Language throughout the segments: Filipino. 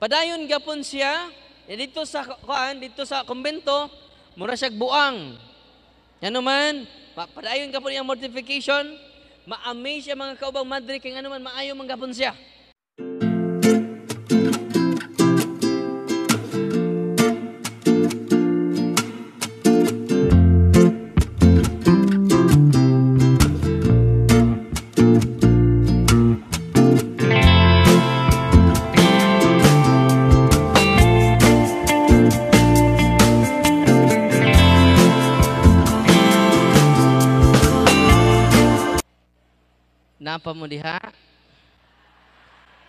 Padayon gapon siya eh, dito sa kuan dito sa kumbento mura siya buang. Ano man padayon gapon ang mortification ma-amaze siya mga kaubang madre kay ano man maayo man gapon siya. liha.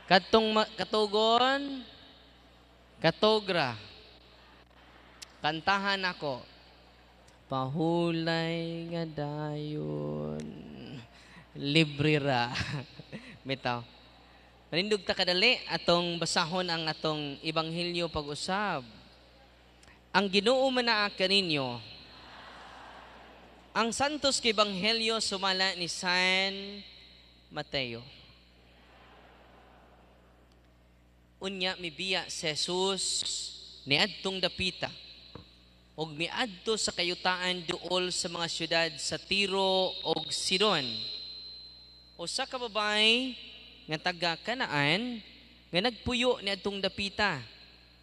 Katong katugon, katogra. Kantahan ako. Pahulay nga dayon. Libre ra. Bitaw. Manindog ta kadali atong basahon ang atong ibanghilyo pag-usab. Ang Ginoo man naa kaninyo. Ang santos kay Ebanghelyo sumala ni San Mateo. Unya mibiya si Jesus ni Adtong dapita og miadto sa kayutaan duol sa mga syudad sa Tiro og Sidon. Usa ka babay nga taga Kanaan nga nagpuyo ni Adtong dapita.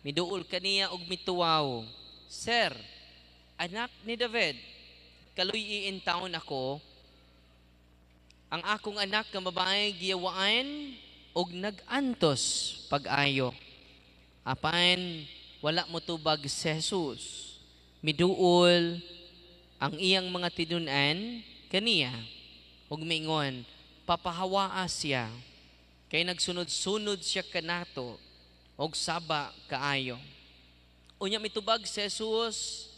Miduol kaniya og mituwaw, "Sir, anak ni David, kaluyi in town ako ang akong anak nga babae giyawaan og nagantos pag-ayo. Apan wala mo tubag si Jesus. Miduol ang iyang mga tinunan kaniya. Ug mingon, papahawaa siya. Kay nagsunod-sunod siya kanato og saba kaayo. Unya mitubag si Jesus,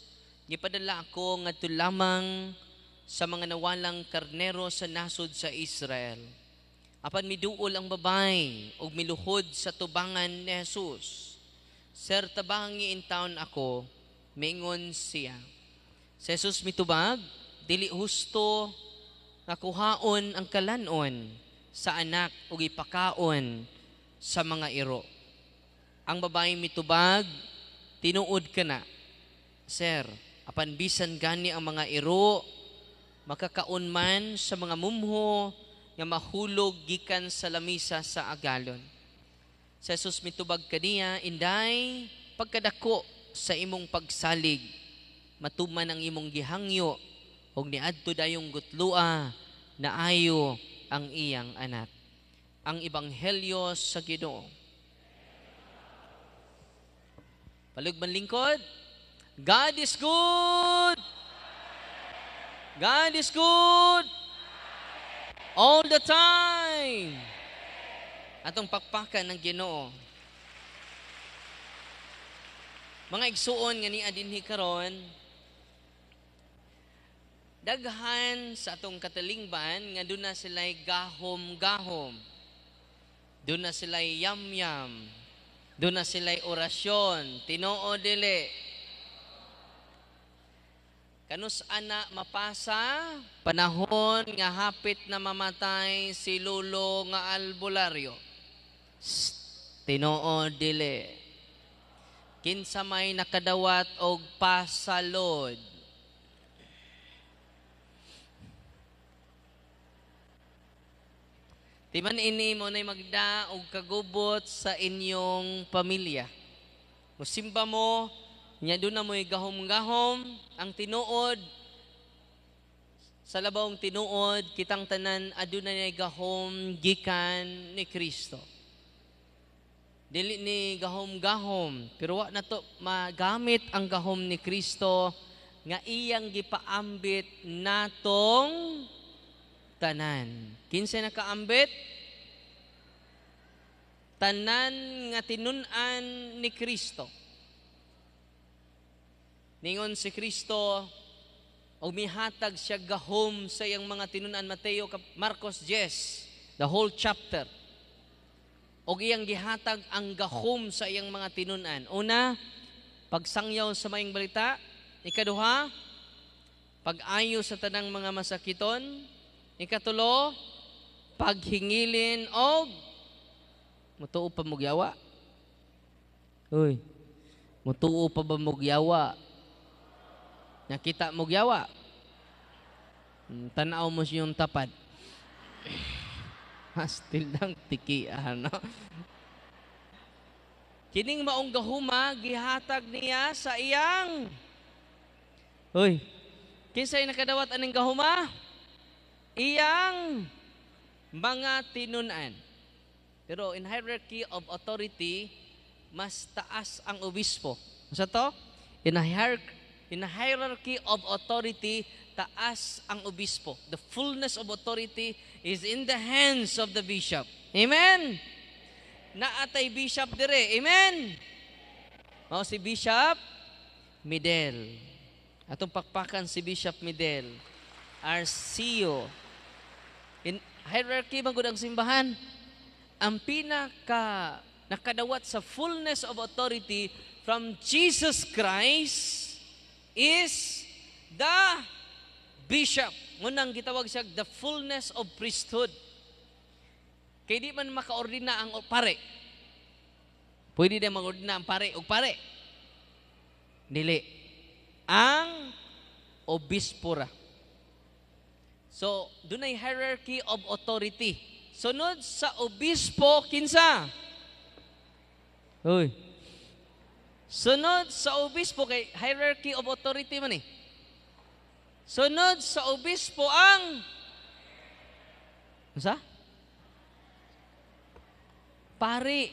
gipadala ako ngadto lamang sa mga nawalang karnero sa nasod sa Israel. Apan miduol ang babay ug miluhod sa tubangan ni Jesus. Sir, tabangi in town ako, mingon siya. Si Jesus mitubag, dili husto nakuhaon ang kalanon sa anak ug ipakaon sa mga iro. Ang babae mitubag, tinuod ka na. Sir, apan bisan gani ang mga iro, makakaon man sa mga mumho nga mahulog gikan sa lamisa sa agalon. Sa Jesus mitubag kaniya, inday pagkadako sa imong pagsalig, matuman ang imong gihangyo, og niadto dayong gutlua na ayo ang iyang anak. Ang ebanghelyo sa Ginoo. Palugman lingkod, God is good! God is good all the time. Atong pakpakan ng Ginoo. Mga igsuon nga niya dinhi karon daghan sa atong katalingban nga doon na sila'y gahom-gahom. Doon na sila'y yam-yam. Doon na sila'y orasyon, tinoo dili. Kanus ana mapasa panahon nga hapit na mamatay si Lulo nga albularyo. Tinoo dili. Kinsa may nakadawat og pasalod. Timan ini mo na magda og kagubot sa inyong pamilya. Musimba mo, Nya doon na mo'y gahom-gahom ang tinuod. Sa labawong tinuod, kitang tanan, adunay na gahom gikan ni Kristo. Dili ni gahom-gahom, pero wa na to magamit ang gahom ni Kristo nga iyang gipaambit natong tanan. Kinsa nakaambit? Tanan nga tinunan ni Kristo Ningon si Kristo, og mihatag siya gahom sa iyang mga tinunan Mateo, Marcos 10, the whole chapter. Og iyang gihatag ang gahom sa iyang mga tinunan. Una, pagsangyaw sa maing balita. Ikaduha, pag-ayo sa tanang mga masakiton. Ikatulo, paghingilin og mutuo pa mugyawa. Uy, mutuo pa ba mugyawa? Nakita mo gyawa. Hmm, tanaw mo siyong tapat. Hastil lang tiki ano Kining maong gahuma, gihatag niya sa iyang. Hoy, kinsa nakadawat aning gahuma? Iyang mga tinunan. Pero in hierarchy of authority, mas taas ang obispo. Sa to? In a hier- in a hierarchy of authority, taas ang obispo. The fullness of authority is in the hands of the bishop. Amen? Naatay bishop dire. Amen? Mao oh, si Bishop Midel. Atong pakpakan si Bishop Midel. CEO. In hierarchy man ang simbahan. Ang pinaka nakadawat sa fullness of authority from Jesus Christ is the bishop. Ngunang gitawag siya the fullness of priesthood. Kay di man makaordina ang pare. Pwede na magordina ang pare o pare. Dili. Ang obispura. So, dunay hierarchy of authority. Sunod sa obispo, kinsa? Uy. Sunod sa obispo kay hierarchy of authority man eh. Sunod sa obispo ang Sa? Pari.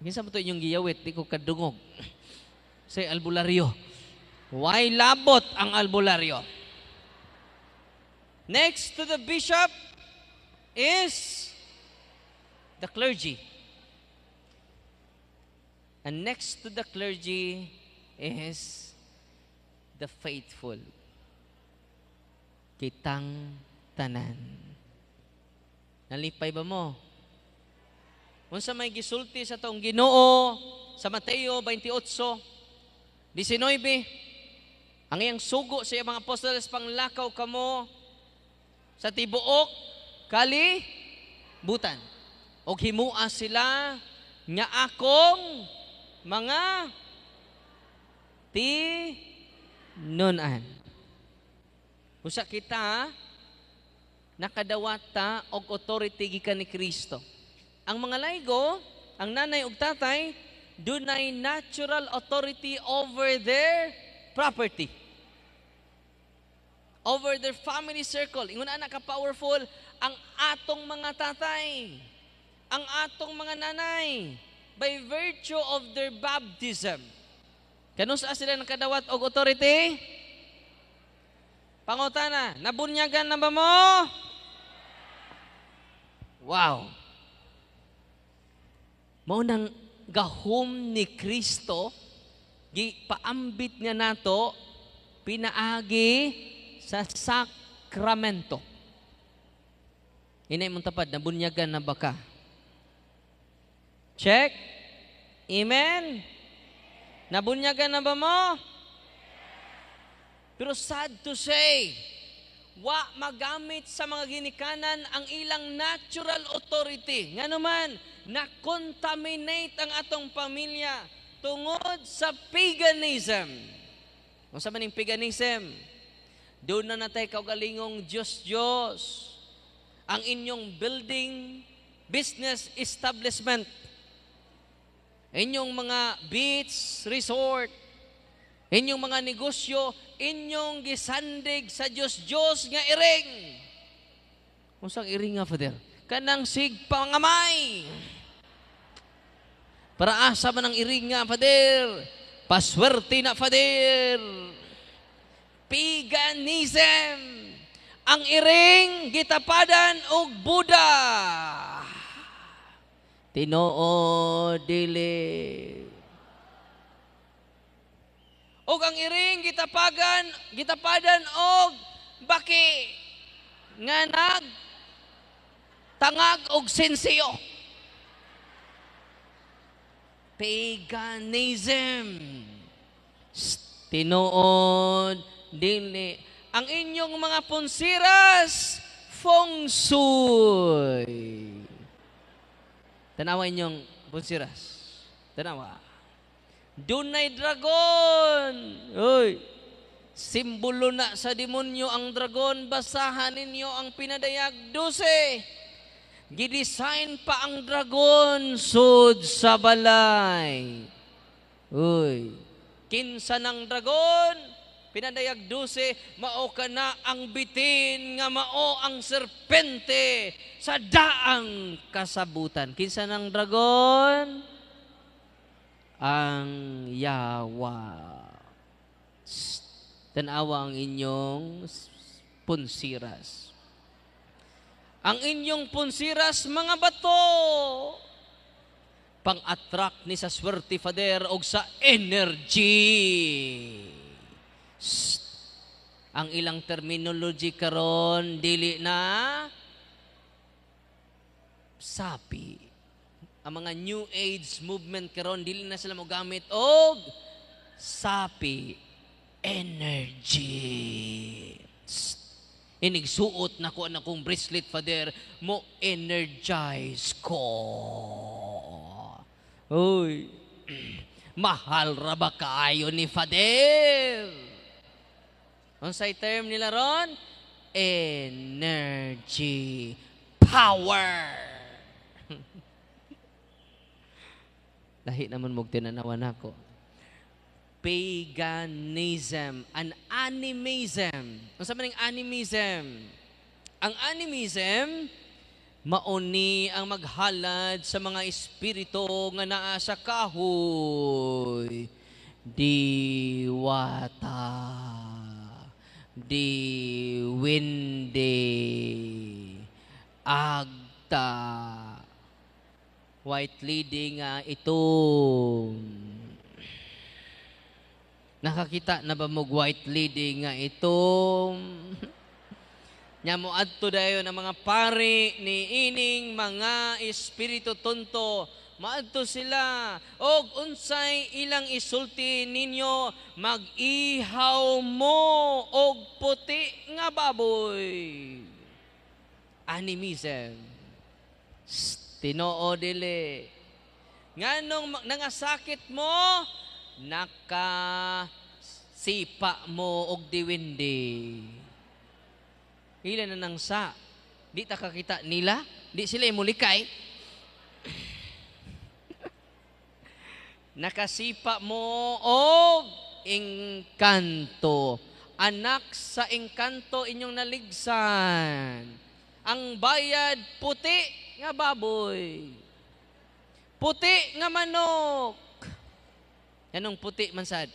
Minsan mo ito inyong giyawit, di ko kadungog. Say albularyo. Why labot ang albularyo? Next to the bishop is the clergy. And next to the clergy is the faithful. Kitang tanan. Nalipay ba mo? Unsa may gisulti sa tong Ginoo sa Mateo 28 19 Ang iyang sugo sa iyang mga apostles panglakaw kamo sa tibuok kali butan. Og himua sila nga akong mga tinunan. Usa kita nakadawata og authority gikan ni Kristo. Ang mga laygo, ang nanay ug tatay dunay natural authority over their property. Over their family circle. Ingon ana ka powerful ang atong mga tatay, ang atong mga nanay, by virtue of their baptism. Kanusa sila nakadawat og authority? Pangutana, nabunyagan na ba mo? Wow. Mao nang gahom ni Kristo paambit niya nato pinaagi sa sakramento. Inay mong tapad, nabunyagan na baka. Check. Amen. Nabunyagan na ba mo? Pero sad to say, wa magamit sa mga ginikanan ang ilang natural authority. Nga naman, na-contaminate ang atong pamilya tungod sa paganism. Kung sa maning paganism, doon na natay kaugalingong Diyos Diyos ang inyong building business establishment inyong mga beach, resort, inyong mga negosyo, inyong gisandig sa Diyos Diyos nga iring. Unsang iring nga, Father? Kanang sigpangamay. Para asa man ang iring nga, Father. Paswerte na, Father. Paganism. Ang iring gitapadan og Buddha. Tinoo dili. Og ang iring gitapagan, gitapadan og baki nga nag tangag og sinsiyo. Paganism. Tinuod dili ang inyong mga punsiras feng shui. Tanawa inyong bunsiras. Tanawa. Dunay dragon! Uy! Simbolo na sa demonyo ang dragon. Basahan ninyo ang pinadayag 12. Gidesign pa ang dragon sud sa balay. Uy! Kinsa ng dragon? Pinadayag duse, mao ka na ang bitin nga mao ang serpente sa daang kasabutan. Kinsa ng dragon? Ang yawa. Tanawa ang inyong punsiras. Ang inyong punsiras, mga bato, pang-attract ni sa swerte, Father, og sa energy Shh. Ang ilang terminology karon dili na sapi. Ang mga new age movement karon dili na sila mo gamit og sapi energy. Shh. Inigsuot na ko na kong bracelet, Father, mo energize ko. Uy, mahal ra ba kayo ni Father? Unsay term nila ron? Energy. Power. Lahi naman mo tinanawan ako. Paganism. An animism. Ang sa maning animism? Ang animism, mauni ang maghalad sa mga espiritu nga naa sa kahoy. Diwata di windy agta white leading uh, ito nakakita na ba mo white leading nga ito nya mo adto dayon ang mga pari ni ining mga espiritu tonto maadto sila og unsay ilang isulti ninyo magihaw mo og puti nga baboy animism tinoo dili nganong nangasakit mo naka sipa mo og diwindi ila na nang sa di ta kakita nila di sila imulikay nakasipa mo og engkanto. Anak sa engkanto inyong naligsan. Ang bayad puti nga baboy. Puti nga manok. Anong puti man sad?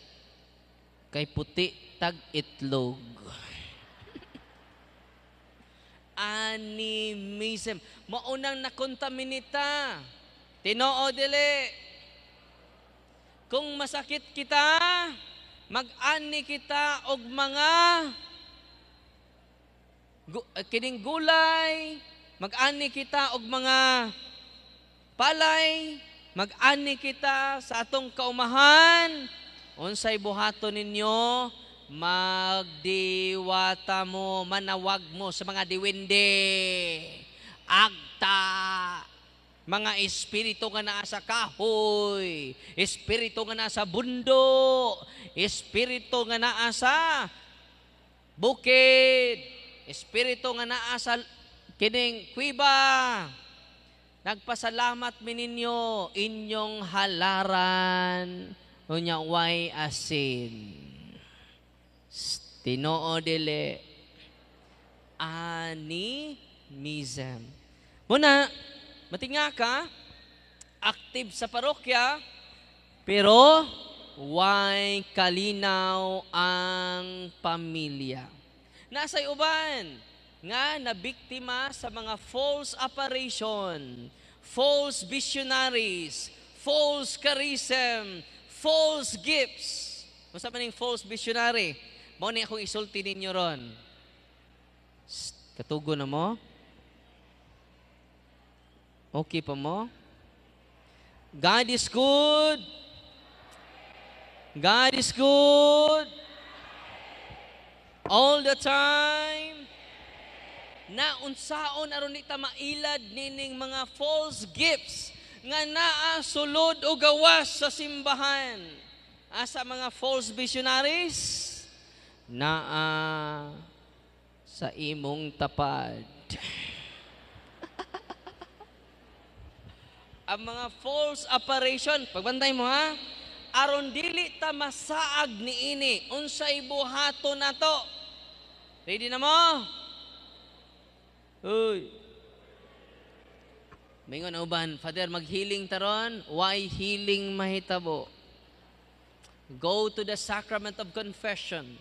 Kay puti tag itlog. Animism. Maunang nakontaminita. Tinoo dili kung masakit kita, mag-ani kita og mga kining gulay, mag-ani kita og mga palay, mag-ani kita sa atong kaumahan, unsay buhato ninyo, magdiwata mo, manawag mo sa mga diwindi, agta, mga espiritu nga naa sa kahoy, espiritu nga naa sa bundo, espiritu nga naa sa bukid, espiritu nga naa sa kining kuiba. Nagpasalamat mi ninyo inyong halaran unya way asin. Tinoo dili ani mizam. Muna, matinga ka, active sa parokya, pero why kalinaw ang pamilya. Nasa uban nga nabiktima sa mga false apparition, false visionaries, false charism, false gifts. Kung man false visionary, mao ni akong isulti ninyo ron. Katugo na mo. Okay pa mo? God is good. God is good. All the time. Na unsaon aron nita mailad nining mga false gifts nga naa sulod o gawas sa simbahan. Asa mga false visionaries? Naa sa imong tapad. ang mga false apparition. Pagbantay mo ha. Aron dili ta masaag ni ini unsay buhato nato. Ready na mo? Uy. Mingon uban, Father, maghealing taron. Why healing mahitabo? Go to the sacrament of confession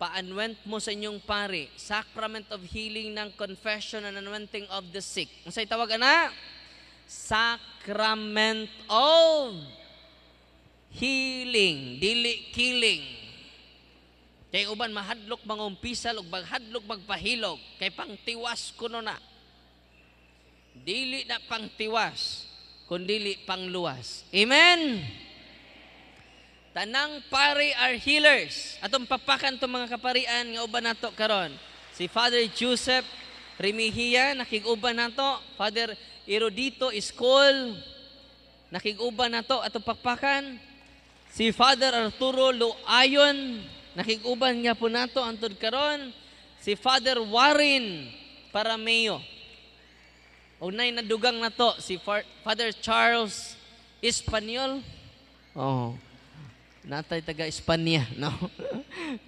Paanwent mo sa inyong pari, sacrament of healing ng confession and anointing of the sick. Unsay tawag ana? sacrament of healing, dili killing. Kay uban mahadlok mangumpisal og maghadlok magpahilog kay pangtiwas kuno na. Dili na pangtiwas kun dili pangluwas. Amen. Tanang pari are healers. Atong papakan tong mga kaparian nga uban nato karon. Si Father Joseph Remihia nakiguban nato, Father Erudito School. Nakiguban na to atong pakpakan. Si Father Arturo Loayon. Nakiguban nga po na to antod karon. Si Father Warren Parameo. Unay na dugang na to si Father Charles Espanyol. Oh. Natay taga Espanya, no?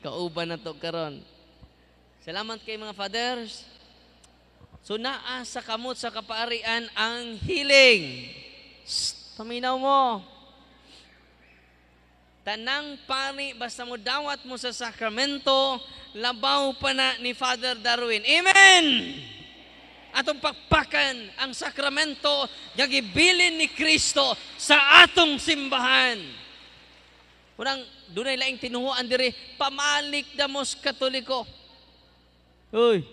Kauban na to karon. Salamat kay mga fathers. So naa sa kamot sa kapaarian ang healing. Shh, paminaw mo. Tanang pani basta mo dawat mo sa sakramento, labaw pa na ni Father Darwin. Amen! Atong pagpakan ang sakramento nga gibilin ni Kristo sa atong simbahan. Unang dunay laing tinuhuan diri pamalik damos katoliko. Uy,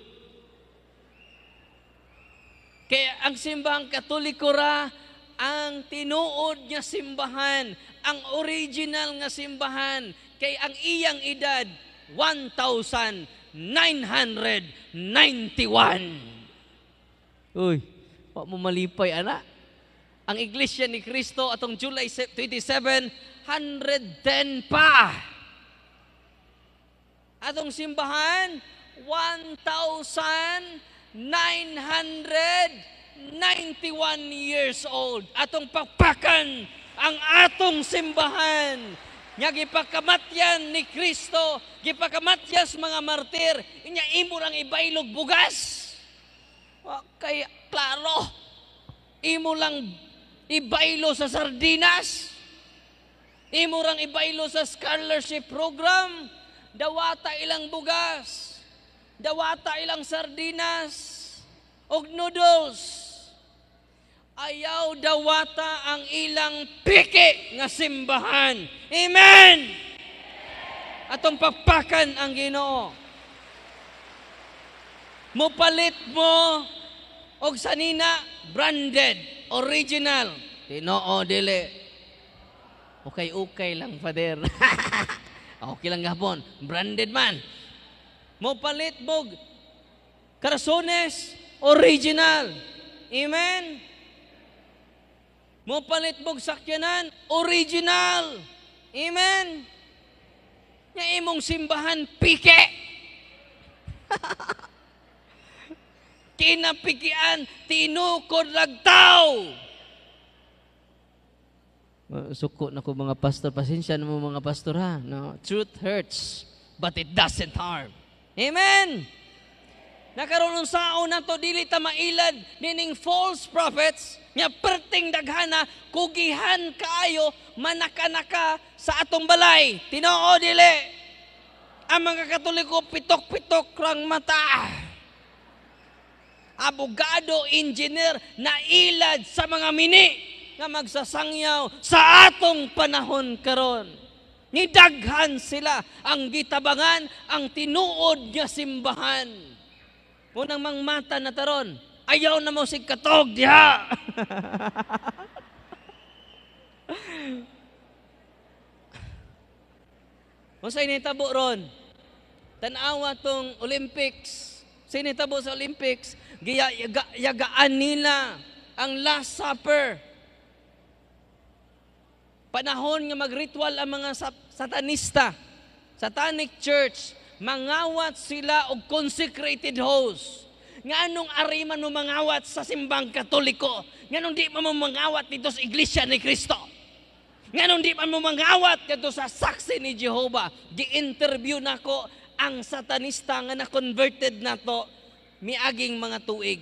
kaya ang simbahang katoliko ra, ang tinuod nga simbahan, ang original nga simbahan, kay ang iyang edad, 1,991. Uy, pa mo malipay, ana. Ang iglesia ni Kristo atong July 27, 110 pa. Atong simbahan, 1,000 991 years old. Atong pagpakan ang atong simbahan. Nga gipakamatyan ni Kristo, gipakamatyas mga martir, inya imo lang ibailog bugas. Wa kay klaro. Imo lang ibailo sa sardinas. Imo rang ibailo sa scholarship program. Dawata ilang bugas dawata ilang sardinas og noodles. Ayaw dawata ang ilang piki nga simbahan. Amen! Atong papakan ang ginoo. Mupalit mo og sanina branded, original. Tinoo dili. Okay-okay lang, Father. okay lang Gabon. Branded man. Mopalit bog karasones original. Amen. Mopalit bog sakyanan original. Amen. Nya imong simbahan pike. Kinapikian tinukod lagtaw. Suko na ko mga pastor. Pasensya na mo mga pastor ha. No? Truth hurts, but it doesn't harm. Amen! Nakaroon sao na to dili ta mailad nining false prophets nga perting daghana kugihan kaayo manakanaka sa atong balay. Tinoo dili. Ang mga Katoliko pitok-pitok lang mata. Abogado, engineer na ilad sa mga mini nga magsasangyaw sa atong panahon karon. Nidaghan sila ang gitabangan, ang tinuod nga simbahan. Unang mangmata na taron, ayaw na mo si katog diha. Unsa initabo ron? Tanawa tong Olympics. tabo sa Olympics, giyagaan nila ang Last Supper. Panahon nga magritual ang mga satanista, satanic church, mangawat sila og consecrated host. Nga anong ari man mangawat sa simbang katoliko? Nga anong di man mo mangawat dito sa iglesia ni Kristo? Nga anong di man mo mangawat dito sa saksi ni Jehovah? di interview nako ang satanista nga na-converted na to miaging mga tuig.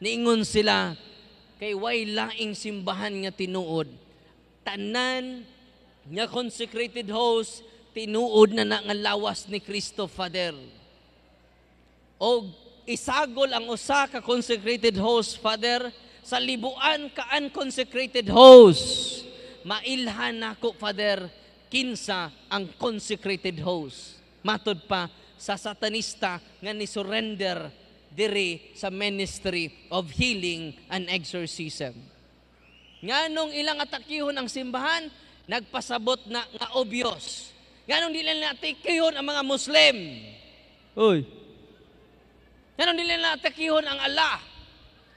Niingon sila kay way laing simbahan nga tinuod. Tanan nga consecrated host, tinuod na na nga lawas ni Kristo Father. O isagol ang usa ka consecrated host, Father, sa libuan ka unconsecrated host. Mailhan nako, Father, kinsa ang consecrated host. Matod pa sa satanista nga ni surrender diri sa ministry of healing and exorcism. Nganong ilang atakihon ang simbahan, nagpasabot na nga obvious. Ganong dili na natikihon ang mga Muslim. Uy. Ganong dili na natikihon ang Allah.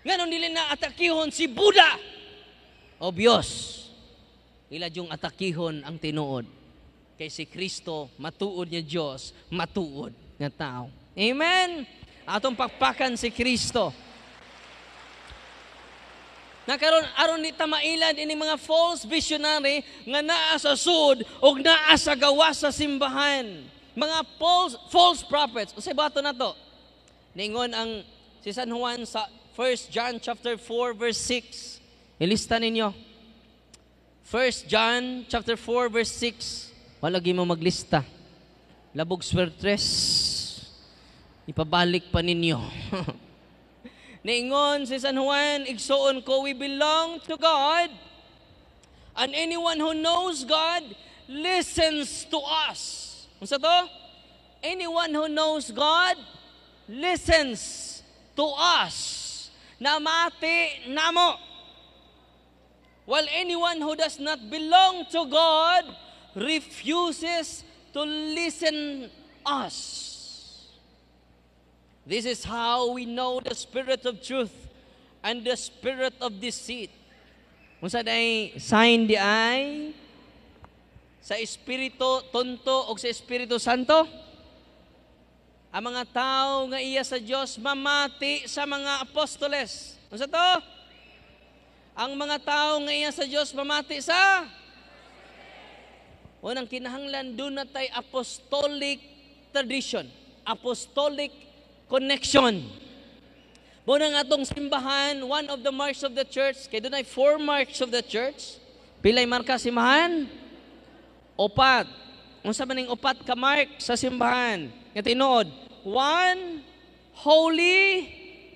Ganong dili na atakihon si Buddha. Obvious. Ila yung atakihon ang tinuod. Kay si Kristo, matuod niya Diyos, matuod nga tao. Amen? Atong pakpakan si Kristo na karon aron ni tamailan ini mga false visionary nga naa sa sud og naa sa gawas sa simbahan. Mga false false prophets. Usay bato na to? Ningon ang si San Juan sa 1 John chapter 4 verse 6. Ilista ninyo. 1 John chapter 4 verse 6. Walagi mo maglista. Labog swertres. Ipabalik pa ninyo. Niingon si San Juan, Igsoon ko, we belong to God. And anyone who knows God listens to us. Unsa to? Anyone who knows God listens to us. Namati namo. While anyone who does not belong to God refuses to listen us. This is how we know the spirit of truth and the spirit of deceit. Kung saan ay sign di ay sa Espiritu Tonto o sa Espiritu Santo, ang mga tao nga iya sa Diyos mamati sa mga apostoles. Kung sa to? Ang mga tao nga iya sa Diyos mamati sa Unang kinahanglan, doon na tayo apostolic tradition, apostolic connection. Munang atong simbahan, one of the marks of the church, kay dunay four marks of the church. Pilay marka simbahan? Opat. Unsa man ning opat ka mark sa simbahan? Nga tinuod, one holy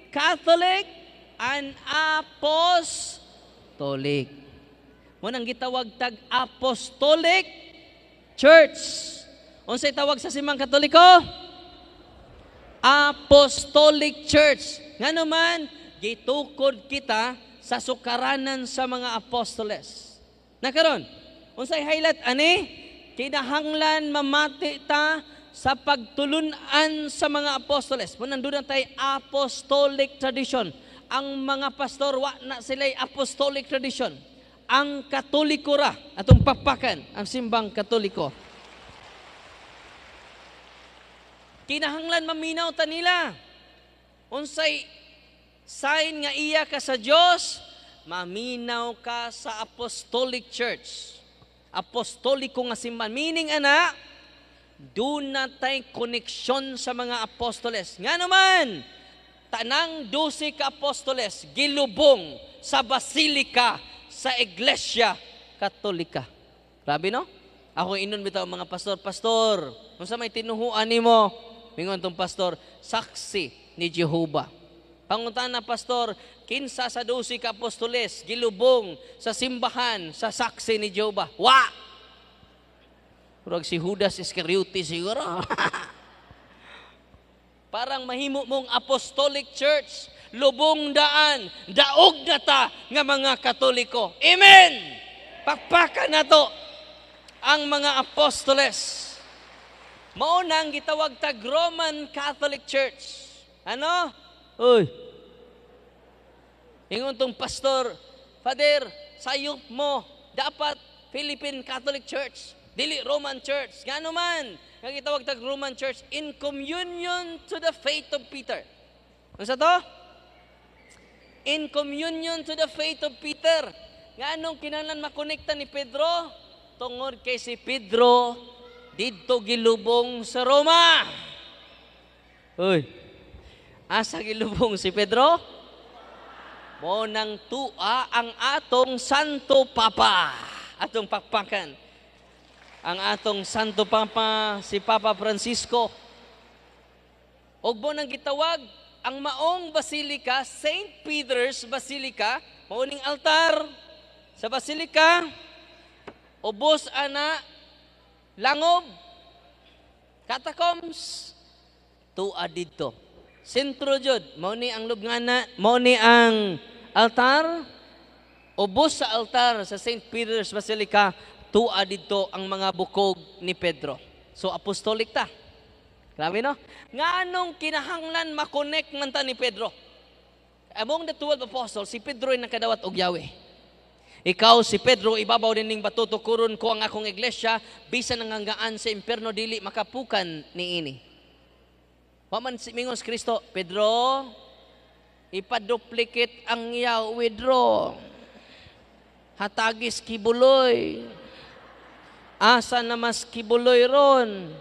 Catholic and apostolic. Munang gitawag tag apostolic church. Unsay tawag sa simang Katoliko? apostolic church. Nga naman, gitukod kita sa sukaranan sa mga apostoles. Nakaron, unsay highlight ani? Kinahanglan mamati ta sa pagtulunan sa mga apostoles. Munandun na tayo apostolic tradition. Ang mga pastor, wa na sila apostolic tradition. Ang katoliko atong papakan, ang simbang katoliko. kinahanglan maminaw ta nila. Unsay sign nga iya ka sa Dios, maminaw ka sa apostolic church. Apostoliko nga simbahan. Meaning ana, do na tay connection sa mga apostoles. Nga naman, tanang dosi ka apostoles, gilubong sa basilika, sa iglesia katolika. Grabe no? Ako inon bitaw mga pastor, pastor, unsa may tinuhuan nimo? Mingon tong pastor, saksi ni Jehovah. Pangutan na pastor, kinsa sa dosi ka apostoles gilubong sa simbahan sa saksi ni Jehovah. Wa! Murag si Judas Iscariote siguro. Parang mahimo mong apostolic church, lubong daan, daog na ta nga mga katoliko. Amen! Pakpakan na to ang mga apostoles nang gitawag tag Roman Catholic Church. Ano? Uy. Ingon tong pastor, Father, sayop mo, dapat Philippine Catholic Church, dili Roman Church. Ngano man, nga gitawag tag Roman Church in communion to the faith of Peter. Unsa to? In communion to the faith of Peter. Nga anong kinahanglan makonekta ni Pedro? Tungod kay si Pedro dito gilubong sa Roma. Uy, asa gilubong si Pedro? Mo nang tua ang atong Santo Papa. Atong pakpakan. Ang atong Santo Papa, si Papa Francisco. Og mo nang gitawag ang maong basilika, St. Peter's Basilica, mauning altar sa basilika, ubos ana Langob, Catacombs, tua dito. Sentro jud, mao ni ang lubngana, mao ni ang altar. Ubos sa altar sa St. Peter's Basilica, tua dito ang mga bukog ni Pedro. So apostolic ta. Grabe no? Nganong anong kinahanglan makonect man ta ni Pedro? Among the 12 apostles, si Pedro ay nakadawat og Yahweh. Ikaw si Pedro, ibabaw din ning bato tukuron ko ang akong iglesia bisan ang hanggaan sa impierno dili makapukan ni ini. man si mingon Kristo, Pedro, ipaduplicate ang iya withdraw. Hatagis kibuloy. Asa na mas kibuloy ron.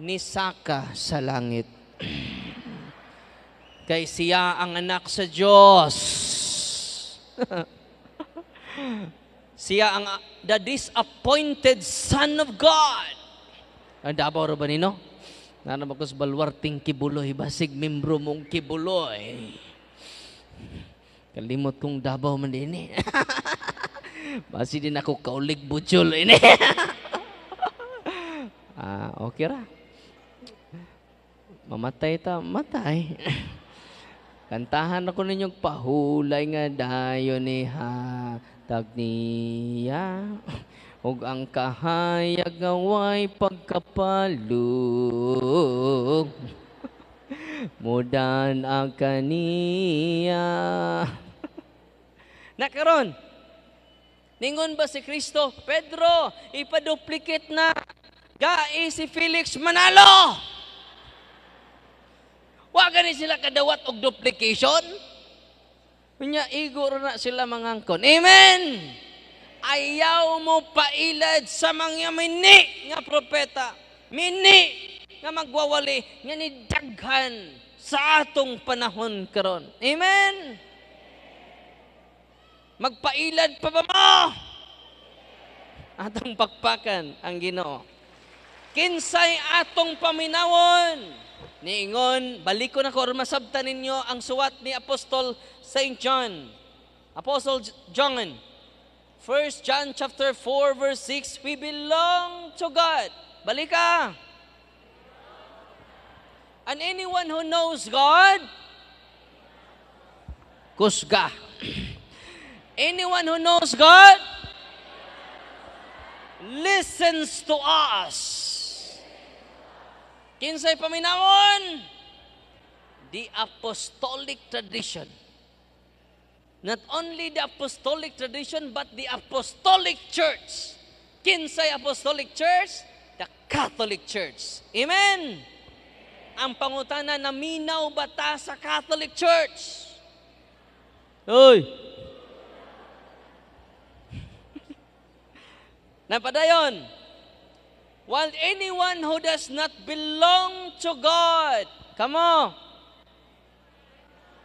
Nisaka sa langit. Kay siya ang anak sa Diyos Siya ang uh, the disappointed son of God. Ang dabaw ro ba nino? Nanamakos balwarting kibuloy, basig membro mong kibuloy. Kalimot kong dabaw man din eh. Basi din ako kaulig butchol ini. ah, okay ra. Mamatay ta, matay. Kantahan ako ninyong pahulay nga dayon ni ha tagniya. Ug ang kahayag nga way pagkapalug. Mudan ang kaniya. Nakaron, ningon ba si Kristo? Pedro, ipaduplikit na. Gai si Felix Manalo! Wa gani sila kadawat og duplication. Unya igo na sila mangangkon. Amen. Ayaw mo pailad sa mga mini nga propeta. Mini nga magwawali nga ni nidaghan sa atong panahon karon. Amen. Magpailad pa ba mo? Atong pakpakan ang Ginoo. Kinsay atong paminawon? Niingon, ko na ko masabta ninyo ang suwat ni Apostol St. John. Apostle John, 1 John chapter 4 verse 6, we belong to God. Balika. And anyone who knows God, kusga. Anyone who knows God, listens to us. Kinsay paminawon? The apostolic tradition. Not only the apostolic tradition, but the apostolic church. Kinsay apostolic church? The Catholic Church. Amen? Ang pangutana, naminaw ba ta sa Catholic Church? Uy! Napadayon! while anyone who does not belong to God. Come on.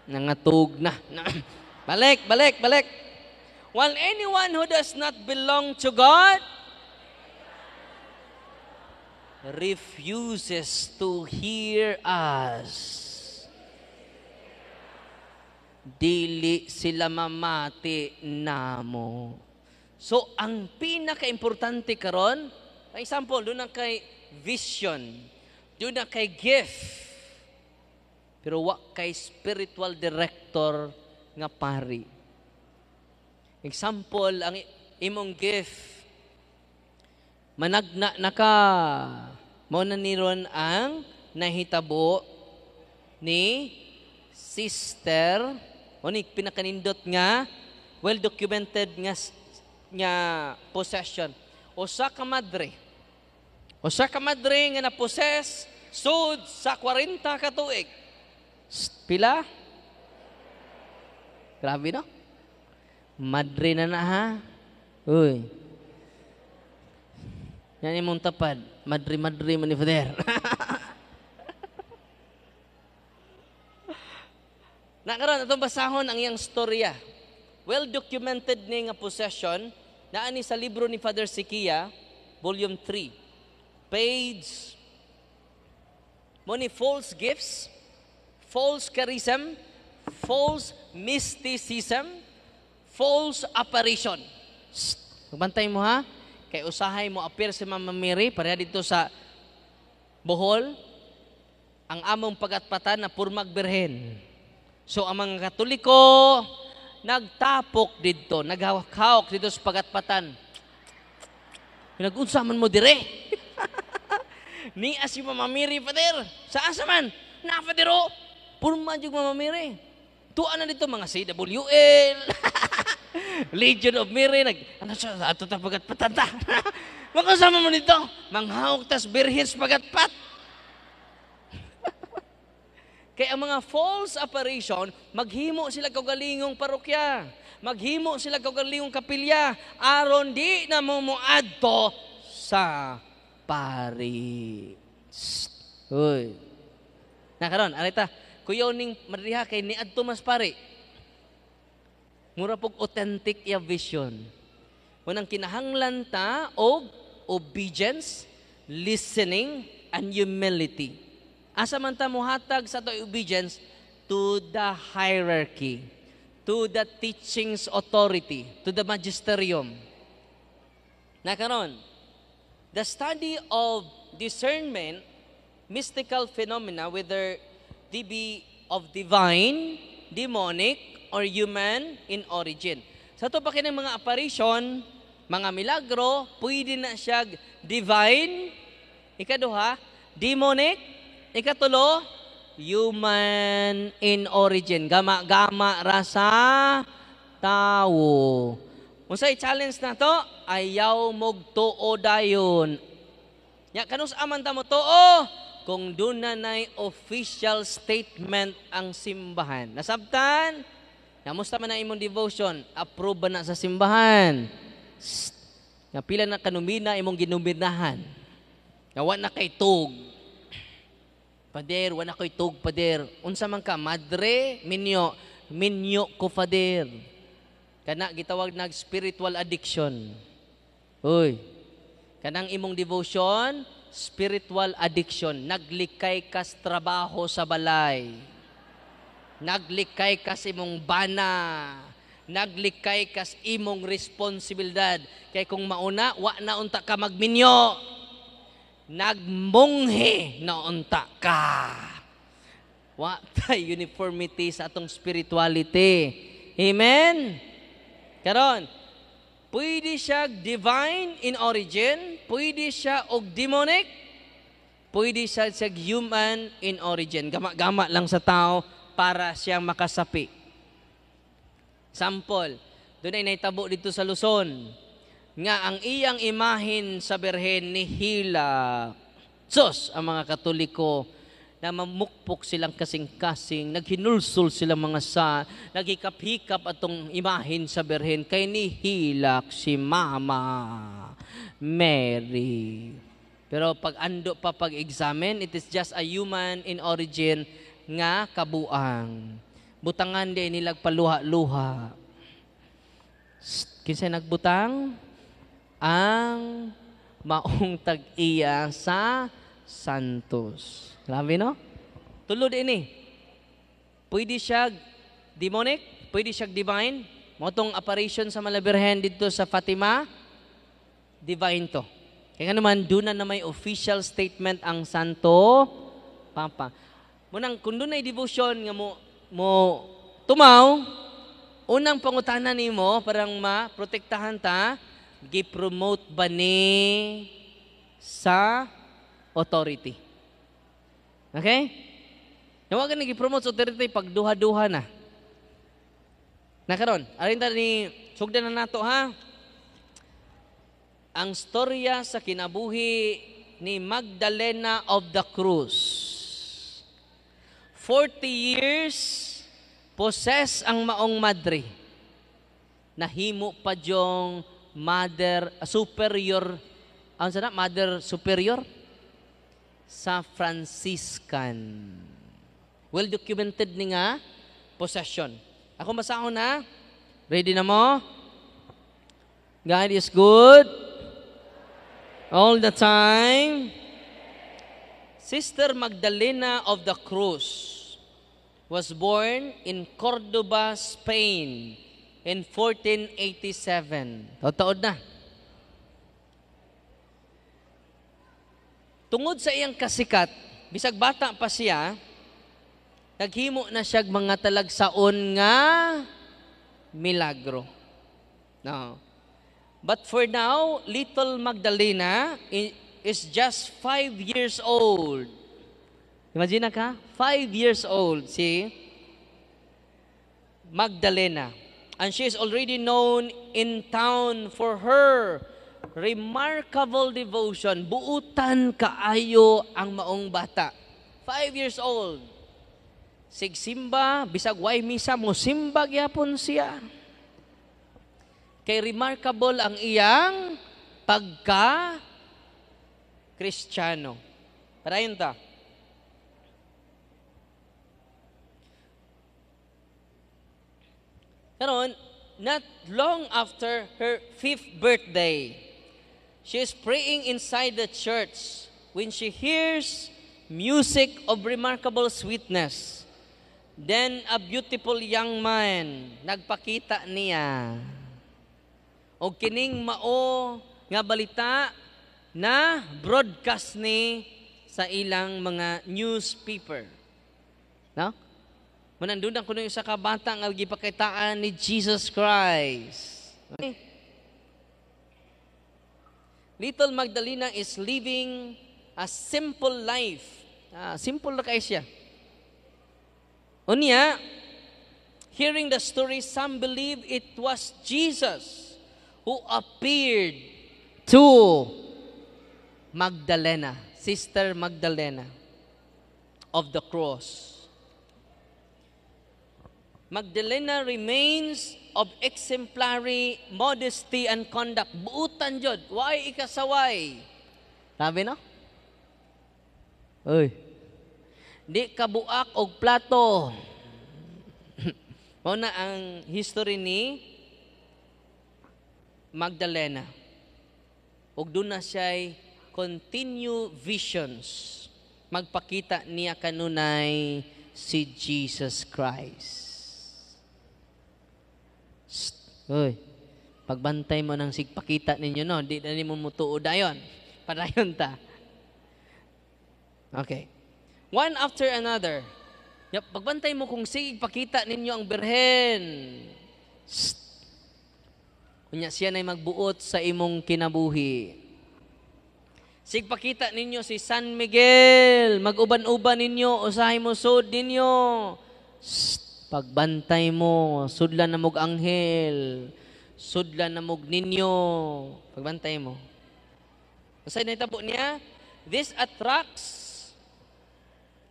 Nangatug na. balik, balik, balik. While anyone who does not belong to God refuses to hear us. Dili sila mamati namo. So, ang pinaka-importante karon, ang example, doon ang kay vision, doon ang kay gift, pero wa kay spiritual director nga pari. Example, ang imong gift, managna na ka, mauna ni Ron ang nahitabo ni sister, o ni pinakanindot nga, well-documented nga, nga possession. O sa kamadre, usa ka madre nga naposes sud sa 40 ka tuig. Pila? Grabe no? Madre na na ha. Uy. Yan imong tapad. Madre, madre, father. Nakaroon, itong basahon ang iyang storya. Well documented ni nga possession na ani sa libro ni Father Sikia, volume 3 page, many false gifts, false charism, false mysticism, false apparition. Shh, magbantay mo ha. Kay usahay mo appear si Mama Mary para dito sa Bohol, ang among pagatpatan na purmag birhen. So ang mga Katoliko nagtapok dito, naghawak-hawak dito sa pagatpatan. Pinagunsa man mo dire. ni as yung mamamiri, Father. Sa asa man? Na, Father, oh. Puro man yung mamamiri. Tuan na dito mga CWL. Legion of Mary. Nag, ano siya? Ato ta pagat patanta. Makasama mo nito. Manghawak tas birhins pagat pat. Kaya ang mga false apparition, maghimo sila kagalingong parokya. Maghimo sila kagalingong kapilya. Aron di na mumuadto sa pari. Hoy. Nakaron, karon, arita, kuyaw ning kay ni adto mas pari. Mura pog authentic ya vision. Unang kinahanglan ta og obedience, listening, and humility. Asa man ta muhatag sa to obedience to the hierarchy, to the teachings authority, to the magisterium. Nakaron, karon, The study of discernment, mystical phenomena, whether they be of divine, demonic, or human in origin. Sa tupakin ng mga apparition, mga milagro, pwede na siya divine, ikaduha, demonic, ikatulo, human in origin. Gama-gama rasa tao. Unsay challenge na to? Ayaw mog tuo dayon. Ya kanus aman ta mo tuo kung duna nay official statement ang simbahan. Nasabtan? Namusta man na imong devotion? Approve na sa simbahan? Sst. Nga pila na kanumina imong ginuminahan. Nga wa na kay tug. Pader, wala na kay tug pader. Unsa man ka madre minyo minyo ko pader. Kana gitawag nag spiritual addiction. Uy. Kanang imong devotion, spiritual addiction. Naglikay kas trabaho sa balay. Naglikay kas imong bana. Naglikay kas imong responsibilidad. Kay kung mauna, wa na unta ka magminyo. nagmonghe na unta ka. Wa tay uniformity sa atong spirituality. Amen? Karon, pwede siya divine in origin, pwede siya og demonic, pwede siya sa human in origin. Gama-gama lang sa tao para siyang makasapi. Sample, doon ay naitabo dito sa Luzon, nga ang iyang imahin sa berhen ni Hila. Sus, ang mga katoliko, na mamukpok silang kasing-kasing, naghinulsul silang mga sa, nagikap-hikap atong imahin sa berhen, kay nihilak si Mama Mary. Pero pag ando pa pag-examine, it is just a human in origin nga kabuang. Butangan di nilagpaluha-luha. Kinsa nagbutang? Ang maong tag-iya sa santos. Grabe no? Tulod ini. Pwede siya demonic, pwede siya divine. Motong apparition sa Malabirhen dito sa Fatima, divine to. Kaya naman, doon na, na may official statement ang Santo Papa. Munang, kung doon na devotion nga mo, mo tumaw, unang pangutana ni mo, parang ma-protektahan ta, gipromote ba ni sa authority? Okay? Nawagan nang i-promote sa authority pag duha-duha na. Nakaron, arin ta ni sugdan na nato ha. Ang storya sa kinabuhi ni Magdalena of the Cruz. 40 years possess ang maong madre. Nahimo pa diyong mother superior. Ano sana? Mother superior? sa Franciscan. Well documented ni nga possession. Ako masaon na? Ready na mo? God is good all the time. Sister Magdalena of the Cruz was born in Cordoba, Spain in 1487. Totood na. Tungod sa iyang kasikat, bisag bata pa siya, naghimo na siya mga talagsaon nga milagro. No. But for now, little Magdalena is just five years old. Imagine ka, five years old, si Magdalena. And she is already known in town for her remarkable devotion, buutan kaayo ang maong bata. Five years old. Sigsimba, bisag way misa mo, simba gyapon siya. Kay remarkable ang iyang pagka Kristiyano. Parayon ta. Karon, not long after her fifth birthday, She is praying inside the church when she hears music of remarkable sweetness. Then a beautiful young man nagpakita niya o kining mao nga balita na broadcast ni sa ilang mga newspaper. No? Manandun kuno yung ka bata ang gipakitaan ni Jesus Christ. Okay. Little Magdalena is living a simple life. Ah, simple na siya. Unya, hearing the story, some believe it was Jesus who appeared to Magdalena, Sister Magdalena of the cross. Magdalena remains of exemplary modesty and conduct. Buutan jod. Why ikasaway? Sabi no? Uy. Di kabuak og plato. Mao na ang history ni Magdalena. Ug doon na siya'y continue visions. Magpakita niya kanunay si Jesus Christ. Uy, pagbantay mo ng sigpakita ninyo, no? Di na mo mutuo dayon. Padayon ta. Okay. One after another. Yep, pagbantay mo kung sigpakita ninyo ang birhen. Kunya siya na'y magbuot sa imong kinabuhi. Sigpakita ninyo si San Miguel, maguban-uban ninyo, usahay mo sod ninyo. Shh. Pagbantay mo, sudlan na mog anghel, sudlan na mog ninyo. Pagbantay mo. Kasi naitabo niya, this attracts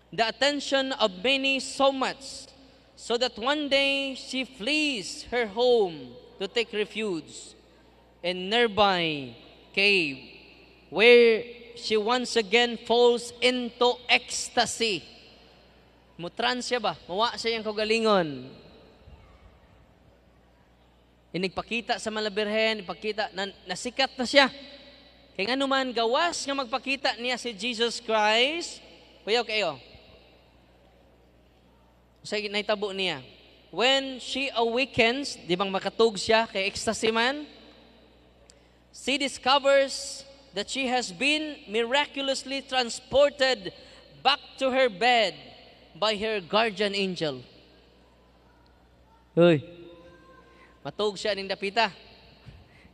the attention of many so much so that one day she flees her home to take refuge in nearby cave where she once again falls into ecstasy. Mutrans siya ba? Mawa siya yung kagalingon. Inigpakita sa malabirhen, ipakita, na, nasikat na siya. Kaya nga naman, gawas nga magpakita niya si Jesus Christ, kuya kayo, oh. sa naitabo niya, when she awakens, di bang makatug siya kay ecstasy man, she discovers that she has been miraculously transported back to her bed by her guardian angel. Uy, matog siya ning dapita.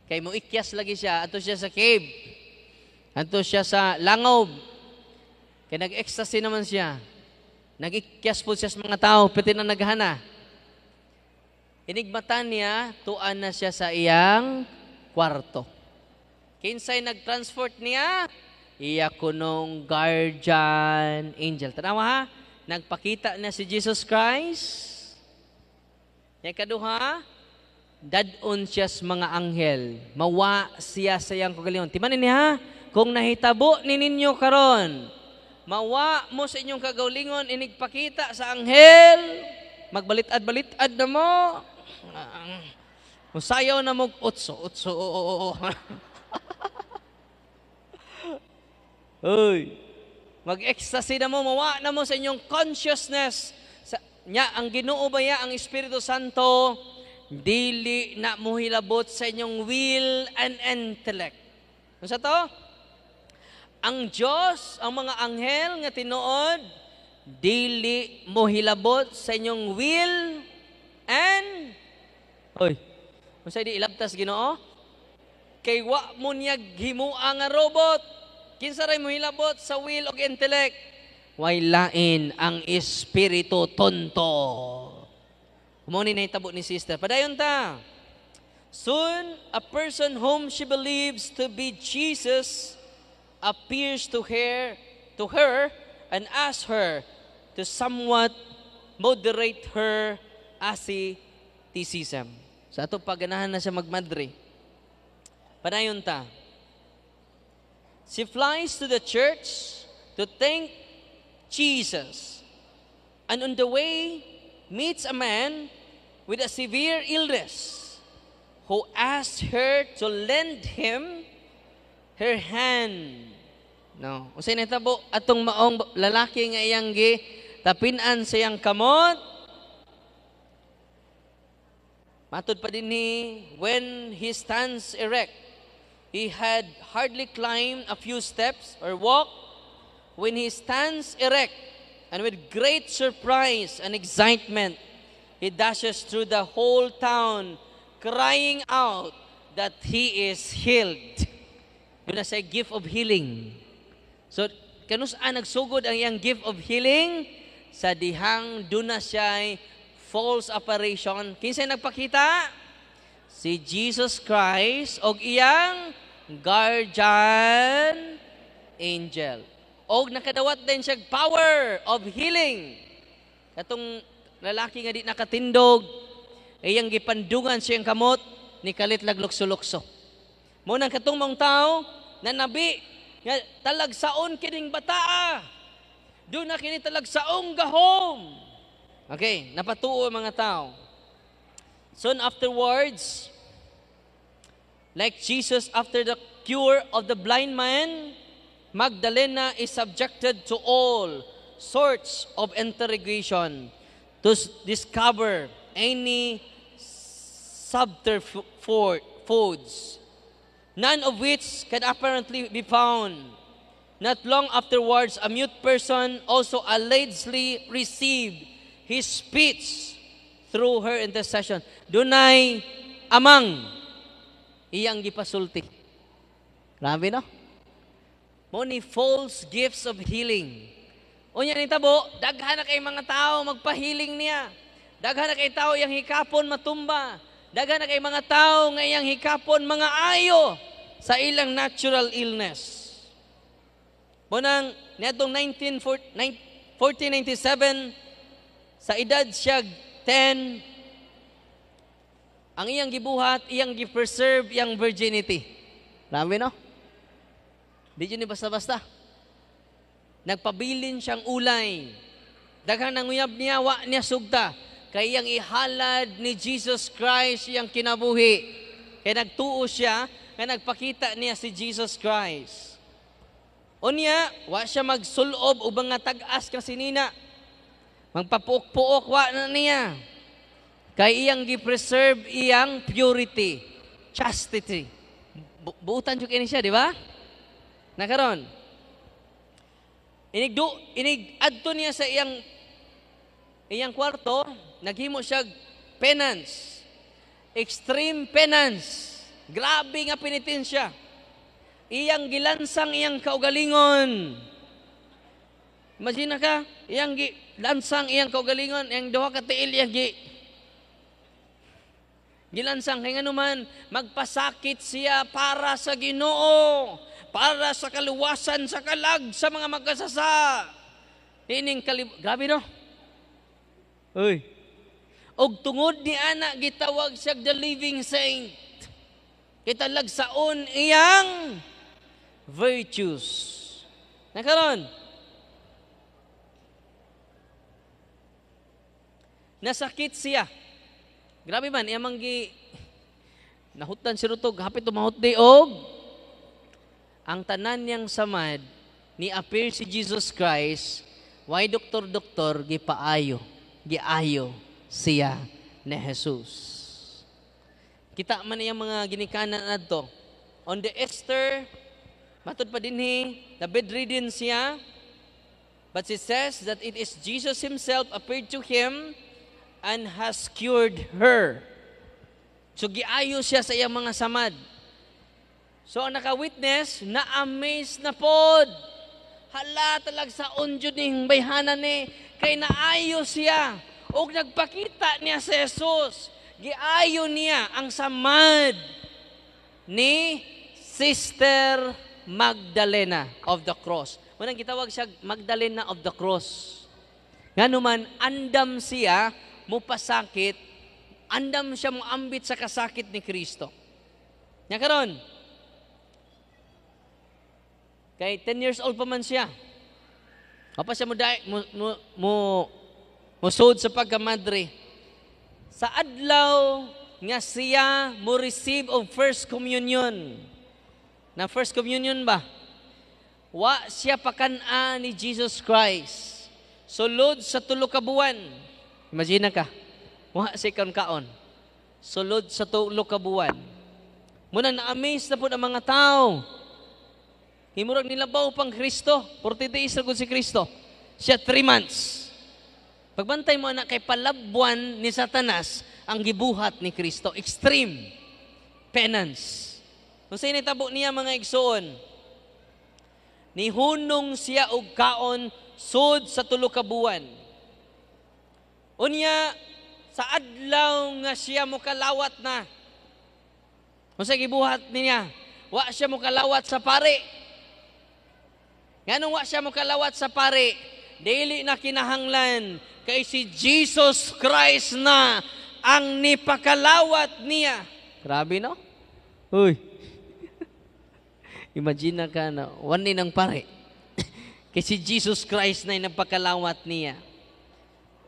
Kay mo ikyas lagi siya, ato siya sa cave. Ato siya sa langob. Kay nag-ecstasy naman siya. Nag-ikyas po siya sa mga tao, pati na naghana. Inigmatan niya, tuan na siya sa iyang kwarto. Kinsay nag-transport niya, iya kunong guardian angel. Tanawa ha? nagpakita na si Jesus Christ. Yan kaduha, dadon siya sa mga anghel. Mawa siya sa iyang kagalingon. Timanin niya, kung nahitabo ni ninyo karon, mawa mo sa inyong kagalingon, inigpakita sa anghel, magbalit-ad-balit-ad na mo. Kung sayaw na mo, utso, utso, oo, oo, oo. Uy, Mag-ecstasy na mo, mawa na mo sa inyong consciousness sa, niya ang Ginoo ang Espiritu Santo dili na mo hilabot sa inyong will and intellect. Unsa to? Ang Dios, ang mga anghel nga tinuod dili mo hilabot sa inyong will and Hoy. Unsa di ilabtas Ginoo? Kay wa mo niya himua nga robot. Kinsaray ray mohilabot sa will ug intellect? Way lain ang espiritu tonto. Mao ni nahitabo ni sister. Padayon ta. Soon, a person whom she believes to be Jesus appears to her, to her and asks her to somewhat moderate her asceticism. Sa ato paganahan na siya magmadre. Padayon ta she flies to the church to thank Jesus. And on the way, meets a man with a severe illness who asks her to lend him her hand. No. Usay nitabo atong maong lalaki nga iyang gi tapinan sa iyang kamot. Matod pa din ni when he stands erect He had hardly climbed a few steps or walked when he stands erect and with great surprise and excitement, he dashes through the whole town crying out that he is healed. Yun na say gift of healing. So, kanusaan nagsugod ang iyang gift of healing? Sa dihang duna siya'y false apparition. Kinsa nagpakita? Si Jesus Christ og iyang guardian angel. O nakadawat din siya power of healing. Katong lalaki nga di nakatindog, iyang gipandungan siyang kamot, ni kalit laglukso-lukso. Munang katong mong tao, na nabi, nga talagsaon kining bataa. Doon na kini talagsaong gahom. Okay, napatuo mga tao. Soon afterwards, Like Jesus after the cure of the blind man, Magdalena is subjected to all sorts of interrogation to discover any subterfuges, none of which can apparently be found. Not long afterwards, a mute person also allegedly received his speech through her intercession. Dunay amang iyang gipasulti. Grabe no? Mo ni false gifts of healing. Unya ni tabo, daghan na kay mga tao magpahiling niya. Daghan na kay tao yang hikapon matumba. Daghan na kay mga tao nga yang hikapon mga ayo sa ilang natural illness. Munang niadtong 19, 1497 sa edad siya 10 ang iyang gibuhat, iyang gi-preserve iyang virginity. Rami no? Di yun basta-basta. Nagpabilin siyang ulay. Daghan ang uyab niya, wa niya sugta. Kay iyang ihalad ni Jesus Christ iyang kinabuhi. Kaya nagtuo siya, kaya nagpakita niya si Jesus Christ. Unya, wa siya magsulob o mga tag-as kasi nina. Magpapuok-puok, wa na niya. Kay iyang gi-preserve iyang purity, chastity. Bu buutan jud ini siya, di ba? Nakaron. Inig do, inig adto niya sa iyang iyang kwarto, naghimo siya penance. Extreme penance. Grabe nga penitensya. Iyang gilansang iyang kaugalingon. Imagine ka, iyang gilansang iyang kaugalingon, iyang duha ka tiil iyang gi Gilansang kay anuman magpasakit siya para sa Ginoo, para sa kaluwasan sa kalag sa mga magkasasa. Ining kalib grabe no. Uy. Og tungod ni ana gitawag siya the living saint. Kita saon iyang virtues. Nakaron. Nasakit siya Grabe man, iyamang gi nahutan si Rutog, hapit tumahot di og ang tanan niyang samad ni appear si Jesus Christ why doktor doktor gipaayo giayo siya ni Jesus kita man iyang mga ginikanan adto on the Easter matud pa dinhi the bedridden siya but she says that it is Jesus himself appeared to him and has cured her. So giayo siya sa iyang mga samad. So ang naka-witness, na-amaze na pod. Hala talaga sa unjud ni bayhanan ni kay naayo siya ug nagpakita niya si Jesus. Giayo niya ang samad ni Sister Magdalena of the Cross. Manang gitawag siya Magdalena of the Cross. Nga naman, andam siya mupasakit, andam siya mo ambit sa kasakit ni Kristo. Nya karon. Kay 10 years old pa man siya. Apa siya mo dai mo mo, mo musod sa pagkamadre. Sa adlaw nga siya mo receive of first communion. Na first communion ba? Wa siya pakan ni Jesus Christ. Sulod sa tulo ka buwan Imagina ka, wa si kan kaon. Sulod sa tulo ka buwan. Muna na-amaze na po ang mga tao. Himurag nilabaw pang Kristo. 40 days na si Kristo. Siya 3 months. Pagbantay mo anak kay palabwan ni Satanas ang gibuhat ni Kristo. Extreme penance. Kung sa initabo niya mga igsoon, nihunong siya og kaon sud sa tulo ka buwan Unya, sa adlaw nga siya mukalawat na. Kung sa gibuhat niya, wa siya mukalawat sa pare. Nganong wa siya mukalawat sa pare, dili na kinahanglan kay si Jesus Christ na ang nipakalawat niya. Grabe no? Uy. Imagine na ka na, one ng pare. kay si Jesus Christ na yung nagpakalawat niya.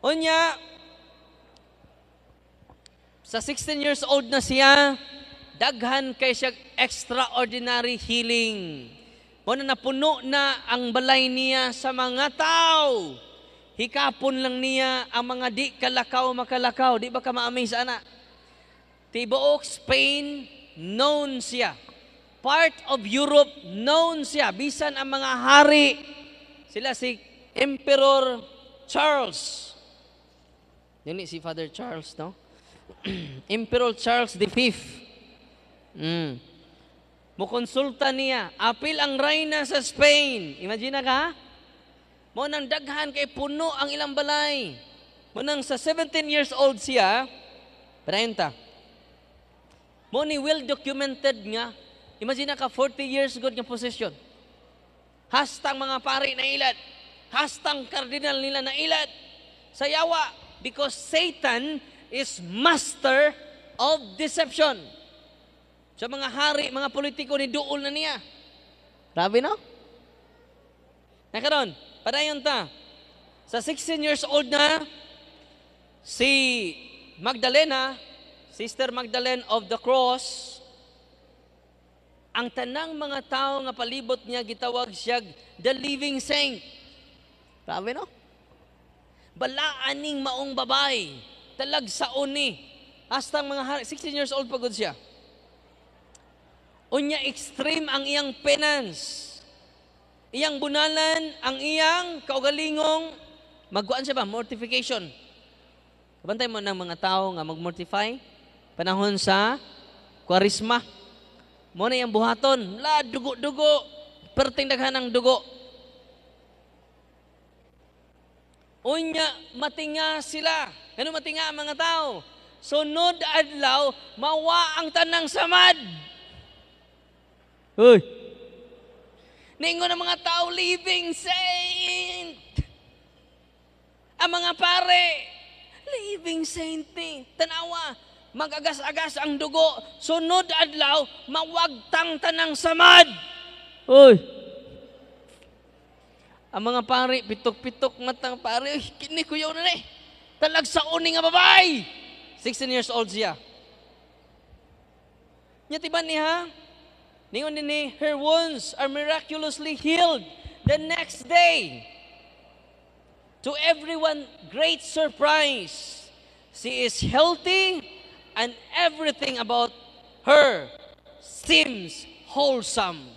Unya, sa 16 years old na siya, daghan kay siya extraordinary healing. Muna napuno na ang balay niya sa mga tao. Hikapon lang niya ang mga di kalakaw makalakaw. Di ba ka ma-amaze, ana? Tibook, Spain, known siya. Part of Europe, known siya. Bisan ang mga hari, sila si Emperor Charles Dili si Father Charles, no? Emperor Charles V. Mm. Mukonsulta niya, apil ang reyna sa Spain. Imagina ka? Mo nang daghan kay puno ang ilang balay. Mo nang sa 17 years old siya, 30. Mo ni well documented nga. Imagina ka 40 years good nga posisyon. Hastang mga pari na ilat. Hastang kardinal nila na ilat. Sayawa, Because Satan is master of deception. Sa mga hari, mga politiko, ni duol na niya. Grabe no? Nakaroon, padayon ta. Sa 16 years old na, si Magdalena, Sister Magdalene of the Cross, ang tanang mga tao nga palibot niya gitawag siya the living saint. Grabe no? balaan ning maong babay. Talagsaon uni. Hastang mga 16 years old pagod siya. Unya extreme ang iyang penance. Iyang bunalan ang iyang kaugalingong magkuan siya ba mortification. Kabantay mo ng mga tao nga magmortify panahon sa kwarisma. Mo na iyang buhaton, la dugo-dugo, perting daghan ang dugo. Unya, matinga sila. Ano matinga ang mga tao? Sunod adlaw, mawa ang tanang samad. Uy! Ningon ang mga tao, living saint. Ang mga pare, living saint ni. Tanawa, magagas-agas ang dugo. Sunod adlaw, mawagtang tanang samad. Uy! Ang mga pare, pitok-pitok matang pare, kini kuyaw na ni. Talagsaon ni nga babae. 16 years old siya. Nya tiban niya, ningon din ni, her wounds are miraculously healed the next day. To everyone, great surprise. She is healthy and everything about her seems wholesome.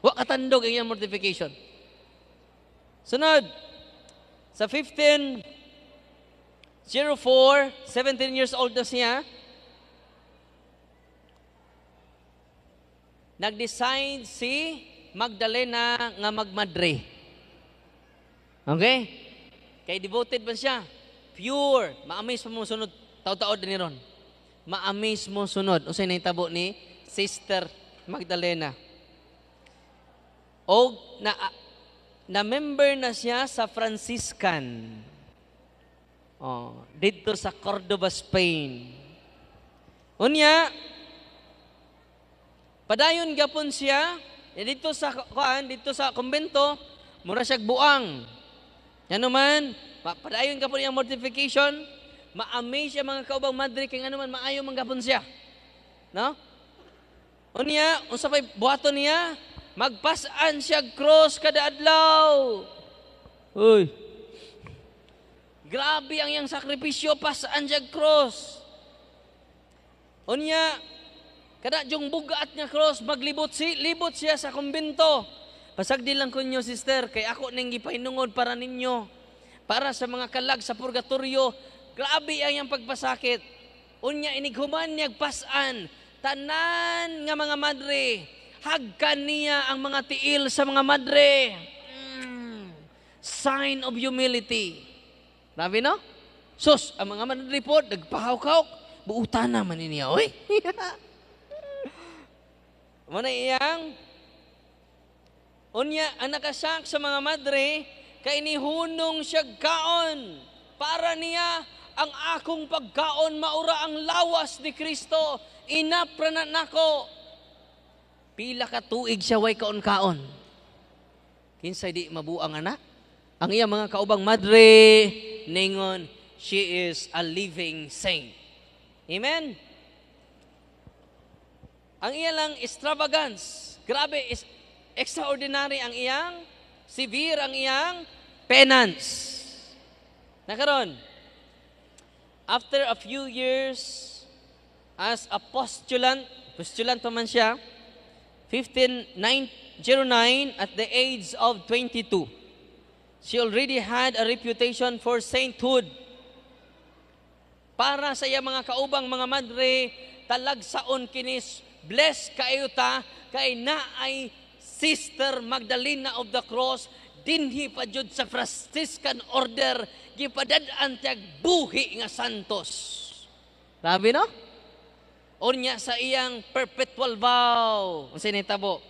Wa katandog ang mortification. Sunod, sa 15, 04, 17 years old na siya, nag-design si Magdalena nga magmadre. Okay? Kay devoted man siya. Pure. Maamis mo sunod. Tawtaod taod ni Ron. Maamis mo sunod. Usay na tabo ni Sister Magdalena. O na na-member na siya sa Franciscan. Oh, dito sa Cordoba, Spain. Unya, padayon gapon siya, eh, dito sa kuan, dito sa kumbento, mura siya buang. Yan naman, padayon gapon niya mortification, maamay siya mga kaubang madre kay ano man maayo man gapon siya. No? Unya, unsa pay buhaton niya? Magpasaan siya cross kada adlaw. Uy. Grabe ang yang sakripisyo pasaan siya cross. Unya kada jung bugat nga cross maglibot si libot siya sa kumbento. Pasagdi lang kunyo, sister kay ako nang gipahinungod para ninyo para sa mga kalag sa purgatorio. Grabe ang yang pagpasakit. Unya inighuman niya pasan tanan nga mga madre Hagkan niya ang mga tiil sa mga madre. Mm. Sign of humility. Grabe no? Sus, ang mga madre po, nagpahawkawk. Buutan na man niya, oy. Muna iyang, unya, ang nakasak sa mga madre, kay nihunong siya kaon. Para niya, ang akong pagkaon maura ang lawas ni Kristo. Inapranat nako Pila ka tuig siya way kaon-kaon. Kinsay di mabuang anak. Ang iya mga kaubang madre ningon she is a living saint. Amen. Ang iya lang extravagance. Grabe is extraordinary ang iyang severe ang iyang penance. Nakaron. After a few years as a postulant, postulant pa man siya, 1509 at the age of 22. She already had a reputation for sainthood. Para sa iya mga kaubang mga madre, talagsaon kinis, bless kayo ta, kay naay Sister Magdalena of the Cross, dinhi pa jud sa Franciscan Order, gipadadaan tiyag buhi nga santos. Sabi no? Ornya sa iyang perpetual vow. Unsa ni tabo?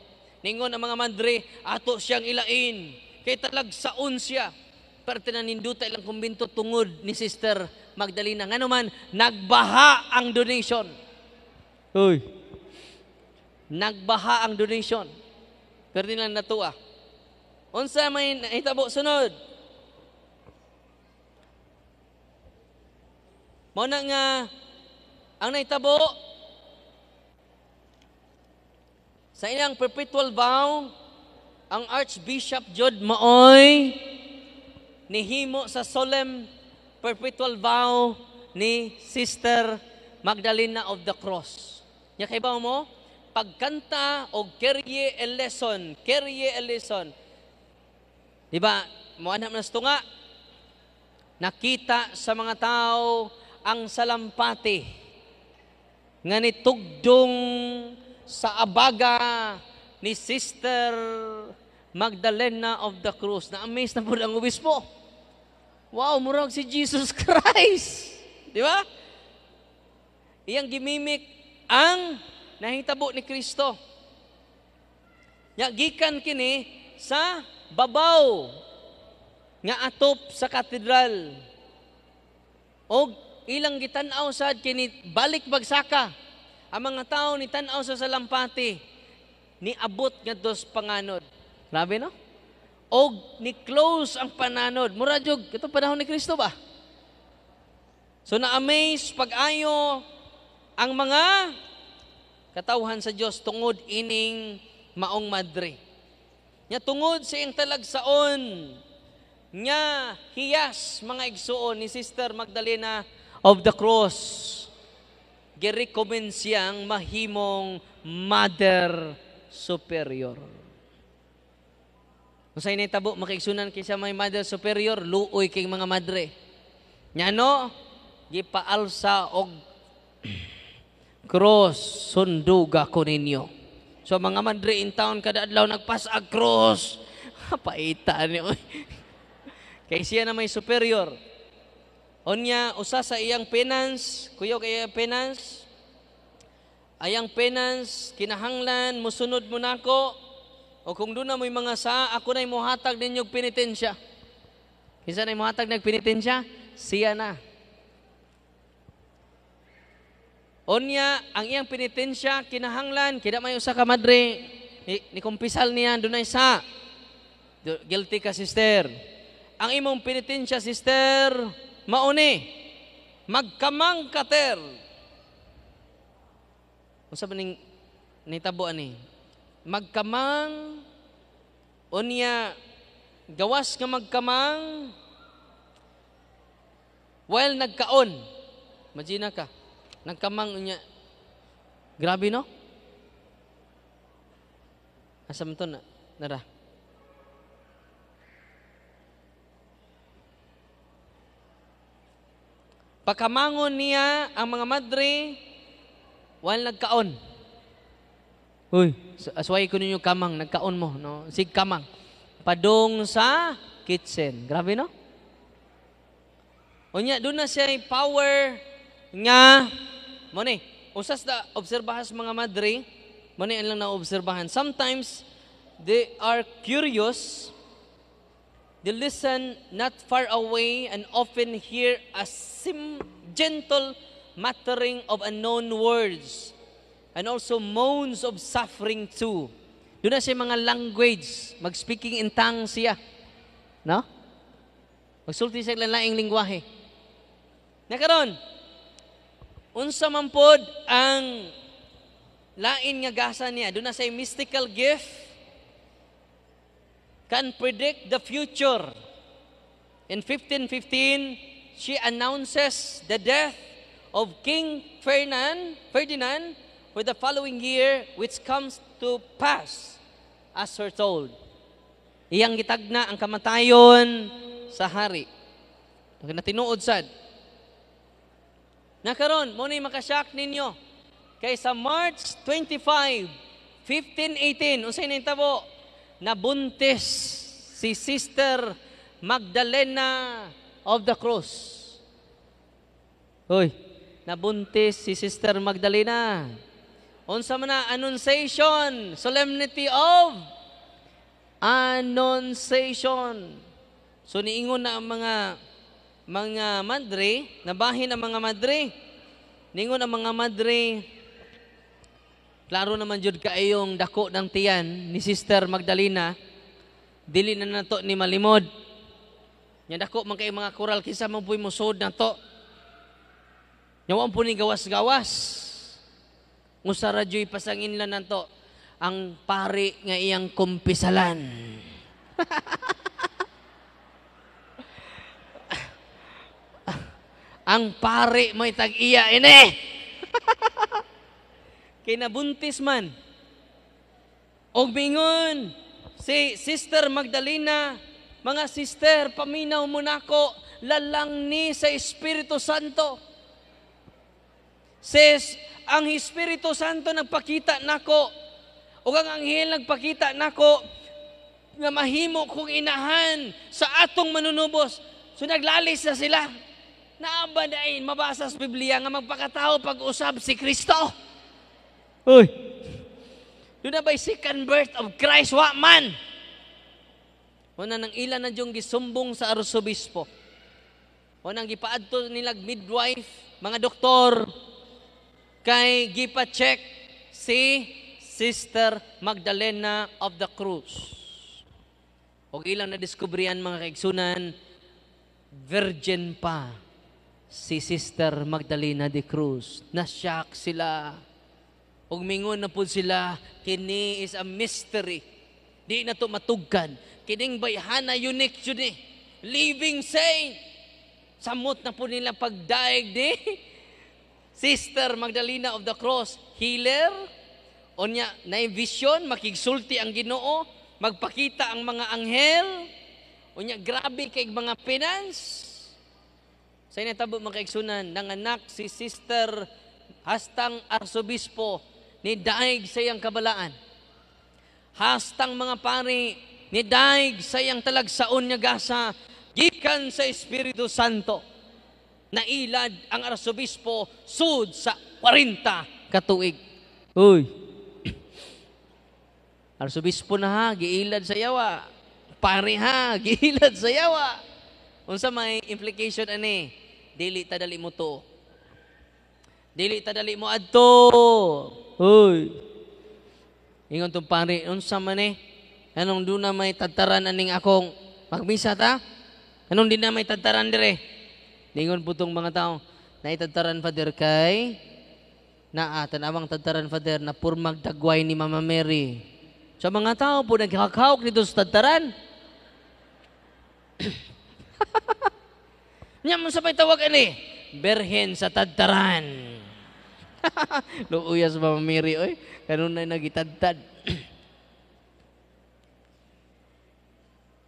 Ningon ang mga madre ato siyang ilain kay talagsaon siya. Parte na ninduta ilang kumbinto tungod ni Sister Magdalena. Ngano man nagbaha ang donation. Uy. Nagbaha ang donation. Pero nila natuwa. Unsa may itabo sunod? Mao na nga ang naitabo Sa inang perpetual vow, ang Archbishop Jude Maoy nihimo sa solemn perpetual vow ni Sister Magdalena of the Cross. Nya kay ba mo? Pagkanta o kerye eleson, kerye eleson. Di ba? Muanham na stunga. Nakita sa mga tao ang salampati nga nitugdong sa abaga ni Sister Magdalena of the Cross. Na-amaze na po ang uwis po. Wow, murag si Jesus Christ. Di ba? Iyang gimimik ang nahitabo ni Kristo. Nga gikan kini sa babaw nga atop sa katedral. Og ilang gitan-aw sad kini balik bagsaka ang mga tao ni tanaw sa salampati, ni abot nga dos panganod. Grabe no? Og ni close ang pananod. Mura jug, ito panahon ni Kristo ba? So na-amaze pag-ayo ang mga katawhan sa Dios tungod ining maong madre. Nya tungod sa iyang talagsaon nya hiyas mga igsuon ni Sister Magdalena of the Cross girekomend siyang mahimong mother superior. Usa ini tabo makiigsunan kaysa may mother superior luoy kay mga madre. no? gipaalsa og cross sunduga ko ninyo. So mga madre in town kada adlaw nagpasag cross. Paita ni oy. Kay na may superior. Onya, usa sa iyang penance, kuyog kay penance, ayang penance, kinahanglan, musunod mo nako, o kung duna na mo'y mga sa ako na'y muhatag ninyong penitensya. Kinsa na'y muhatag ng penitensya? Siya na. Onya, ang iyang penitensya, kinahanglan, kina may usa ka madre, ni, ni kumpisal niya, dunay sa, guilty ka sister. Ang imong penitensya sister, mauni, magkamang kater. Unsa man ning nitabo ani? Magkamang unya gawas nga magkamang while nagkaon. Imagine ka, nagkamang unya. Grabe no? Asa man to na? Nara. Pakamangon niya ang mga madre, wal nagkaon. Uy, asway ko ninyo kamang, nagkaon mo. No? Sig kamang. Padong sa kitchen. Grabe no? Unya, doon na siya power nga, mo ni, usas da obserbahas mga madre, mo ni lang na obserbahan. Sometimes, they are curious They listen not far away and often hear a sim gentle muttering of unknown words and also moans of suffering too. Doon na siya mga language. Mag-speaking in tongues siya. No? Magsulti sa lalaing lingwahe. Na karon, unsa man pod ang lain nga gasa niya, doon na say mystical gift can predict the future. In 1515, she announces the death of King Ferdinand, Ferdinand for the following year which comes to pass as told. Iyang gitagna ang kamatayon sa hari. Na tinuod sad. Nakaron, muna makasyak ninyo. Kay sa March 25, 1518, unsay na tabo? nabuntis si Sister Magdalena of the Cross. Hoy, nabuntis si Sister Magdalena. Unsa man na annunciation, solemnity of annunciation. So niingon na ang mga mga madre, nabahin ang mga madre. Ningon ang mga madre, Klaro naman jud kaayong dako ng tiyan ni Sister Magdalena dili na nato ni malimod. Nya dako man kay mga koral kinsa man puy musod nato. Nya wa ni gawas-gawas. Usa ra joy pasangin lang nato ang pari nga iyang kumpisalan. ang pari may tag-iya ini. kay nabuntis man. Og mingon, si Sister Magdalena, mga sister, paminaw mo nako, lalang ni sa Espiritu Santo. Sis, ang Espiritu Santo nagpakita nako, o ang anghel nagpakita nako, nga mahimo kong inahan sa atong manunubos. So naglalis na sila. Naabadain, mabasa sa Biblia nga magpakatao pag-usab si Kristo. Uy, doon na ba'y second birth of Christ, wa man? Una nang ilan na diyong gisumbong sa arsobispo. Una nang gipaadto nilag midwife, mga doktor, kay gipa-check si Sister Magdalena of the Cruz. O ilang na diskubriyan mga kaigsunan, virgin pa si Sister Magdalena de Cruz. Nasyak sila. Ugmingon na po sila, kini is a mystery. Di na to matugkan. Kining bayhana unique jud ni. Eh. Living saint. Samot na po nila pagdaig di. Sister Magdalena of the Cross, healer. Onya, na vision, makigsulti ang ginoo, magpakita ang mga anghel. Unya, grabe kay mga finance. Sa inatabo mga kaigsunan, nanganak si Sister Hastang Arsobispo ni daig sa iyang kabalaan. Hastang mga pari ni daig sa iyang talagsaon niya gasa gikan sa Espiritu Santo. Nailad ang arsobispo sud sa 40 katuig. Uy. Arsobispo na ha, giilad sa yawa. Pare ha, giilad sa yawa. Unsa may implication ani? Dili ta dali mo to Dili tadali mo adto. Hoy. Ingon tong pari, unsa man eh? Anong do na may tataran aning akong pagmisa ta? Anong di na may tataran dire? Ningon putong mga tao, naitataran father kay atan amang tataran father na purmag dagway ni Mama Mary. Sa mga tao po nagkakahawak nito sa tataran. Nya mo sabay tawag ani, berhen sa tataran. Luuya sa mamiri oy. Kanun na nagitadtad.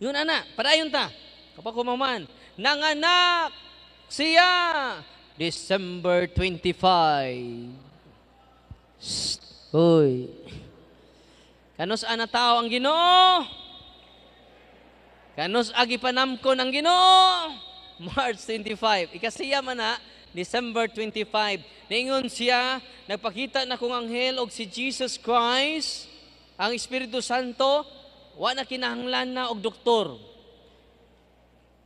Yun ana, padayon ta. Kapag kumaman, nanganak siya December 25. Shh. Hoy. Kanos ana tao ang Ginoo? Kanos agi panamkon ang Ginoo? March 25. Ikasiya man na, December 25. Ningon siya, nagpakita na kung anghel og si Jesus Christ, ang Espiritu Santo, wa na kinahanglan na og doktor.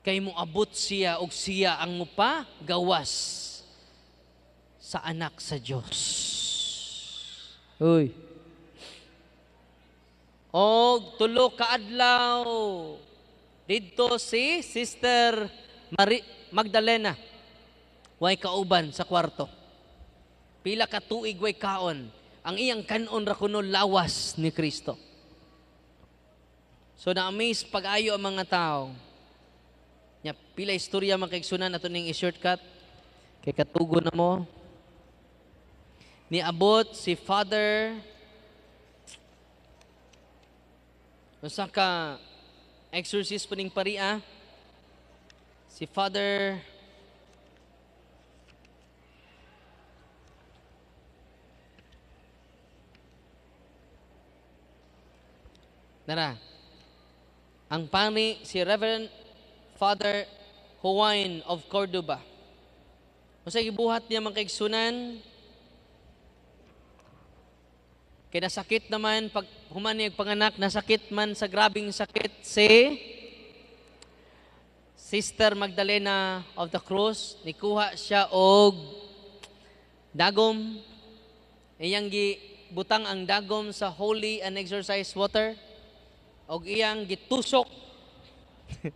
Kay moabot siya og siya ang mupa gawas sa anak sa Dios. Uy. Og tulo kaadlaw adlaw didto si Sister Mari Magdalena way kauban sa kwarto. Pila ka tuig way kaon. Ang iyang kanon ra kuno lawas ni Kristo. So na-amaze pag-ayo ang mga tao. Nya pila istorya man kay sunan ato ning shortcut kay katugo na mo. Ni Niabot si Father usa ka exorcist puning paria si Father Nara. Ang pani si Reverend Father Huwain of Cordoba. Masa gibuhat niya mga kaigsunan, kaya nasakit naman, pag humani ang panganak, nasakit man sa grabing sakit si Sister Magdalena of the Cruz, nikuha siya og dagom, iyang butang ang dagom sa holy and exercise water, og iyang gitusok.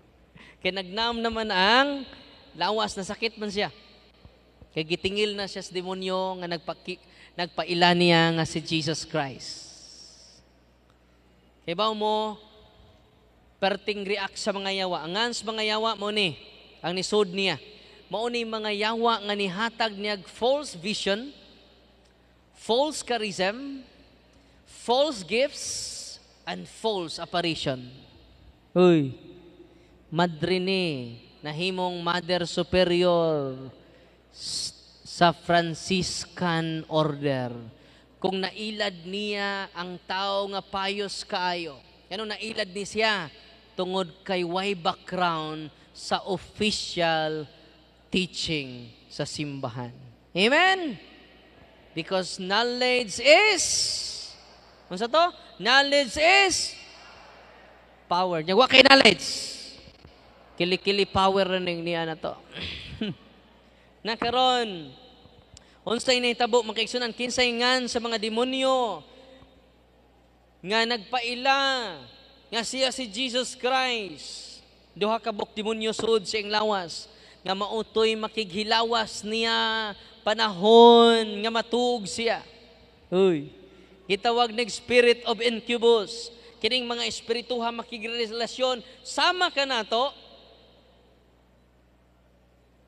Kay nagnaam naman ang lawas na sakit man siya. Kay gitingil na siya sa demonyo nga nagpaki, nagpaila niya nga si Jesus Christ. Kay ba mo perting react sa mga yawa. Ang sa mga yawa mo ni ang nisod niya. Mao ni mga yawa nga nihatag niya false vision, false charism, false gifts, and false apparition. Uy, madrini, nahimong Mother Superior sa Franciscan Order. Kung nailad niya ang tao nga payos kaayo, ano nailad ni siya tungod kay way background sa official teaching sa simbahan. Amen? Because knowledge is, ano sa to? Knowledge is power. Nya wa knowledge. Kili-kili power ning niya na to. na karon unsay nahitabo makiigsunan kinsay ngan sa mga demonyo nga nagpaila nga siya si Jesus Christ duha ka buk demonyo sud sa lawas nga mautoy makighilawas niya panahon nga matuog siya uy Gitawag ng spirit of incubus. Kining mga espirituha makigrelasyon, sama ka na to.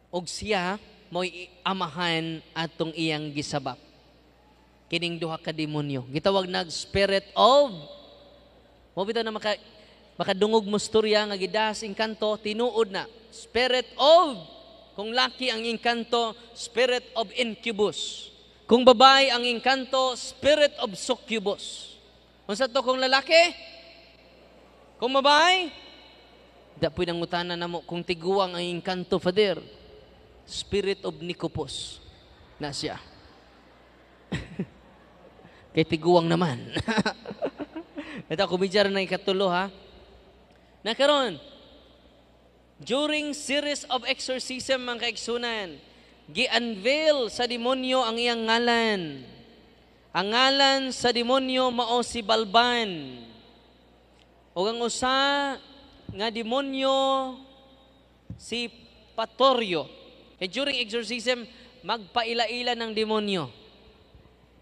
Og siya, mo'y amahan atong iyang gisabak. Kining duha ka demonyo. Gitawag nag spirit of. Mo bitaw na maka makadungog mo storya nga gidas inkanto tinuod na spirit of kung laki ang inkanto, spirit of incubus. Kung babae ang engkanto, spirit of succubus. Unsa to kung lalaki? Kung babae? Da po utana na mo, kung tiguang ang engkanto, Father, spirit of Nicopos na siya. Kay tiguang naman. Ito, kumidya na ikatulo ha. Nakaroon, during series of exorcism, mga kaiksunan, gi-unveil sa demonyo ang iyang ngalan. Ang ngalan sa demonyo mao si Balban. O ang usa nga demonyo si Patorio. And during exorcism, magpaila-ila ng demonyo.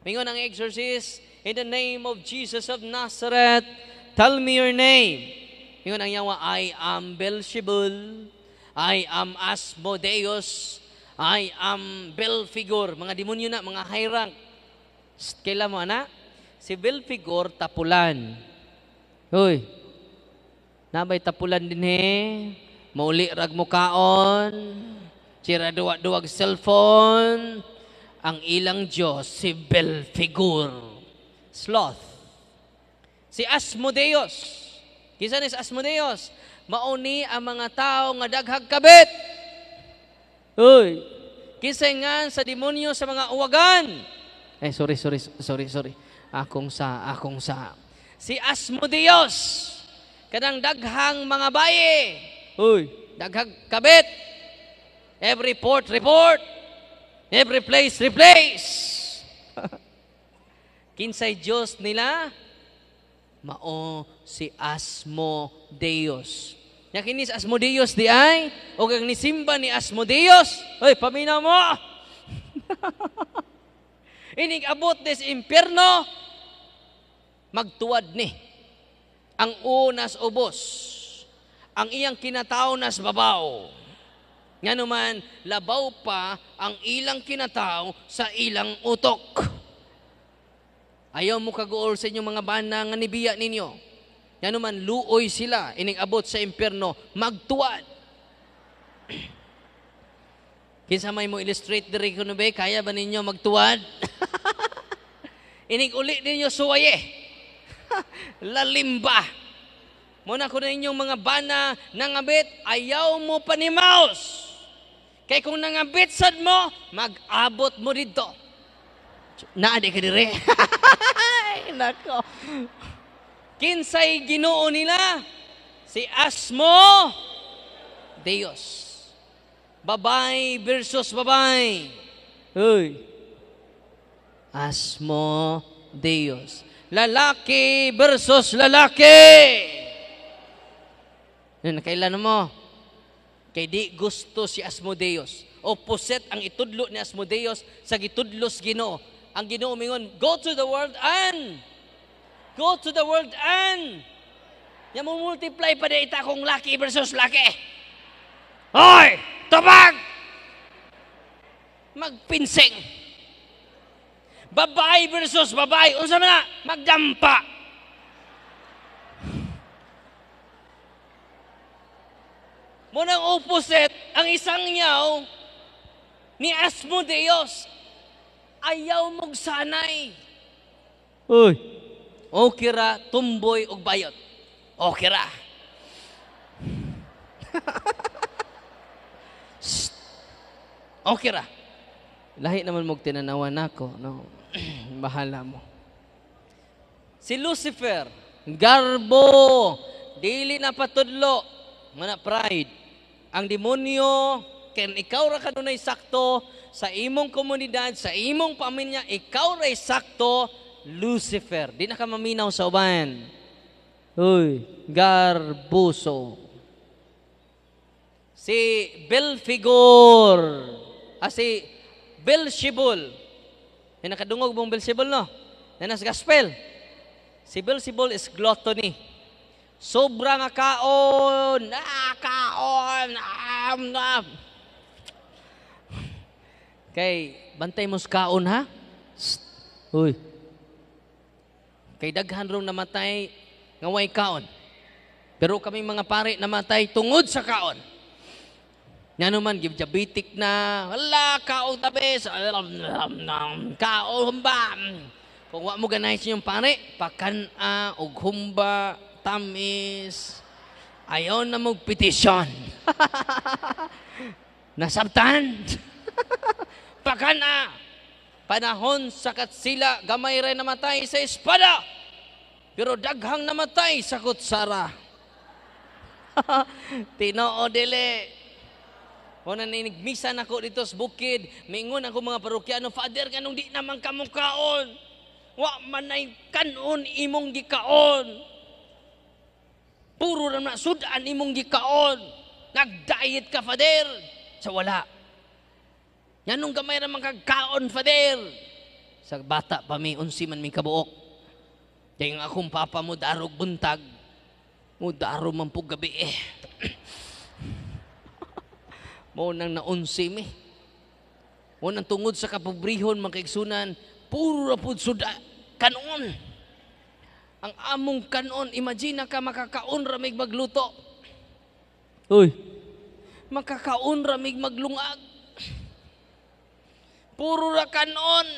Mingon ang exorcist, In the name of Jesus of Nazareth, tell me your name. Mingon ang yawa, I am Belzebul, I am Asmodeus, I am Belfigor. Mga demonyo na, mga high rank. Kailan mo, anak? Si Belfigor, tapulan. Uy, nabay tapulan din he. Mauli rag mo kaon. Sira duwag-duwag cellphone. Ang ilang Diyos, si Belfigor. Sloth. Si Asmodeus. Kisa ni Asmodeus. Mauni ang mga tao nga daghag kabit Uy, kisaingan sa demonyo sa mga uwagan. Eh, sorry, sorry, sorry, sorry. Akong sa, akong sa. Si Asmodeus, kanang daghang mga baye. Uy, daghang kabit. Every port, report. Every place, replace. Kinsay Diyos nila? Mao si Asmo Deus. Nya kini sa Asmodeus di ay o kag ni simba ni Asmodeus. Hoy, paminaw mo. Inig abot des impierno magtuwad ni ang unas ubos ang iyang kinatao nas babaw nga naman labaw pa ang ilang kinatao sa ilang utok ayaw mo kaguol sa inyong mga bana nga nibiya ninyo Yanuman luoy sila ining abot sa impierno magtuwad. Kinsa may mo illustrate diri kuno be kaya ba ninyo magtuwad? ining uli ninyo suwaye. Lalim ba? Muna ko na mga bana nangabit, ayaw mo panimaos. Kay kung nangabit sad mo, mag-abot mo dito. Naa di ka dire. Nako. Kinsay ginoo nila? Si Asmo Deus. Babay versus babay. Uy. Asmo Deus. Lalaki versus lalaki. Ano kailan mo? Kay di gusto si Asmodeus. Opposite ang itudlo ni Asmodeus sa gitudlos Ginoo. Ang Ginoo mingon, go to the world and Go to the world and yamumultiply pa di ita kong laki versus laki. Hoy! Tubag! Magpinsing. Babae versus babae. Unsa na? Magdampa. Munang opposite, ang isang niyaw, ni Asmodeus. Ayaw mong sanay. Uy, okira, tumboy, ug bayot. Okira. okira. Lahi naman mong tinanawan nako, no? Bahala mo. Si Lucifer, garbo, dili na patudlo, mana pride. Ang demonyo, ken ikaw ra kanunay sakto, sa imong komunidad, sa imong pamilya, ikaw ray sakto, Lucifer. Di na ka maminaw sa uban. Uy, garbuso. Si Belfigur. Ah, si Belshibul. Yan nakadungog mong Belshibul, no? Yan nas gospel. Si Belshibul is gluttony. Sobra nga kaon, ah, kaon, ah, ah. Kay, bantay mo sa kaon, ha? Shh. Uy, Kay daghan rong namatay ngaway kaon. Pero kami mga pare namatay tungod sa kaon. Nga naman, give diabetic na, wala, kaong tabis, kaong humba. Kung wa mo ganay sa inyong pare, pakana, og humba, tamis, ayaw na mong petisyon. Nasabtan. pakana. Panahon sakat sila, gamay rin namatay sa espada. Pero daghang namatay sa kutsara. Tinoo dili. O naninigmisan ako dito sa bukid, mingon ako mga parokyano, Father, kanong di naman kamukaon. Wa manay kanon imong gikaon. Puro na sudan imong gikaon. Nag-diet ka, Father. Sa wala Nganong gamay ra man kag kaon father. Sa bata pa may unsi man may kabuok. Kay ang akong papa mo darog buntag. Mo daro man po gabi eh. mo nang naunsi me. Mo nang tungod sa kapobrihon makaigsunan, puro pud suda kanon. Ang among kanon, imagine ka makakaon ra may magluto. Uy, makakaon ra may maglungag. Puro ra kanon.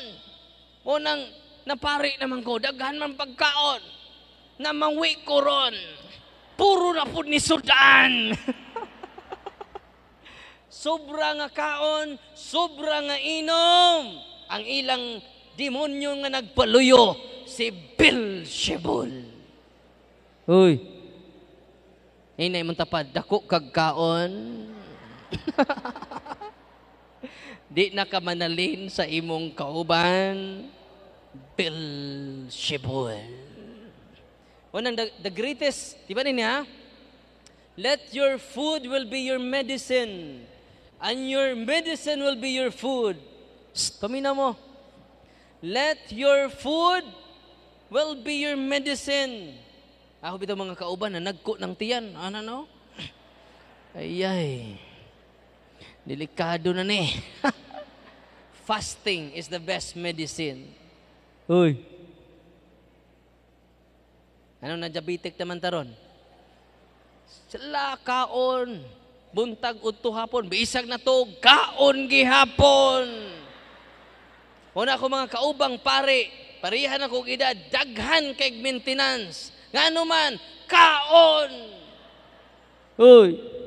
O nang napari naman ko, daghan man pagkaon. Na mangwi ko ron. Puro na po ni Sudan. sobra nga kaon, sobra nga inom. Ang ilang demonyo nga nagpaluyo, si Belzebul. Uy, inay mong tapad, dako kagkaon. di nakamanalin sa imong kauban, Beelzebul. Unang, the, the greatest, di ba niya? Let your food will be your medicine, and your medicine will be your food. Psst, pamina mo. Let your food will be your medicine. Ako bitaw mga kauban na nagko ng tiyan. Ano no? Ayay. Ay. Delikado na ni. Eh. Fasting is the best medicine. Uy. Ano na diabetic naman taron? Sala kaon. Buntag udto hapon, bisag na to kaon gihapon. Una ko mga kaubang pare, parehan ako edad, daghan kay maintenance. Ngano man kaon. Uy.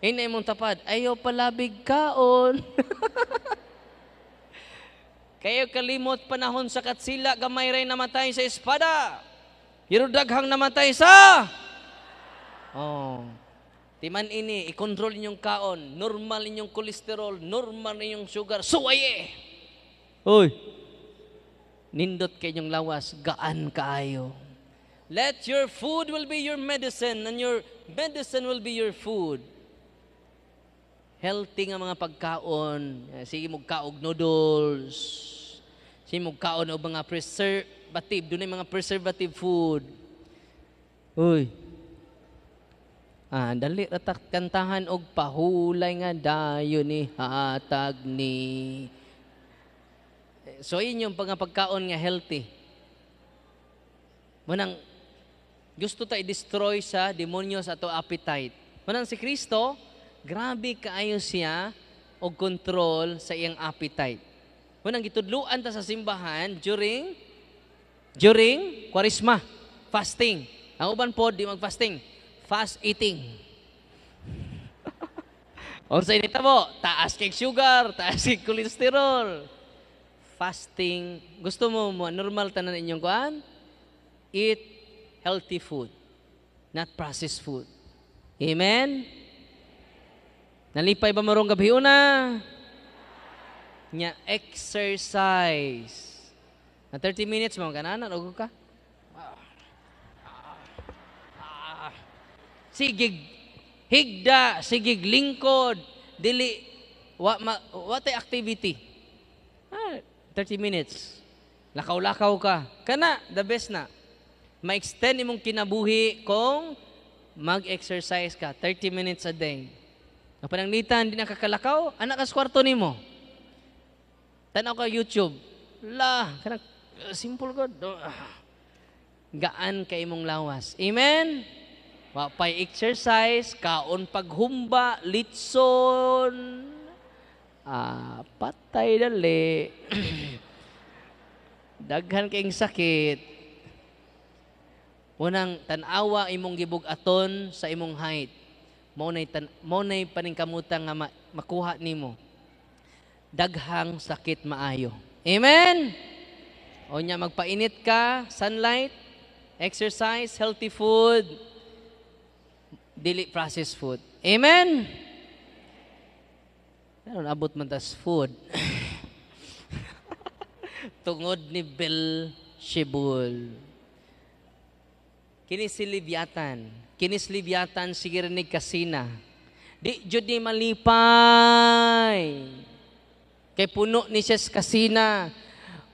Ay na imong tapad, ayaw palabig kaon. Kayo kalimot panahon sa katsila, gamay ray namatay sa espada. Hirudaghang namatay sa... Oh. Timan ini, i-control ninyong kaon, normal inyong kolesterol, normal inyong sugar, suwaye! Uy! Nindot kayong lawas, gaan kaayo. Let your food will be your medicine and your medicine will be your food healthy nga mga pagkaon. Eh, sige mo kaog noodles. Sige mo kaon o mga preservative. Doon mga preservative food. Uy. Ah, dali ratak kantahan og pahulay nga dayon ni hatag ni. Eh, so inyong yung pagkaon nga healthy. Manang gusto tayo destroy sa demonyo sa ato appetite. Manang si Kristo, Grabe kaayo siya og control sa iyang appetite. Kung ang gitudluan ta sa simbahan during during Kwarisma, fasting. Ang uban po, di mag-fasting. Fast eating. Or sa inita mo, taas kay sugar, taas kay cholesterol. Fasting. Gusto mo mo, normal tanan inyong kuan? Eat healthy food, not processed food. Amen? Nalipay ba marong gabi una? Nya exercise. Na 30 minutes mo kananan og ka. Sigig higda, sigig lingkod, dili wa ma, what activity. Ah, 30 minutes. Lakaw-lakaw ka. Kana, the best na. Ma-extend imong kinabuhi kung mag-exercise ka 30 minutes a day. Kapananglitan, di nakakalakaw, anak sa kwarto nimo. Tanaw ka YouTube. La, kanang, uh, simple God. Ah. gaan ka imong lawas. Amen? Wa pay exercise, kaon paghumba, litson. Ah, patay dali. Daghan kayong sakit. Unang tanawa imong gibug aton sa imong height. Maunay, tan- maunay paningkamutan nga makuha nimo daghang sakit maayo. Amen? O niya, magpainit ka, sunlight, exercise, healthy food, dili processed food. Amen? Pero abot man tas food. Tungod ni Bill Shibul. Kini si Libyatan kinis libyatan sigirinig kasina. Di jud ni malipay. Kay puno ni Ses kasina.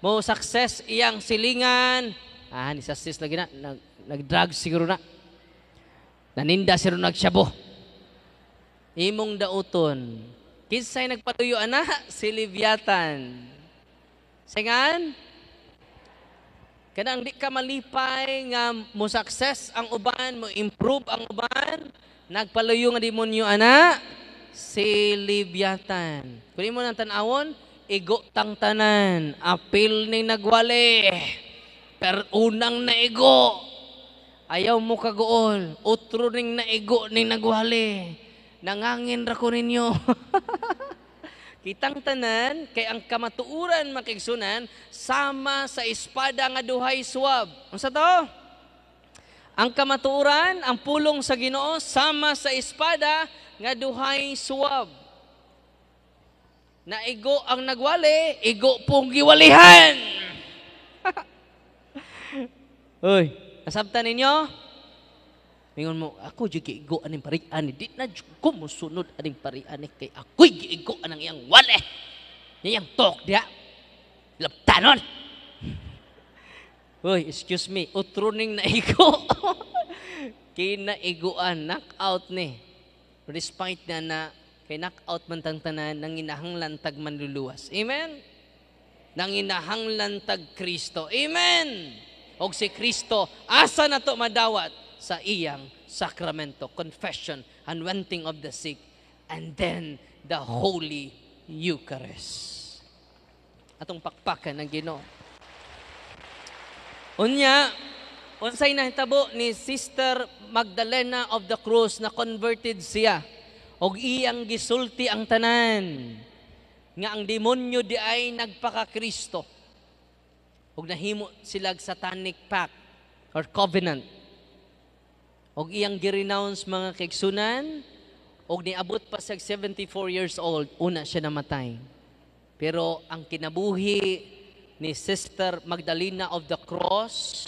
Mo success iyang silingan. Ah, ni Ses lagi na nag, nag siguro na. Naninda siguro nagsyabo. Imong dauton. Kinsay nagpatuyo ana si Libyatan. Singan? Kanang di ka malipay nga mo success ang uban, mo improve ang uban, nagpaluyo nga demonyo ana, silibyatan. Kuni mo nang tanawon, ego tang tanan, apil ni nagwali, per unang na ego, Ayaw mo kagool, utro ning na ego ning nagwali. Nangangin ra ko ninyo. Kitang tanan, kay ang kamatuuran makigsunan, sama sa espada nga duhay suwab. Unsa to? Ang kamatuuran, ang pulong sa ginoo, sama sa espada nga duhay suwab. Na igo ang nagwali, igo pong giwalihan. Uy, nasabtan ninyo? Mingon mo, ako jud giigo aning parian, di na jud ko mosunod aning parian kay ako'y giigo anang iyang wale. Iyang tok dia. Laptanon. Uy, excuse me, utroning na igo. Kinaiguan, knockout ni. Respite na na kay knockout man tang tanan nang inahang lantag manluluwas. Amen. Nang inahang lantag Kristo. Amen. Og si Kristo, asa na to madawat? sa iyang sakramento, confession, anointing of the sick, and then the Holy Eucharist. Atong pakpakan ng Ginoo. Unya, unsay na hitabo ni Sister Magdalena of the Cross na converted siya og iyang gisulti ang tanan nga ang demonyo di ay nagpaka-Kristo. Ug nahimo sila satanic pact or covenant og iyang girenounce mga kaigsunan og niabot pa sa 74 years old una siya namatay pero ang kinabuhi ni Sister Magdalena of the Cross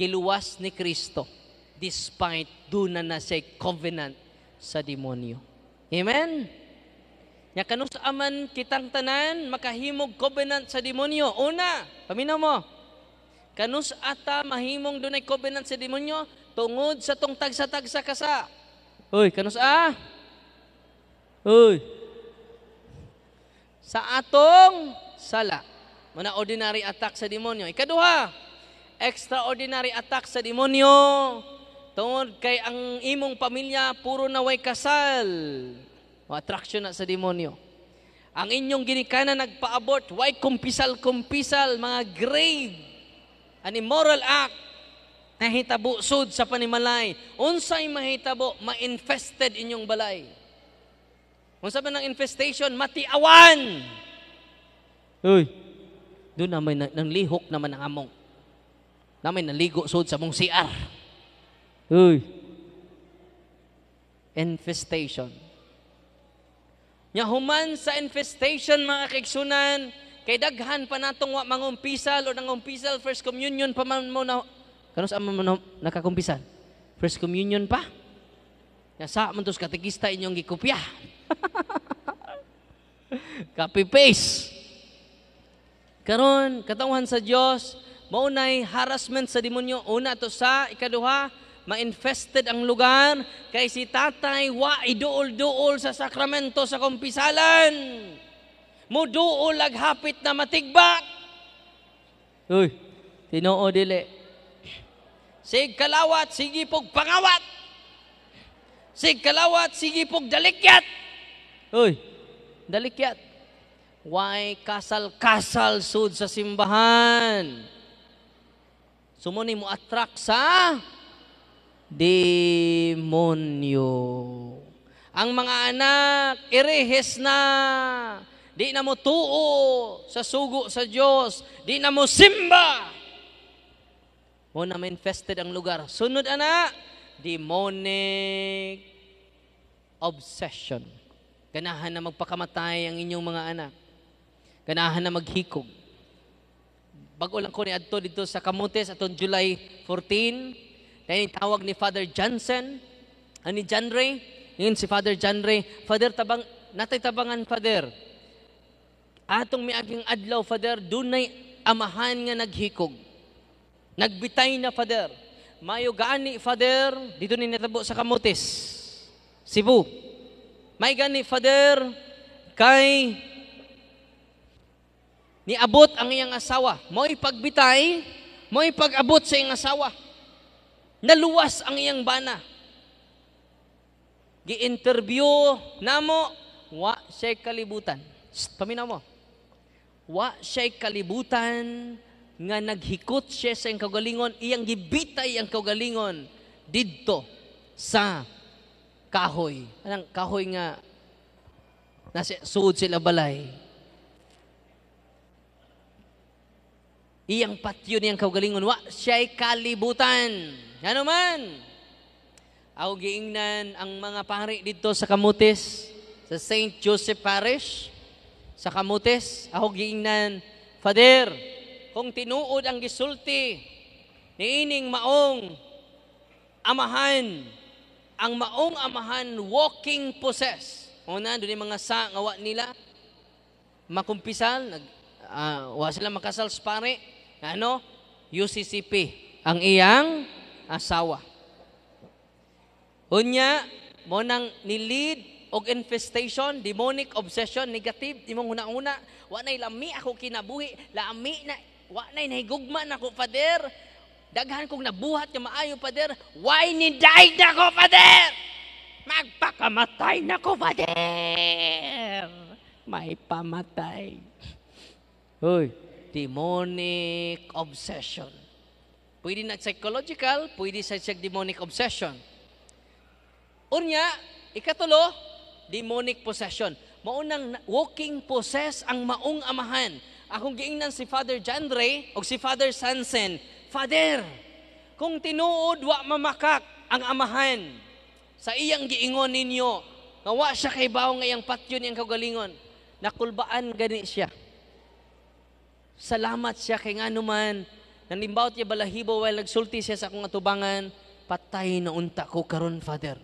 giluwas ni Kristo despite duna na siya covenant sa demonyo amen nya kanus aman kitang tanan makahimog covenant sa demonyo una paminaw mo kanus ata mahimong dunay covenant sa demonyo Tungod sa tong tagsa-tagsa kasa. Hoy, kanus ah? Hoy. Sa atong sala. Muna ordinary attack sa demonyo. Ikaduha, extraordinary attack sa demonyo. Tungod kay ang imong pamilya, puro na way kasal. O attraction na sa demonyo. Ang inyong ginikanan nagpa-abort, why kumpisal-kumpisal, mga grave, an immoral act nahitabo sud sa panimalay. Unsay mahitabo, ma-infested inyong balay. Unsa man ang infestation, matiawan. Uy, doon naman na, nang lihok naman ang among. Namin naligo sud sa mong CR. Uy. Infestation. Nya human sa infestation mga kiksunan, kay daghan pa natong wa mangumpisal o nangumpisal first communion pa man mo na Kanos ang man nakakumpisan? First communion pa? Nasa man tos katekista inyong gikopya. Copy paste. Karon, katawan sa Dios, maunay harassment sa demonyo. Una to sa ikaduha, ma-infested ang lugar kay si tatay wa iduol-duol sa sakramento sa kumpisalan. Muduol ag hapit na matigbak. Uy, tinuo dili. Sig kalawat, sige pog pangawat. Sig kalawat, sige pog dalikyat. Uy, dalikyat. Why kasal-kasal sud sa simbahan? Sumuni mo attract sa demonyo. Ang mga anak, irehes na. Di na mo tuo sa sugo sa Diyos. Di na mo simba mo na infested ang lugar. Sunod ana, demonic obsession. Ganahan na magpakamatay ang inyong mga anak. Ganahan na maghikog. Bago lang ko ni Adto dito sa Kamotes atong July 14, dahil tawag ni Father Johnson, ani ah, John Ray, yun si Father John Ray, Father tabang, natay tabangan Father, atong miaging adlaw Father, dunay amahan nga naghikog Nagbitay na, Father. Mayo gaani, Father, dito ni natabo sa Kamutis, Cebu. May gani, Father, kay niabot ang iyang asawa. Mo'y pagbitay, mo'y pag sa iyang asawa. Naluwas ang iyang bana. Gi-interview namo, wa siya'y kalibutan. Paminaw mo. Wa siya'y kalibutan nga naghikot siya sa iyang kaugalingon, iyang gibitay ang kaugalingon didto sa kahoy. Anang kahoy nga nasa suod sila balay. Iyang patyo niyang kaugalingon, wa siya'y kalibutan. Ano man? Ako giingnan ang mga pari dito sa Kamutis, sa St. Joseph Parish, sa Kamutis. Ako giingnan, Father, kung tinuod ang gisulti ni ining maong amahan ang maong amahan walking possess una dun mga sa ngawa nila makumpisal nag uh, wa sila makasal sa pare ano UCCP ang iyang asawa unya mo nang nilid og infestation demonic obsession negative imong una-una wa nay lami ako kinabuhi lami na Wa nay nahigugma na ko, Father. Daghan kong nabuhat nga maayo, Father. Why ni die na ko, Father? Magpakamatay na ko, Father. May pamatay. Hoy, demonic obsession. Pwede na psychological, pwede sa demonic obsession. Unya, ikatulo, demonic possession. Maunang walking possess ang maong amahan akong giingnan si Father Jandre o si Father Sansen, Father, kung tinuod wa mamakak ang amahan sa iyang giingon ninyo, nga wa siya kay bawong ngayang patyon niyang kagalingon, nakulbaan gani siya. Salamat siya kay nga naman, nanimbaut niya balahibo while nagsulti siya sa akong atubangan, patay na unta ko karon Father,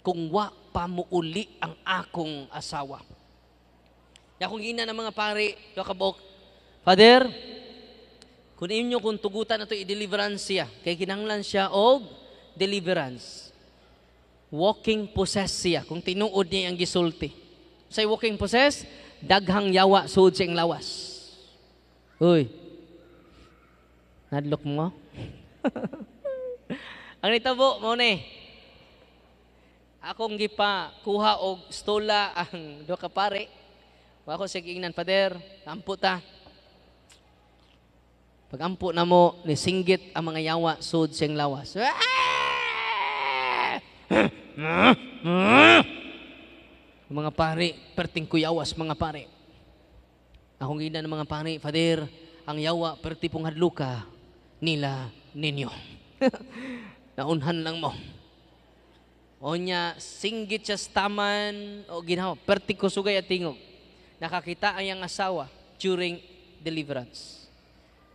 kung wa pamuuli ang akong asawa. Yakong ina ng mga pari, Yakabok, Father, kung inyo kung tugutan na ito, i-deliverance siya. Kaya kinanglan siya og deliverance. Walking possess siya. Kung tinuod niya ang gisulti. Say walking possess, daghang yawa, suod sa lawas. Uy, nadlock mo? ang nitabo mo ni, akong gipa kuha og stola ang do kapare. Wa ko sa ingnan, Father, ampo ta Pagampo na mo, ni singgit ang mga yawa, sud siyang lawas. mga pare, perting kuyawas, mga pare. Akong gina ng mga pare, Father, ang yawa, perti pong hadluka nila ninyo. Naunhan lang mo. O niya, singgit siya staman, o ginawa, perti kusugay at tingog. Nakakita ang iyang asawa during deliverance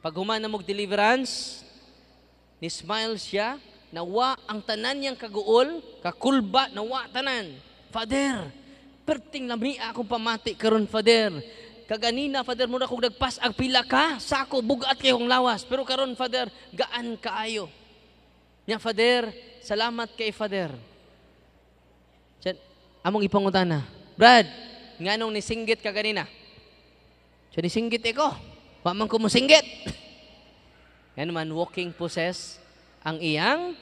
pag humana mong deliverance, ni smile siya, nawa ang tanan niyang kaguol, kakulba, nawa tanan. Father, perting lami akong pamati karon Father. Kaganina, Father, muna kong nagpas ang pila ka, sako, bugat kayong lawas. Pero karon Father, gaan kaayo. Nya, Father, salamat kay Father. Siya, among ipangutana, Brad, nga nung nisinggit ka ganina? Siya nisinggit ko. Wa man ko musinggit. Yan man, walking possess ang iyang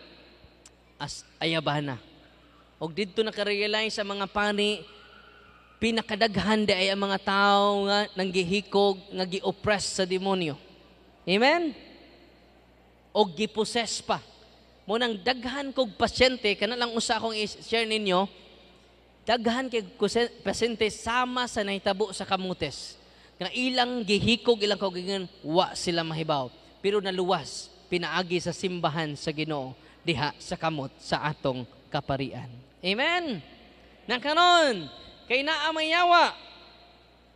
as ayabana. Og didto nakarealize sa mga pani, pinakadaghan di ay ang mga tao nga nanggihikog, nga gi-oppress sa demonyo. Amen? O gipossess pa. Munang daghan kog pasyente, kana lang usa akong i-share ninyo, daghan kay pasyente sama sa nahitabo sa kamutes nga ilang gihikog ilang kaugingan wa sila mahibaw pero naluwas pinaagi sa simbahan sa Ginoo diha sa kamot sa atong kaparian amen nakanon kay naa mayawa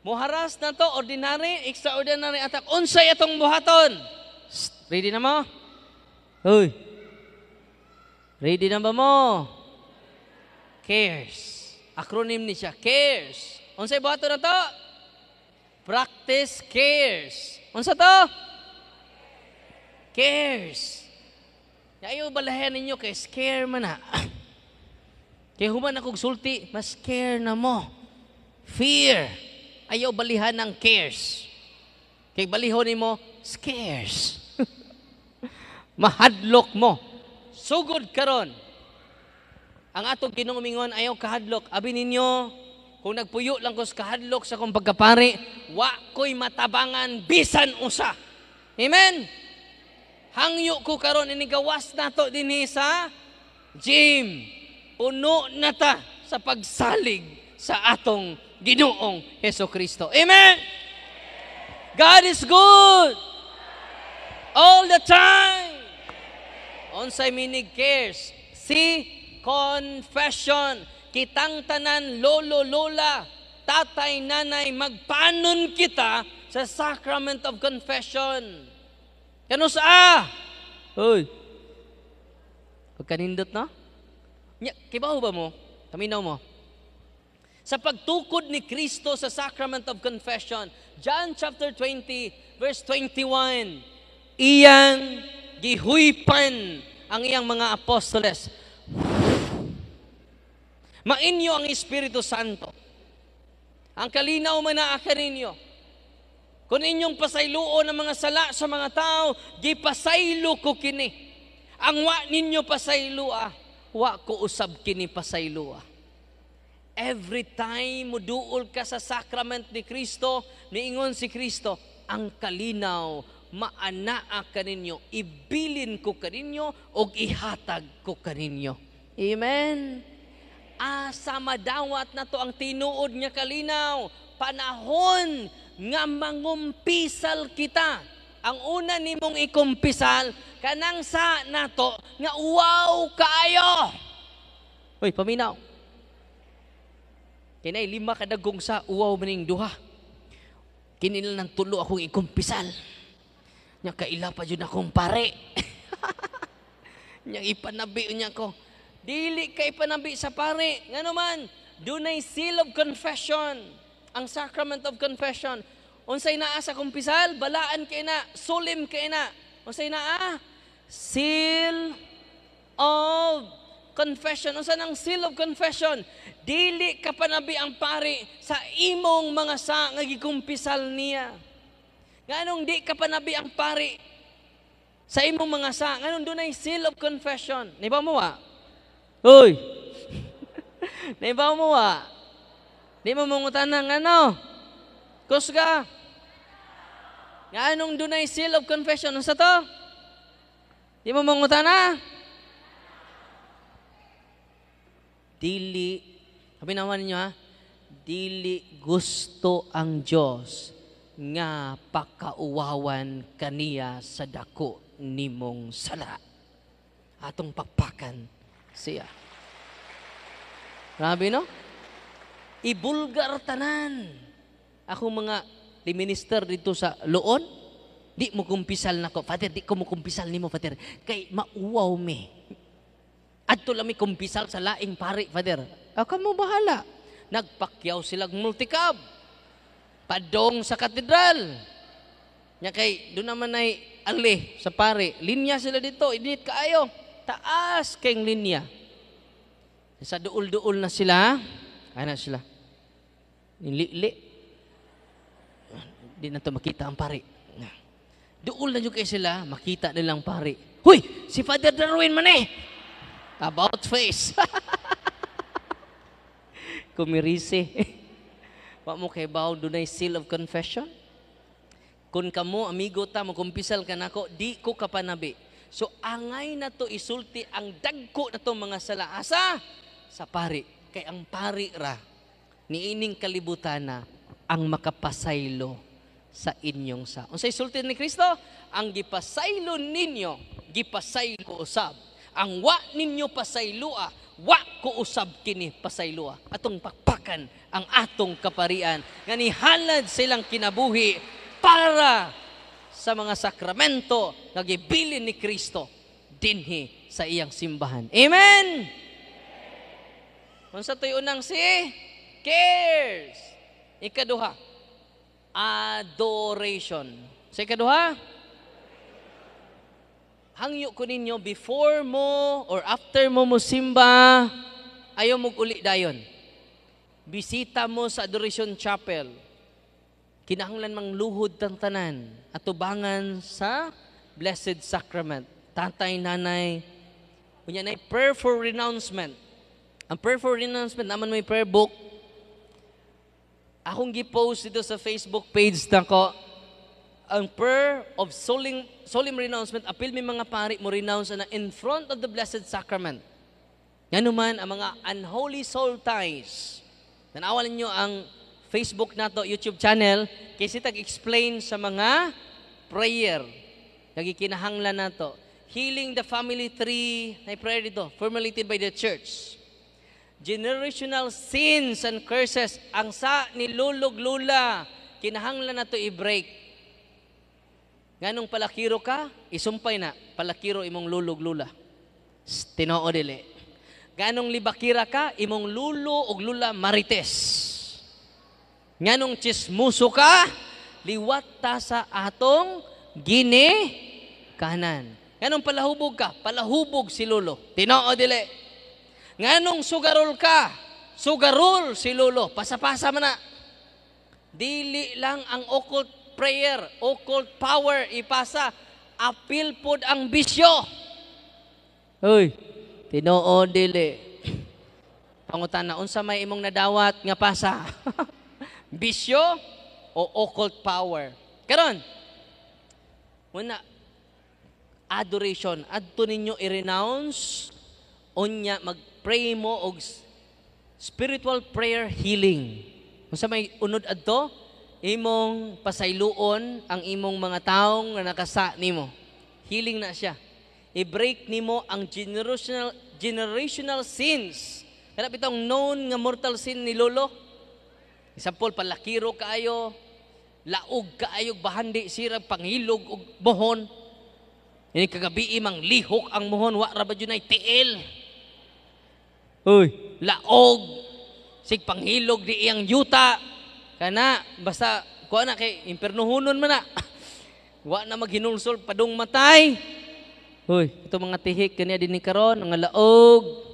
moharas na to ordinary extraordinary atak unsay atong buhaton ready na mo hoy ready na ba mo cares acronym ni siya cares unsay buhaton na to Practice cares. Unsa to? Cares. Ayaw balahan ninyo kay scare man na. kay human akong sulti, mas care na mo. Fear. Ayaw balihan ng cares. Kay balihon mo, scares. Mahadlok mo. Sugod karon. Ang atong ginumingon ayaw kahadlok. Abi ninyo, kung nagpuyo lang ko kahadlok sa kong pagkapari, wa ko'y matabangan bisan usa. Amen? Hangyo ko karon inigawas na to dinhi sa gym. Uno na ta sa pagsalig sa atong ginoong Heso Kristo. Amen? God is good all the time. Onsay minig cares. See? Confession kitang tanan, lolo, lola, tatay, nanay, magpanon kita sa sacrament of confession. Kano sa ah? Uy. Pagkanindot na? Nya, kibaw ba mo? Taminaw mo? Sa pagtukod ni Kristo sa sacrament of confession, John chapter 20, verse 21, iyang gihuypan ang iyang mga apostoles Mainyo ang Espiritu Santo. Ang kalinaw manaaka ninyo. Kung inyong pasaylo ng mga sala sa mga tao, pasaylo ko kini. Ang wa ninyo pasaylua, wa ko usab kini pasaylua. Every time mo duol ka sa sacrament ni Kristo, niingon si Kristo, ang kalinaw maanaa kaninyo, ibilin ko kaninyo o ihatag ko kaninyo. Amen. Asama ah, dawat na to ang tinuod nga kalinaw. Panahon nga mangumpisal kita. Ang una nimong ikumpisal, kanang sa nato, nga wow kaayo. Uy, paminaw. Kinay lima kadagong sa wow maning duha. Kinil ng tulo akong ikumpisal. Nya kaila pa jud akong pare. Nya ipanabi niya ko. Dili kay panambi sa pari. Nga naman, dunay seal of confession. Ang sacrament of confession. Unsay naa sa kumpisal, balaan kay na, sulim kay na. Unsay naa? Seal of confession. Unsa nang seal of confession? Dili ka panabi ang pari sa imong mga sa nga gikumpisal niya. Nganong di ka panabi ang pari sa imong mga sa? Nganong dunay seal of confession. Nibaw ba mo wa? Uy! Ah. Di ba umuha? Di mo mungutan ng ano? Kusga. Nga anong dunay seal of confession? Ano sa to? Di mo mungutan na? Ah. Dili. Sabi naman ninyo ha? Ah. Dili gusto ang Diyos nga pakauwawan kaniya sa dako nimong sala. Atong pakpakan siya. Grabe, no? Ibulgar tanan. Ako mga minister dito sa Luon, di mo kumpisal nako. Father, di ko mo kumpisal nimo, Father. Kay mauwaw mi. Adto lang mi kumpisal sa laing pari, Father. Ako mo bahala. Nagpakyaw silang multicab. Padong sa katedral. Nya kay, doon naman ay ali sa pari. Linya sila dito, init kaayo taas kayong linya. Sa duol-duol na sila, ay na sila, nilili. Hindi na ito makita ang pari. Duol na yung kayo sila, makita nilang pari. Huy! Si Father Darwin man eh! About face. Kumirisi. Wa mo kay baw dunay seal of confession? Kun kamo amigo ta mo kumpisal ka nako, di ko kapanabi. So angay na to isulti ang dagko na to mga salaasa sa pari. Kay ang pari ra, ni ining kalibutan na ang makapasaylo sa inyong sa. Unsa isulti ni Kristo? Ang gipasaylo ninyo, gipasaylo usab. Ang wa ninyo pasayloa, wa ko usab kini pasayloa atong pakpakan ang atong kaparian nga ni nihalad silang kinabuhi para sa mga sakramento nga gibilin ni Kristo dinhi sa iyang simbahan. Amen. Unsa tuyo unang si cares. Ikaduha, adoration. Sa ikaduha, hangyo ko ninyo before mo or after mo mo simba, ayaw mo uli dayon. Bisita mo sa Adoration Chapel Kinahanglan mang luhod tang tanan at ubangan sa Blessed Sacrament. Tatay, nanay, kunya na prayer for renouncement. Ang prayer for renouncement, naman may prayer book. Akong gipost dito sa Facebook page na ko, ang prayer of solemn, solemn renouncement, apil mi mga pari mo renounce na in front of the Blessed Sacrament. Nga naman, ang mga unholy soul ties. Tanawan ninyo ang Facebook nato YouTube channel kasi tag-explain sa mga prayer. Nagikinahanglan nato. Healing the family tree na prayer dito, formulated by the church. Generational sins and curses ang sa nilulog lula kinahanglan nato i-break. Nganong palakiro ka, isumpay na palakiro imong lulog lula. Tinoo dili. Ganong libakira ka, imong lulo og lula marites. Nganong chismuso ka, liwat ta sa atong gini kanan. Nganong palahubog ka, palahubog si lolo. Tinoo dili. Nganong sugarol ka, sugarol si lolo. Pasapasa man na. Dili lang ang occult prayer, occult power ipasa. Apil pod ang bisyo. Uy, tinoo dili. Pangutan na, unsa may imong nadawat nga pasa. bisyo o occult power. Karon, una, adoration. Adto ninyo i-renounce unya mag-pray mo og spiritual prayer healing. Kung sa may unod adto? Imong pasayloon ang imong mga taong nga nakasa nimo. Healing na siya. I-break nimo ang generational generational sins. Kada bitong known nga mortal sin ni lolo, Isampol, palakiro kaayo, laog kaayo, bahandi sirang panghilog, og mohon. Ini kagabi imang lihok ang mohon, wa ra ba dyan ay tiil. Uy, laog, sig panghilog di iyang yuta. Kana, basta, kuha na kay, impernuhunon man na. wa na maghinulsol, padong matay. Uy, ito mga tihik, kanya din ni Karon, ang laog.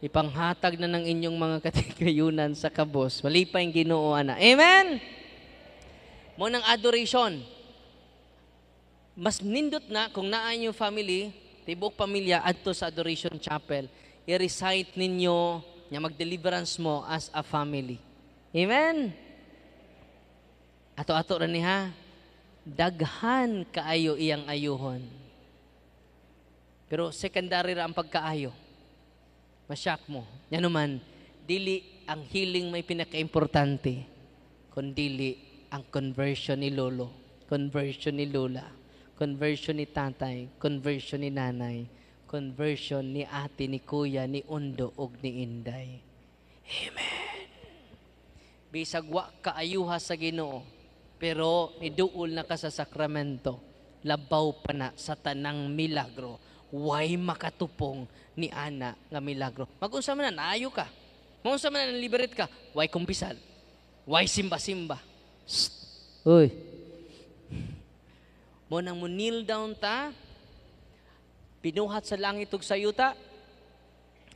Ipanghatag na ng inyong mga katikayunan sa kabos. Wali pa yung ginoo, ana. Amen? Munang adoration. Mas nindot na kung naan yung family, tibok pamilya, adto sa Adoration Chapel. I-recite ninyo niya mag-deliverance mo as a family. Amen? Ato-ato rin ha. Daghan kaayo iyang ayuhon. Pero secondary ra ang pagkaayo. Masyak mo. Yan naman, dili ang healing may pinakaimportante, kundili ang conversion ni lolo, conversion ni lola, conversion ni tatay, conversion ni nanay, conversion ni ate, ni kuya, ni undo, og ni inday. Amen. Bisag wa ka sa Ginoo, pero niduol na ka sa sakramento, labaw pa na sa tanang milagro way makatupong ni ana nga milagro. Magunsa man na naayo ka. Magunsa man na liberate ka, way kumpisal. Way simba-simba. Uy. Mo nang mo kneel down ta, pinuhat sa langit ug sayuta,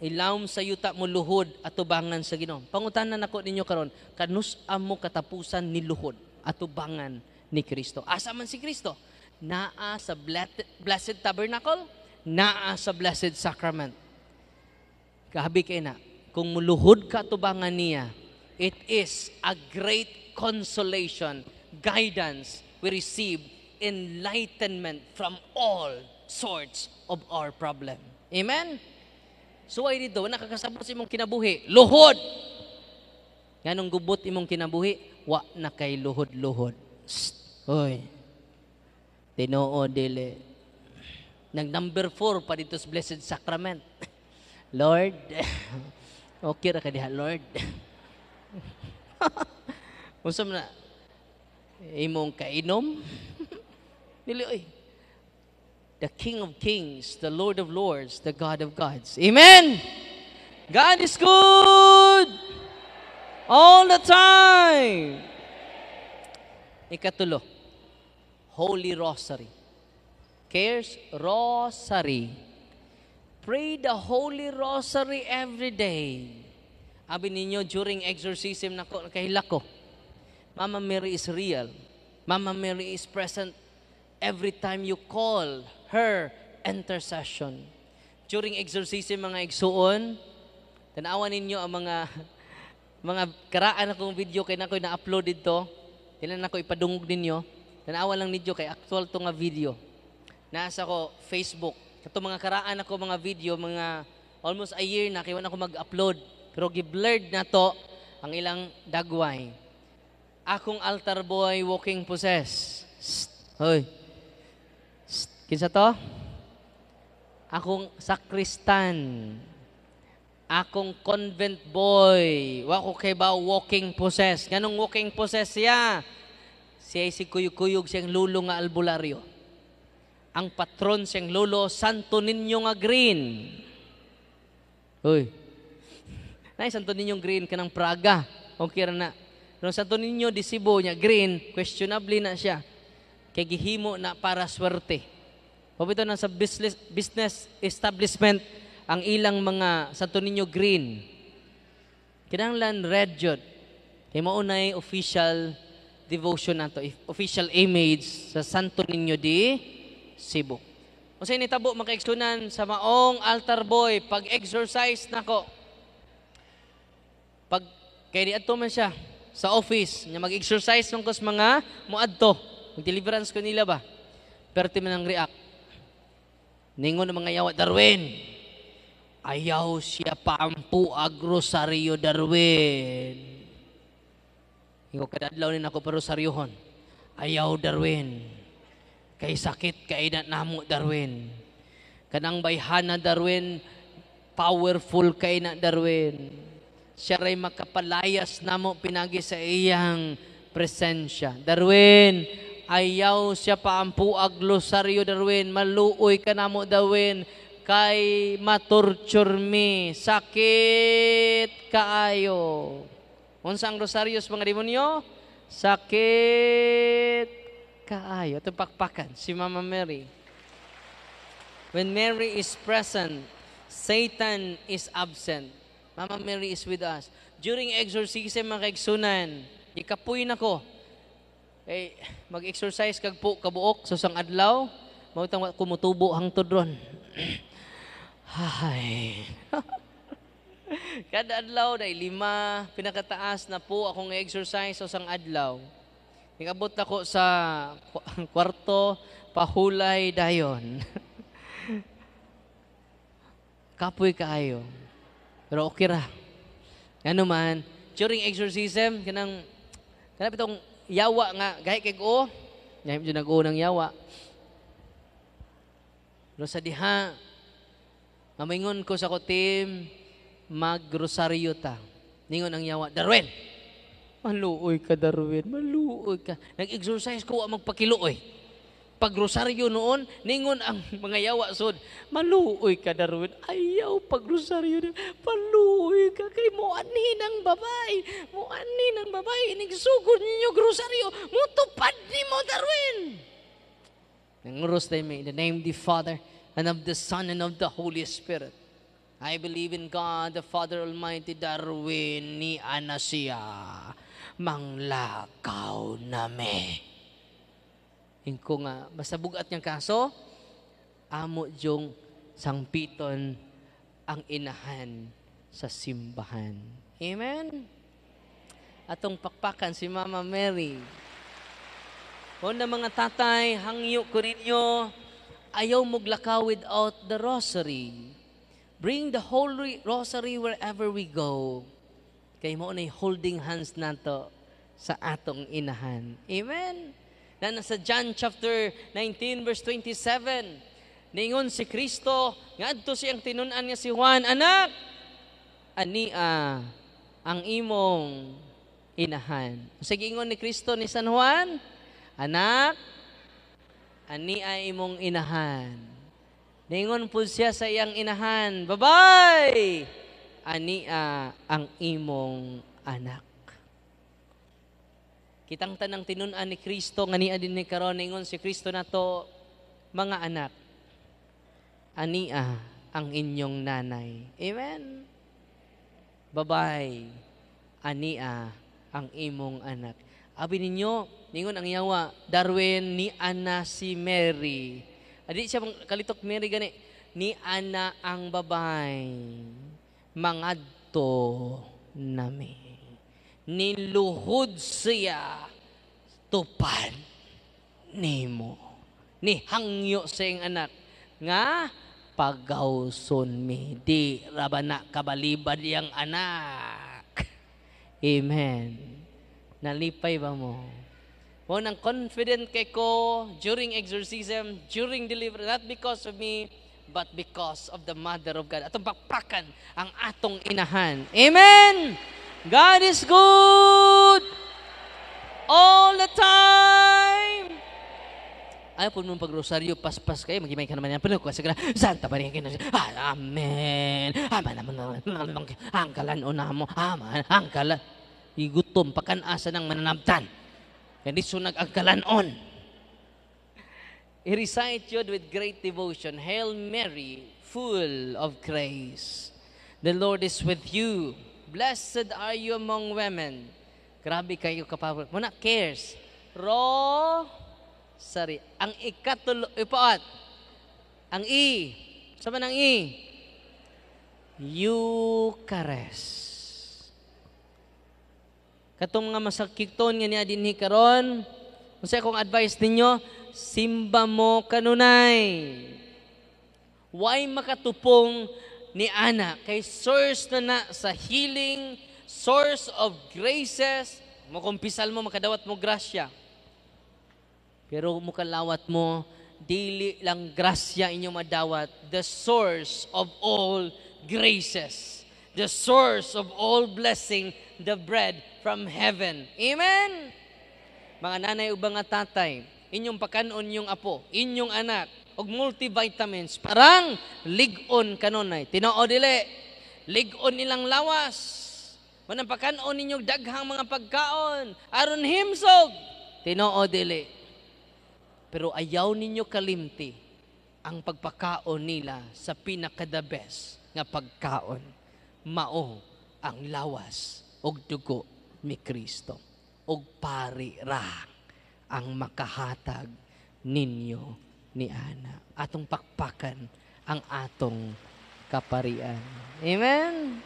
ilawom sa yuta mo luhod at tubangan sa Ginoo. Pangutanan nako ninyo karon, kanus-a mo katapusan ni luhod at tubangan ni Kristo. Asa man si Kristo? Naa sa blessed tabernacle, naa sa Blessed Sacrament. Kahabi kay na, kung muluhod ka tubangan niya, it is a great consolation, guidance we receive enlightenment from all sorts of our problem. Amen? So ay dito, nakakasabot sa imong kinabuhi, luhod! Nganong gubot imong kinabuhi, wa na kay luhod-luhod. Hoy. Tinoo dili ng number 4 pa dito sa Blessed Sacrament. Lord, okay ra ka diha, Lord. Usam na, imong kainom? Dili, oy. The King of Kings, the Lord of Lords, the God of Gods. Amen! God is good! All the time! Ikatulo, Holy Rosary cares, rosary. Pray the Holy Rosary every day. Abi ninyo during exorcism na kahila ko, Mama Mary is real. Mama Mary is present every time you call her intercession. During exorcism, mga igsuon, tanawan ninyo ang mga mga karaan akong video kay na ko na-upload dito. Tinan ako ipadungog ninyo. Tanawa lang ninyo kay actual to nga video nasa ko Facebook. Kato mga karaan ako mga video, mga almost a year na kaya ako mag-upload. Pero giblurred na to ang ilang dagway. Akong altar boy walking possess. Sst, hoy. Sst, kinsa to? Akong sakristan. Akong convent boy. Wako kay ba walking possess. Ganong walking possess siya? Siya si kuyog-kuyog siyang lulo nga albularyo ang patron siyang lolo, Santo Niño nga green. Uy. Nay, Santo Niño green kanang Praga. Okay kira na. No, Santo Niño di Cebu niya green, questionably na siya. Kay gihimo na para swerte. Pabito na sa business, business establishment ang ilang mga Santo Niño green. Kinanglan red jod. Kay mao official devotion nato, official image sa Santo Niño di Cebu. Unsay nitabo makaigsunan sa maong altar boy pag-exercise nako. Pag kay adto man siya sa office niya mag-exercise man kus mga muadto. Mag-deliverance ko nila ba? Perti man ang react. Ningon ang mga yawa Darwin. Ayaw siya paampu ag rosaryo Darwin. Ikaw kadadlaw ni nako pero saryohon. Ayaw Darwin. Kay sakit kaina namo Darwin. Kanang bayhana Darwin, powerful kay na Darwin. Siya ray makapalayas namo pinagi sa iyang presensya. Darwin, ayaw siya pa ang puag Darwin. Maluoy ka namo Darwin kay matorture me. Sakit kaayo. Unsang rosaryo mga demonyo? Sakit kaayo to pakpakan si Mama Mary. When Mary is present, Satan is absent. Mama Mary is with us. During exorcism, mga kaigsunan, ikapuy na ko. Eh, mag-exercise kag po kabuok sa sang adlaw mautang kumutubo hangtod ron hay kada adlaw day lima pinakataas na po akong exercise sa sang adlaw Nikabot ako sa kwarto, pahulay dayon. Kapoy kaayo. Pero okay ra. Ano man, during exorcism, kanang, kanang itong yawa nga, gahit kay ko, ngayon dyan nag ng yawa. Pero sa diha, mamingon ko sa ko, kutim, magrosaryo ta. Ningon ang yawa, Darwin! Maluoy ka, Darwin. Maluoy ka. Nag-exercise ko wa ah, magpakiluoy. Eh. Pag rosaryo noon, ningon ang mga yawa sod. Maluoy ka, Darwin. Ayaw pag rosaryo. Maluoy ka. Kay mo anin ang babae. Mo anin ang babae. Inigsugod ninyo grosaryo. Mutupad ni mo, Darwin. Nanguros tayo may, in the name of the Father, and of the Son, and of the Holy Spirit. I believe in God, the Father Almighty, Darwin ni Anasia manglakaw me. Ingko nga, masabugat niyang kaso, amo yung sangpiton ang inahan sa simbahan. Amen? Atong pakpakan si Mama Mary. O na mga tatay, hangyo ko ninyo, ayaw moglakaw without the rosary. Bring the Holy Rosary wherever we go. Kay mo na holding hands nato sa atong inahan. Amen? Na sa John chapter 19 verse 27, Ningon si Kristo, ngadto siyang tinunan nga si Juan, Anak, ania ah, ang imong inahan. Sige ingon ni Kristo ni San Juan, Anak, ani ay imong inahan. Ningon po siya sa iyang inahan, Babay! ania ah, ang imong anak. Kitang tanang tinun-an ni Kristo ngania din ni karon ingon si Kristo nato mga anak. Ania ah, ang inyong nanay. Amen. Babay ania ah, ang imong anak. Abi ninyo, ningon ang yawa, Darwin ni Ana si Mary. Adi siya kalitok Mary gani, ni Ana ang babay mangadto nami. Niluhod siya tupad nimo. Ni hangyo sing anak nga pagawson mi di rabana kabalibad yang anak. Amen. Nalipay ba mo? Mo nang confident kay ko during exorcism, during delivery not because of me, but because of the Mother of God. Atong pakpakan ang atong inahan. Amen! God is good all the time. Ayaw po nung pagrosaryo, paspas kayo, magimay ka naman yan. Pero kasi ka Santa Maria, kina, ah, Amen. Ama naman naman, angkalan o namo, aman, angkalan. Igutom, pakanasa ng mananabtan. Kani sunag angkalan on. He recited with great devotion. Hail Mary, full of grace. The Lord is with you. Blessed are you among women. Grabe kayo kapag... Muna, cares. Ro, sorry. Ang ikatulo, ipaat. Eh, ang i. Sa man ang i? Eucharist. Katong nga masakikton nga niya din karon, masaya kong advice ninyo, simba mo kanunay. Why makatupong ni Ana kay source na na sa healing, source of graces, mukumpisal mo, makadawat mo grasya. Pero mukalawat mo, dili lang grasya inyo madawat, the source of all graces, the source of all blessing, the bread from heaven. Amen? Mga nanay o mga tatay, inyong pakanon yung apo, inyong anak, og multivitamins, parang ligon kanunay. Tinoo dili, ligon ilang lawas. Manang pakanon ninyo daghang mga pagkaon, aron himsog. Tinoo dili. Pero ayaw ninyo kalimti ang pagpakaon nila sa pinaka nga pagkaon. Mao ang lawas og dugo ni Kristo og pari ra ang makahatag ninyo ni Ana. Atong pakpakan ang atong kaparian. Amen?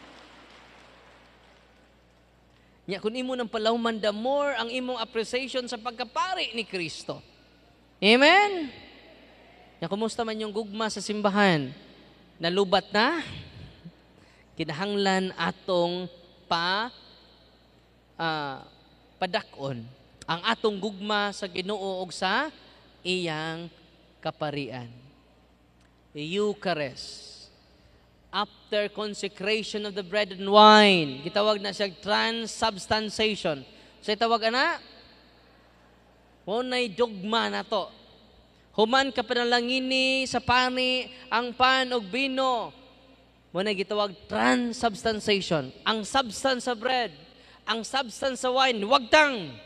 Nya kun imo nang palawman the more ang imong appreciation sa pagkapari ni Kristo. Amen? Nya kumusta man yung gugma sa simbahan? Nalubat na? Kinahanglan atong pa uh, padakon ang atong gugma sa Ginoo og sa iyang kaparian. Eucharist. After consecration of the bread and wine, gitawag na siya transubstantiation. Sa so, tawag ana, Hunay dogma na to. Human ka ini sa pani ang pan og bino. Mo na gitawag transubstantiation. Ang substance sa bread, ang substance sa wine, wagtang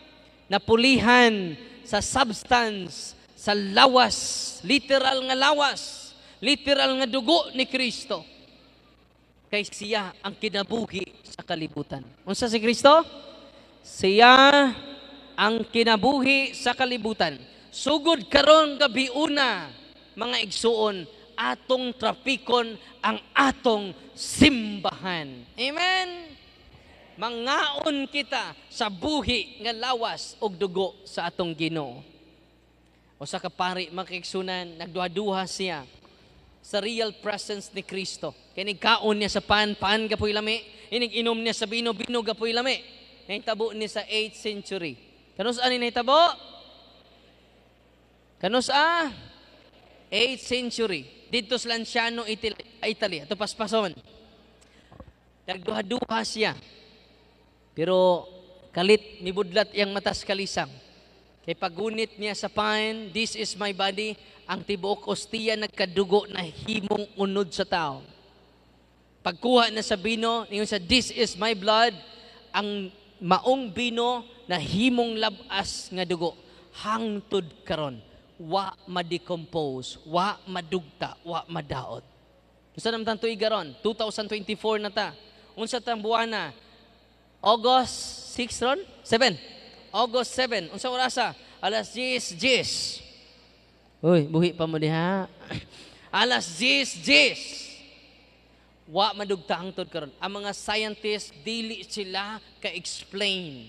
napulihan sa substance, sa lawas, literal nga lawas, literal nga dugo ni Kristo. Kay siya ang kinabuhi sa kalibutan. Unsa si Kristo? Siya ang kinabuhi sa kalibutan. Sugod karon gabi una, mga igsuon, atong trapikon ang atong simbahan. Amen mangaon kita sa buhi nga lawas ug dugo sa atong Ginoo. O sa kapari makiksunan nagduha-duha siya sa real presence ni Kristo. Kining kaon niya sa pan, pan gapoy lami. Inig inom niya sa bino, bino gapoy lami. Naitabo ni sa 8th century. Kanus ani naitabo? Kanus a? Ah, 8th century. Dito sa Lanciano, Italy. Italy. Ito paspason. Nagduha-duha siya pero kalit ni budlat yang matas kalisang. Kay pagunit niya sa pain, this is my body, ang tibuok ostiya nagkadugo na himong unod sa tao. Pagkuha na sa bino, niyon sa this is my blood, ang maong bino na himong labas nga dugo hangtod karon wa ma-decompose, wa madugta, wa madaot. Unsa namtang tuig garon? 2024 na ta. Unsa tang buwana? August 6 ron? 7. August 7. Unsa orasa? Alas 10, 10. Uy, buhi pa mo diha. Alas 10, 10. Wa madugta hangtod karon. Ang mga scientist dili sila ka-explain.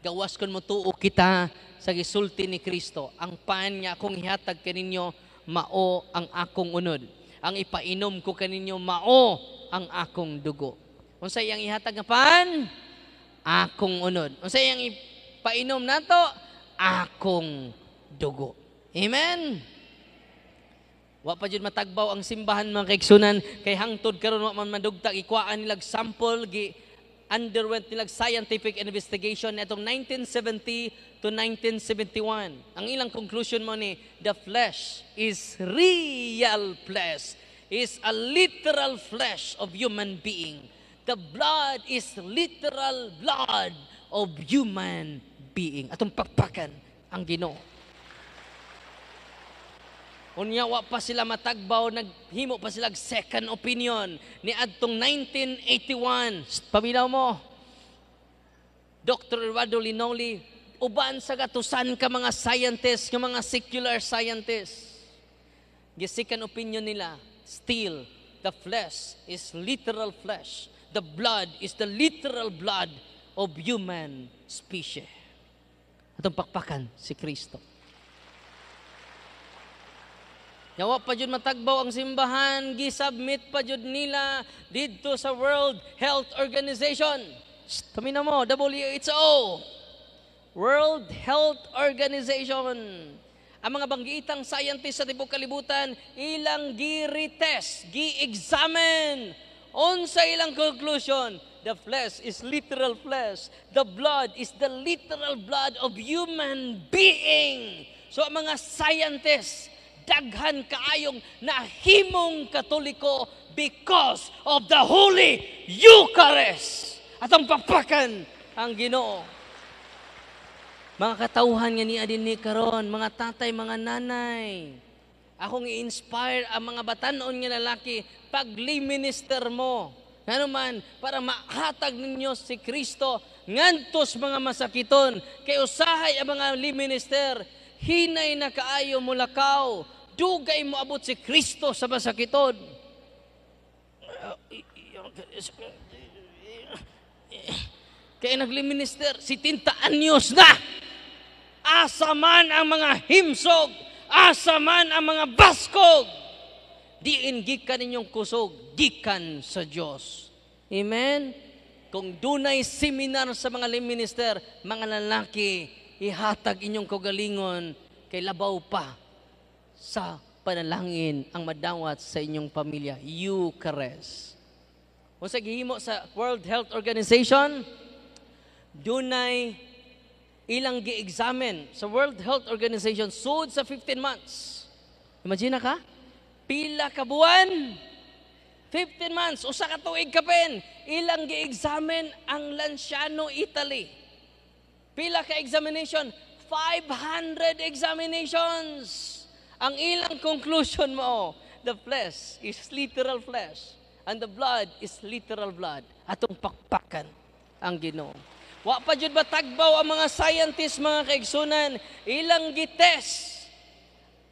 Gawas kon mo tuo kita sa gisulti ni Kristo. Ang pan nga akong ihatag kaninyo mao ang akong unod. Ang ipainom ko kaninyo mao ang akong dugo. Unsa iyang ihatag nga pan? akong unod. Unsay ang ipainom nato? Akong dugo. Amen. Wa pa jud matagbaw ang simbahan mga kaiksunan kay hangtod karon wa man madugtag ikuan nilag sample gi underwent nilag scientific investigation atong 1970 to 1971. Ang ilang conclusion mo ni the flesh is real flesh is a literal flesh of human being The blood is literal blood of human being. Atong pagpakan ang Ginoo. wa pa sila matagbaw, naghimo pa sila second opinion ni adtong 1981. Paminaw mo. Dr. Eduardo Linoli, uban sa gatusan ka mga scientists, ka mga secular scientists. Gi second opinion nila, still the flesh is literal flesh the blood is the literal blood of human species. Atong pakpakan si Kristo. Yawa pa jud matagbaw ang simbahan, gisubmit pa jud nila didto sa World Health Organization. Tamina mo, WHO. World Health Organization. Ang mga banggitang scientist sa tibuok kalibutan, ilang gi-retest, gi-examine on sa ilang conclusion, the flesh is literal flesh. The blood is the literal blood of human being. So ang mga scientists, daghan kaayong nahimong katoliko because of the Holy Eucharist. At ang papakan ang ginoo. Mga katauhan nga niya din ni Karon, mga tatay, mga nanay, akong i-inspire ang mga batanon nga lalaki pag minister mo. man, para makatag ninyo si Kristo ngantos mga masakiton kay usahay ang mga li minister hinay na kaayo mo lakaw dugay mo abot si Kristo sa masakiton. Kaya nagliminister, si Tinta Anyos na. Asa man ang mga himsog asa man ang mga baskog, diin gikan ninyong kusog, gikan sa Dios. Amen? Kung dunay seminar sa mga minister, mga lalaki, ihatag inyong kagalingon kay labaw pa sa panalangin ang madawat sa inyong pamilya. Eucharist. Kung sa gihimo sa World Health Organization, dunay ilang gi-examine sa World Health Organization sud sa 15 months. Imagine ka? Pila ka buwan? 15 months, usa ka tuig ka pen, ilang gi-examine ang Lanciano, Italy. Pila ka examination? 500 examinations. Ang ilang conclusion mo, the flesh is literal flesh and the blood is literal blood. Atong pakpakan ang Ginoo. Wa pa jud ba tagbaw ang mga scientist mga kaigsunan ilang gites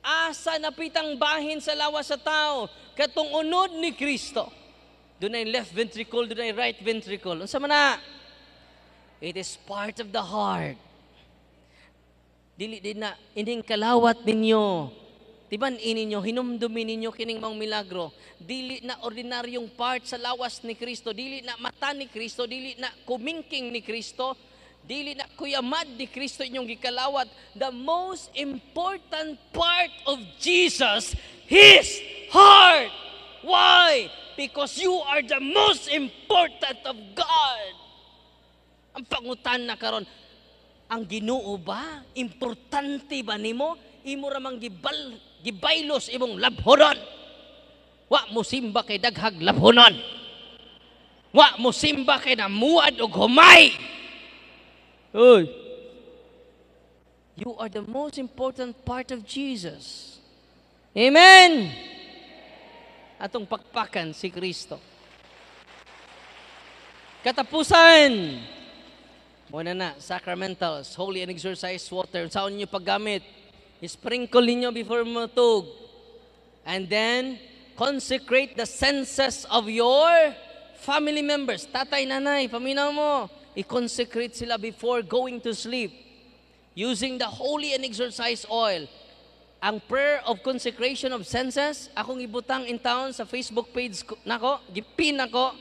asa napitang bahin sa lawas sa tao katong unod ni Kristo. Dunay left ventricle, dunay right ventricle. Unsa man na? It is part of the heart. Dili din na ining kalawat ninyo Tiban ini nyo, hinumdumi ninyo kining mga milagro. Dili na ordinaryong part sa lawas ni Kristo. Dili na mata ni Kristo. Dili na kumingking ni Kristo. Dili na kuyamad ni Kristo inyong gikalawat. The most important part of Jesus, His heart. Why? Because you are the most important of God. Ang pangutan na karon, ang ginuo ba? Importante ba nimo? Imo ramang gibal gibaylos imong labhonon. Wa mo simba kay daghag labhonon. Wa mo simba kay namuad og humay. Uy. You are the most important part of Jesus. Amen. Atong pakpakan si Kristo. Katapusan. Muna na, sacramentals, holy and exercise water. Saan niyo paggamit? Sprinkle ninyo before matug. And then, consecrate the senses of your family members. Tatay, nanay, paminaw mo. I-consecrate sila before going to sleep using the holy and exercise oil. Ang prayer of consecration of senses, akong ibutang in town sa Facebook page ko, nako, gipin ako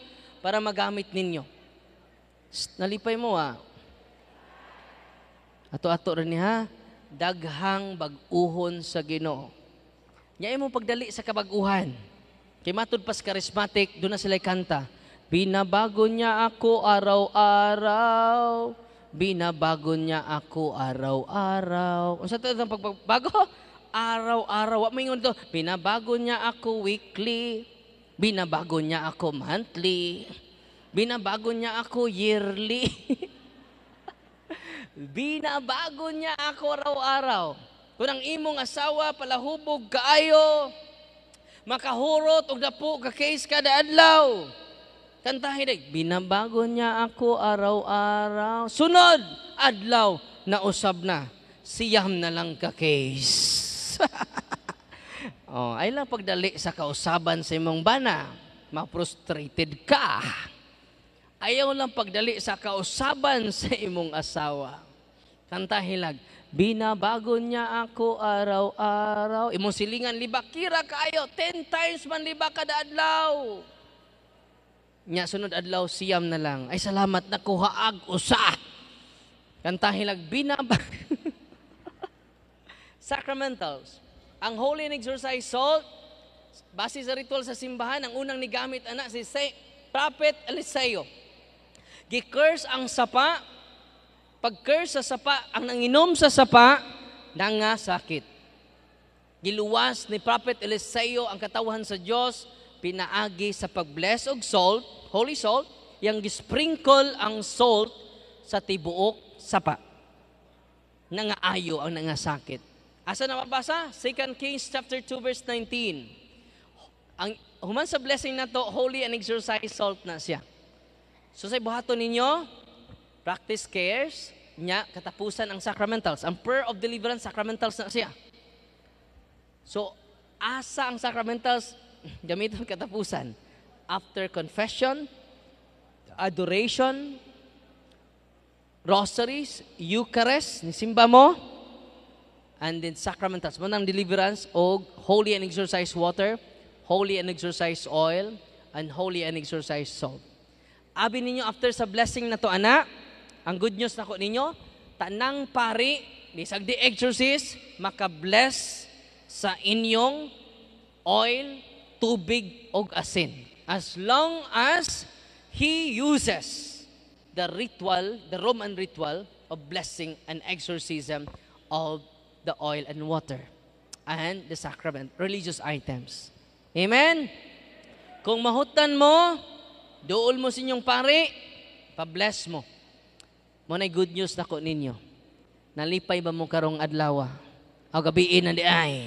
para magamit ninyo. nalipay mo ha. Ah. Ato-ato rin ha daghang baguhon sa Ginoo. Nya imong pagdali sa kabaguhan. Kay matud pas charismatic, do na sila kanta. Binabago niya ako araw-araw. Binabago niya ako araw-araw. Unsa to ang pagbago? Araw-araw. Wa to. Binabago niya ako weekly. Binabago niya ako monthly. Binabago niya ako yearly. Binabago niya ako araw-araw. Kung ang imong asawa palahubog kaayo, makahurot og dapo ka case kada adlaw. Kantahin dag, binabago niya ako araw-araw. Sunod, adlaw, nausab na. Siyam na lang ka case. oh, ay lang pagdali sa kausaban sa imong bana, ma-frustrated ka ayaw lang pagdali sa kausaban sa imong asawa. Kantahilag. Binabago niya ako araw-araw. Imong silingan liba kira kaayo ten times man liba kada adlaw. Nya sunod adlaw siyam na lang. Ay salamat nakuha ag usa. Kantahilag binabag Sacramentals. Ang holy and exercise salt base sa ritual sa simbahan ang unang nigamit ana si Saint Prophet Eliseo. Gi-curse ang sapa pag-curse sa sapa, ang nanginom sa sapa, nga sakit. Giluwas ni Prophet Eliseo ang katawhan sa Dios pinaagi sa pag-bless og salt, holy salt, yang gisprinkle ang salt sa tibuok sapa. Nangaayo ang nangasakit. Asa na mabasa? 2 Kings chapter 2 verse 19. Ang human sa blessing na to, holy and exercise salt na siya. So sa buhaton ninyo, Practice cares niya katapusan ang sacramentals. Ang prayer of deliverance, sacramentals na siya. So, asa ang sacramentals, gamitin katapusan. After confession, adoration, rosaries, Eucharist, nisimba mo, and then sacramentals. Mo ng deliverance o holy and exercise water, holy and exercise oil, and holy and exercise salt. Abi ninyo after sa blessing na to, anak, ang good news nako ninyo, tanang pari, bisag di exorcist, makabless sa inyong oil, tubig, o asin. As long as he uses the ritual, the Roman ritual of blessing and exorcism of the oil and water and the sacrament, religious items. Amen? Kung mahutan mo, dool mo sa inyong pari, pa-bless mo. Mo na good news nako ninyo. Nalipay ba mo karong adlaw? O ah? gabiin na di ay.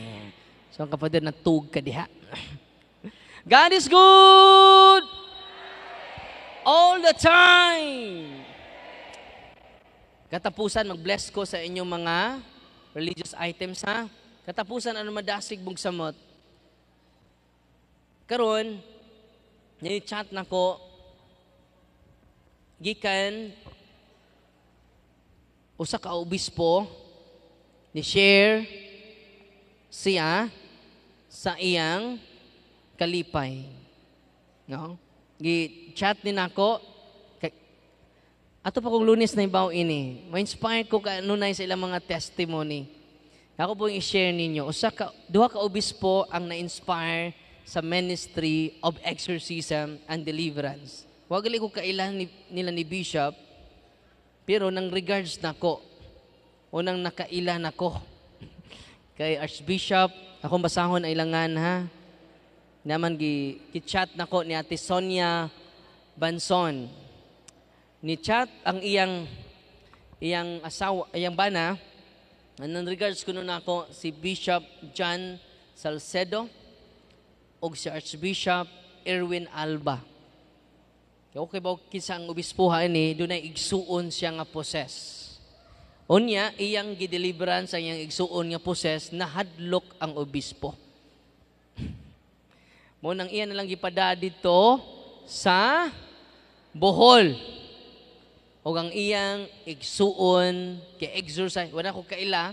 So kapatid natug ka diha. God is good all the time. Katapusan, mag-bless ko sa inyong mga religious items, ha? Katapusan, ano madasig mong samot? Karon, ni-chat nako gikan usa ka obispo ni share siya sa iyang kalipay. No? Gi-chat din ako. Ato pa kong lunes na ibaw ini. Ma-inspire ko kanunay ano sa ilang mga testimony. Ako po i-share ninyo. Usa ka, duha ka obispo ang na-inspire sa ministry of exorcism and deliverance. Huwag ko kailan nila ni Bishop pero nang regards nako, o nang nakaila nako, kay Archbishop, akong basahon ay langan ha, naman gi, gichat nako ni Ate Sonia Banson. Ni chat ang iyang iyang asawa, iyang bana, and in regards kuno nako si Bishop John Salcedo, og si Archbishop Erwin Alba. Okay ba kinsa ang obispuha ni dunay igsuon siya nga poses. Unya iyang gidelibran sa iyang igsuon nga poses nahadlok ang obispo. Mo nang iya na lang gipada dito sa Bohol. O ang iyang igsuon, gi-exercise, wala ko kaila,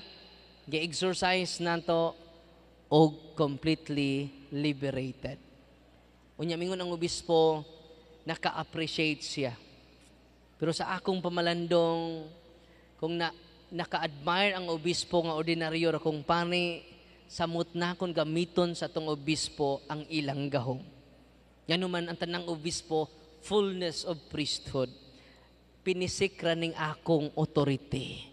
gi-exercise nanto og completely liberated. Unya mingon ang obispo, naka-appreciate siya. Pero sa akong pamalandong, kung na, naka-admire ang obispo nga ordinaryo ra kung pani, samot na kung gamiton sa tong obispo ang ilang gahom. Yan naman ang tanang obispo, fullness of priesthood. Pinisikra ning akong authority.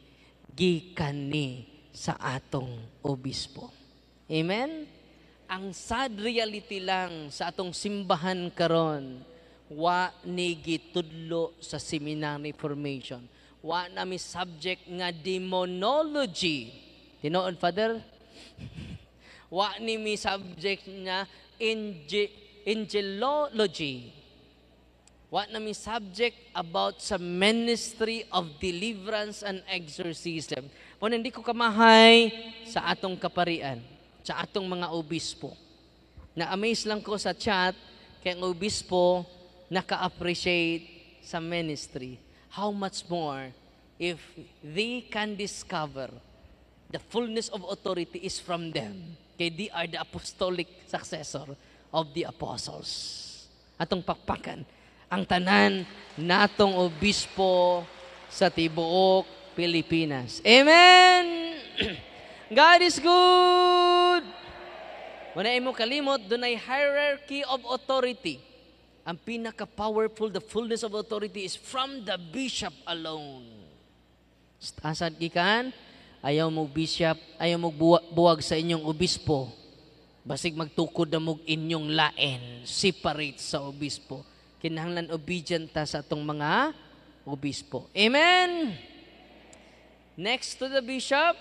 Gikan ni sa atong obispo. Amen? Ang sad reality lang sa atong simbahan karon wa ni gitudlo sa seminary formation. Wa na mi subject nga demonology. Tinoon, Father? wa ni mi subject nga ange angelology. Wa na mi subject about sa ministry of deliverance and exorcism. Mo hindi ko kamahay sa atong kaparian, sa atong mga obispo. Na-amaze lang ko sa chat kay ang obispo naka-appreciate sa ministry, how much more if they can discover the fullness of authority is from them. Kay they are the apostolic successor of the apostles. Atong pakpakan, ang tanan natong obispo sa tibuok Pilipinas. Amen! God is good! Muna imo kalimot, dunay hierarchy of authority ang pinaka-powerful, the fullness of authority is from the bishop alone. Asan ikan, ayaw mo bishop, ayaw mo buwag sa inyong obispo. Basig magtukod na mog inyong lain, separate sa obispo. Kinahanglan obedient ta sa atong mga obispo. Amen! Next to the bishop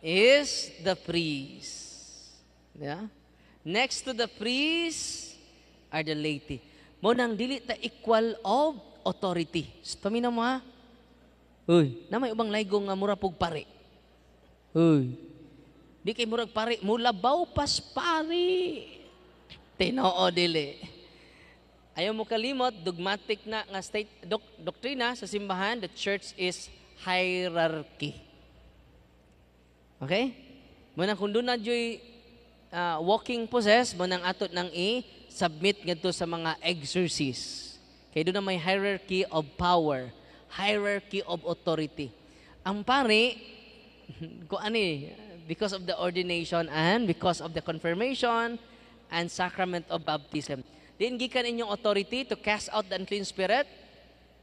is the priest. Yeah? Next to the priest are the laity mo nang dili ta equal of authority. Paminaw mo ha? Uy, na may ubang laygong nga mura pug pare. Uy, di kay murag pare, baw pas pare. Tinoo dili. Ayaw mo kalimot, dogmatic na nga state dok, doktrina sa simbahan, the church is hierarchy. Okay? Muna kung doon na joy uh, ah, walking possess, munang atot ng i, submit ngadto sa mga exorcist. Kay doon na may hierarchy of power, hierarchy of authority. Ang pare, ko ani, because of the ordination and because of the confirmation and sacrament of baptism. Din gikan inyong authority to cast out the unclean spirit,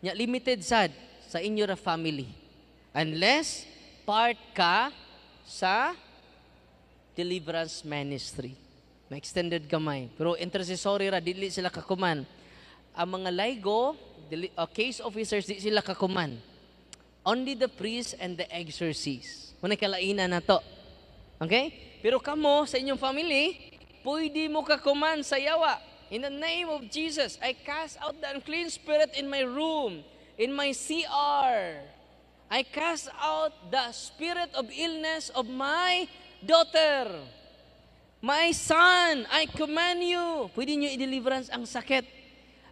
nya limited sad sa inyo ra family. Unless part ka sa deliverance ministry may extended gamay. Pero intercessory ra, dili sila kakuman. Ang mga laigo, dili, uh, case officers, di sila kakuman. Only the priest and the exorcist. Muna kalaina na to. Okay? Pero kamo, sa inyong family, pwede mo kakuman sa yawa. In the name of Jesus, I cast out the unclean spirit in my room, in my CR. I cast out the spirit of illness of my daughter. My son, I command you. Pwede nyo i-deliverance ang sakit.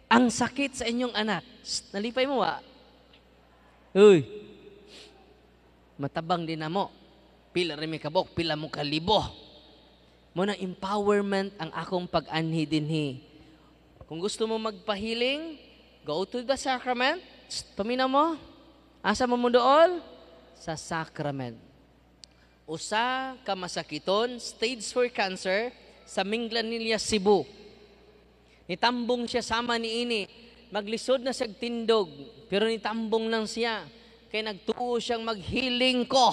Ang sakit sa inyong anak. Shh, nalipay mo ba? Ah. Uy, matabang din na mo. Pila rin kabok, pila mo kalibo. Mo na empowerment ang akong pag-anhi dinhi. Kung gusto mo magpahiling, go to the sacrament. Shh, paminaw mo. Asa mo mo dool? Sa sacrament usa ka masakiton stage 4 cancer sa Minglanilla, Cebu. Nitambong siya sama ni ini. Maglisod na siyag tindog, pero nitambong lang siya. kay nagtuo siyang maghiling ko.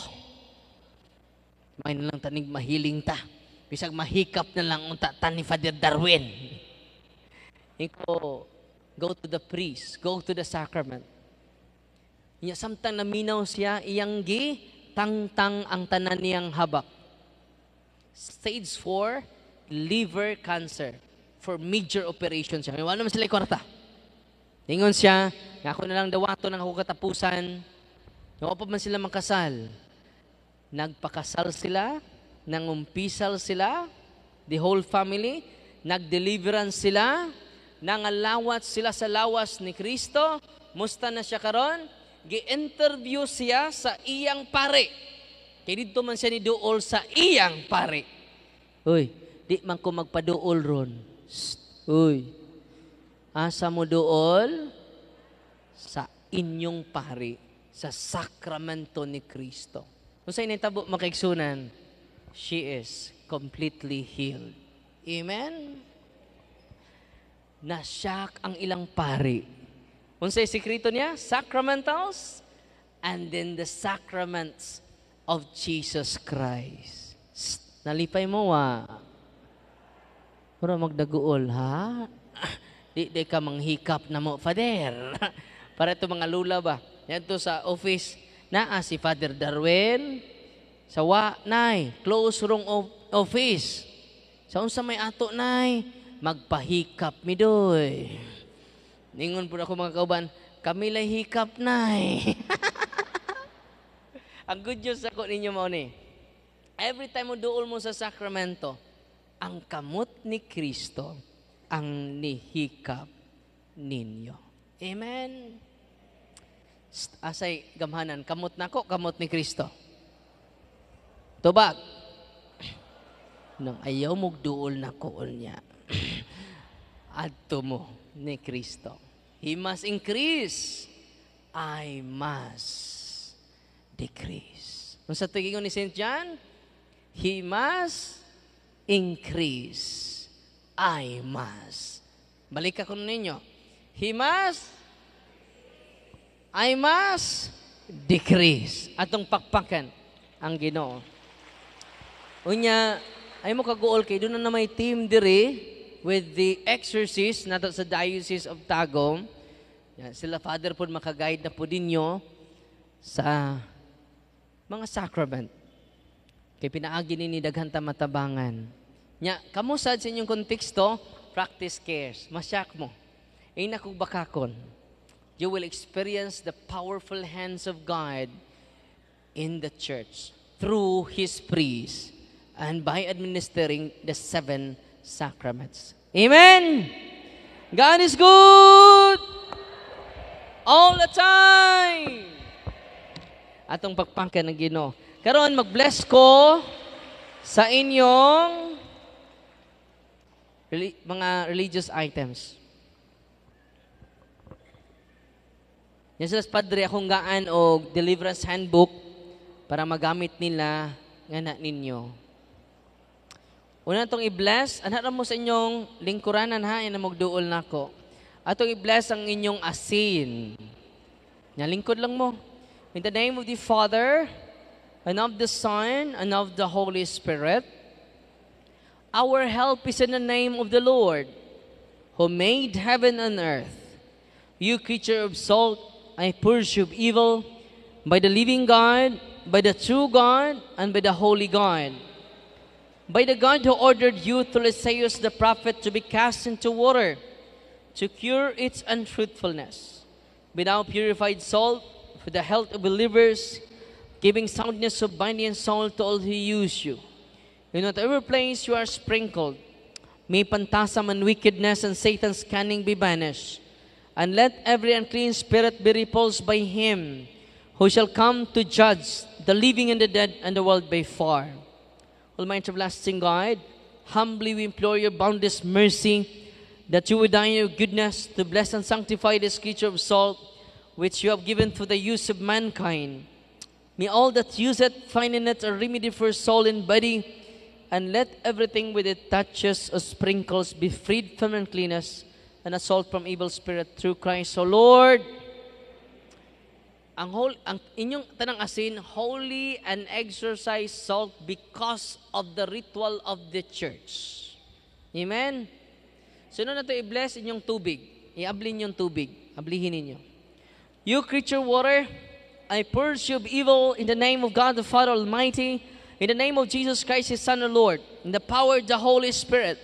May lang tanig mahiling ta. Bisag mahikap na lang unta tani ni Father Darwin. Iko, go to the priest, go to the sacrament. Iya samtang naminaw siya, iyang gi tangtang ang tanan niyang habak. Stage 4, liver cancer for major operation siya. Wala naman sila kwarta. Tingon siya, ako na lang dawato ng ako katapusan. Nga man sila makasal. Nagpakasal sila, nangumpisal sila, the whole family, nagdeliverance sila, nangalawat sila sa lawas ni Kristo, musta na siya karon? gi-interview siya sa iyang pare. Kay dito man siya ni duol sa iyang pare. Uy, di man ko magpaduol ron. Shh, uy, asa mo duol? Sa inyong pare, sa sakramento ni Kristo. Kung sa initabo makaigsunan, she is completely healed. Amen? Nasyak ang ilang pari Unsay sekreto niya? Sacramentals and then the sacraments of Jesus Christ. nalipay mo wa. Para magdaguol ha. Di, di ka manghikap na mo, Father. Para ito mga lula ba? Yan to sa office naa si Father Darwin sa wa nay close room of office sa unsa may ato nay magpahikap mi doy Ningon po ako mga kauban, kami lay hikap na eh. ang good news ako ninyo mo ni. Every time mo duol mo sa sakramento, ang kamot ni Kristo ang nihikap ninyo. Amen. Asay gamhanan, kamot nako, kamot ni Kristo. Tubag. Nang ayaw mo duol na koon niya. Adto mo ni Kristo. He must increase. I must decrease. Kung sa tingin ko ni St. John, He must increase. I must. Balik ako ninyo. He must, I must decrease. Atong pakpakan ang ginoo. Unya, ay mo kagool kay doon na may team diri with the exorcist na sa Diocese of Tagum. sila Father po makaguide na po ninyo sa mga sacrament. Kay pinaagi ni ni daghanta matabangan. Nya, kamo sa inyong konteksto, practice cares. Masyak mo. Ay nakubakakon. You will experience the powerful hands of God in the church through His priests and by administering the seven sacraments. Amen. God is good all the time. Atong pagpangka ng gino. Karon mag-bless ko sa inyong mga religious items. Yan sila padre akong gaan o deliverance handbook para magamit nila nga na ninyo. Una itong i-bless, anharan mo sa inyong lingkuranan ha, ina magduol na ako. Atong i-bless ang inyong asin. Nga lingkod lang mo. In the name of the Father, and of the Son, and of the Holy Spirit, our help is in the name of the Lord, who made heaven and earth. You creature of salt, I pursue evil, by the living God, by the true God, and by the holy God by the God who ordered you to Lysias the prophet to be cast into water to cure its unfruitfulness. Be now purified salt for the health of believers, giving soundness of body and soul to all who use you. In whatever place you are sprinkled, may phantasm and wickedness and Satan's cunning be banished. And let every unclean spirit be repulsed by him who shall come to judge the living and the dead and the world by fire. Almighty everlasting God, humbly we implore your boundless mercy that you would die in your goodness to bless and sanctify this creature of salt which you have given for the use of mankind. May all that use it find in it a remedy for soul and body, and let everything with it touches or sprinkles be freed from uncleanness and assault from evil spirit through Christ, O Lord. ang, whole, ang inyong tanang asin, holy and exercise salt because of the ritual of the church. Amen? Sino na ito i-bless inyong tubig? I-ablin yung tubig. Ablihin ninyo. You creature water, I purge you of evil in the name of God the Father Almighty, in the name of Jesus Christ, His Son, the Lord, in the power of the Holy Spirit,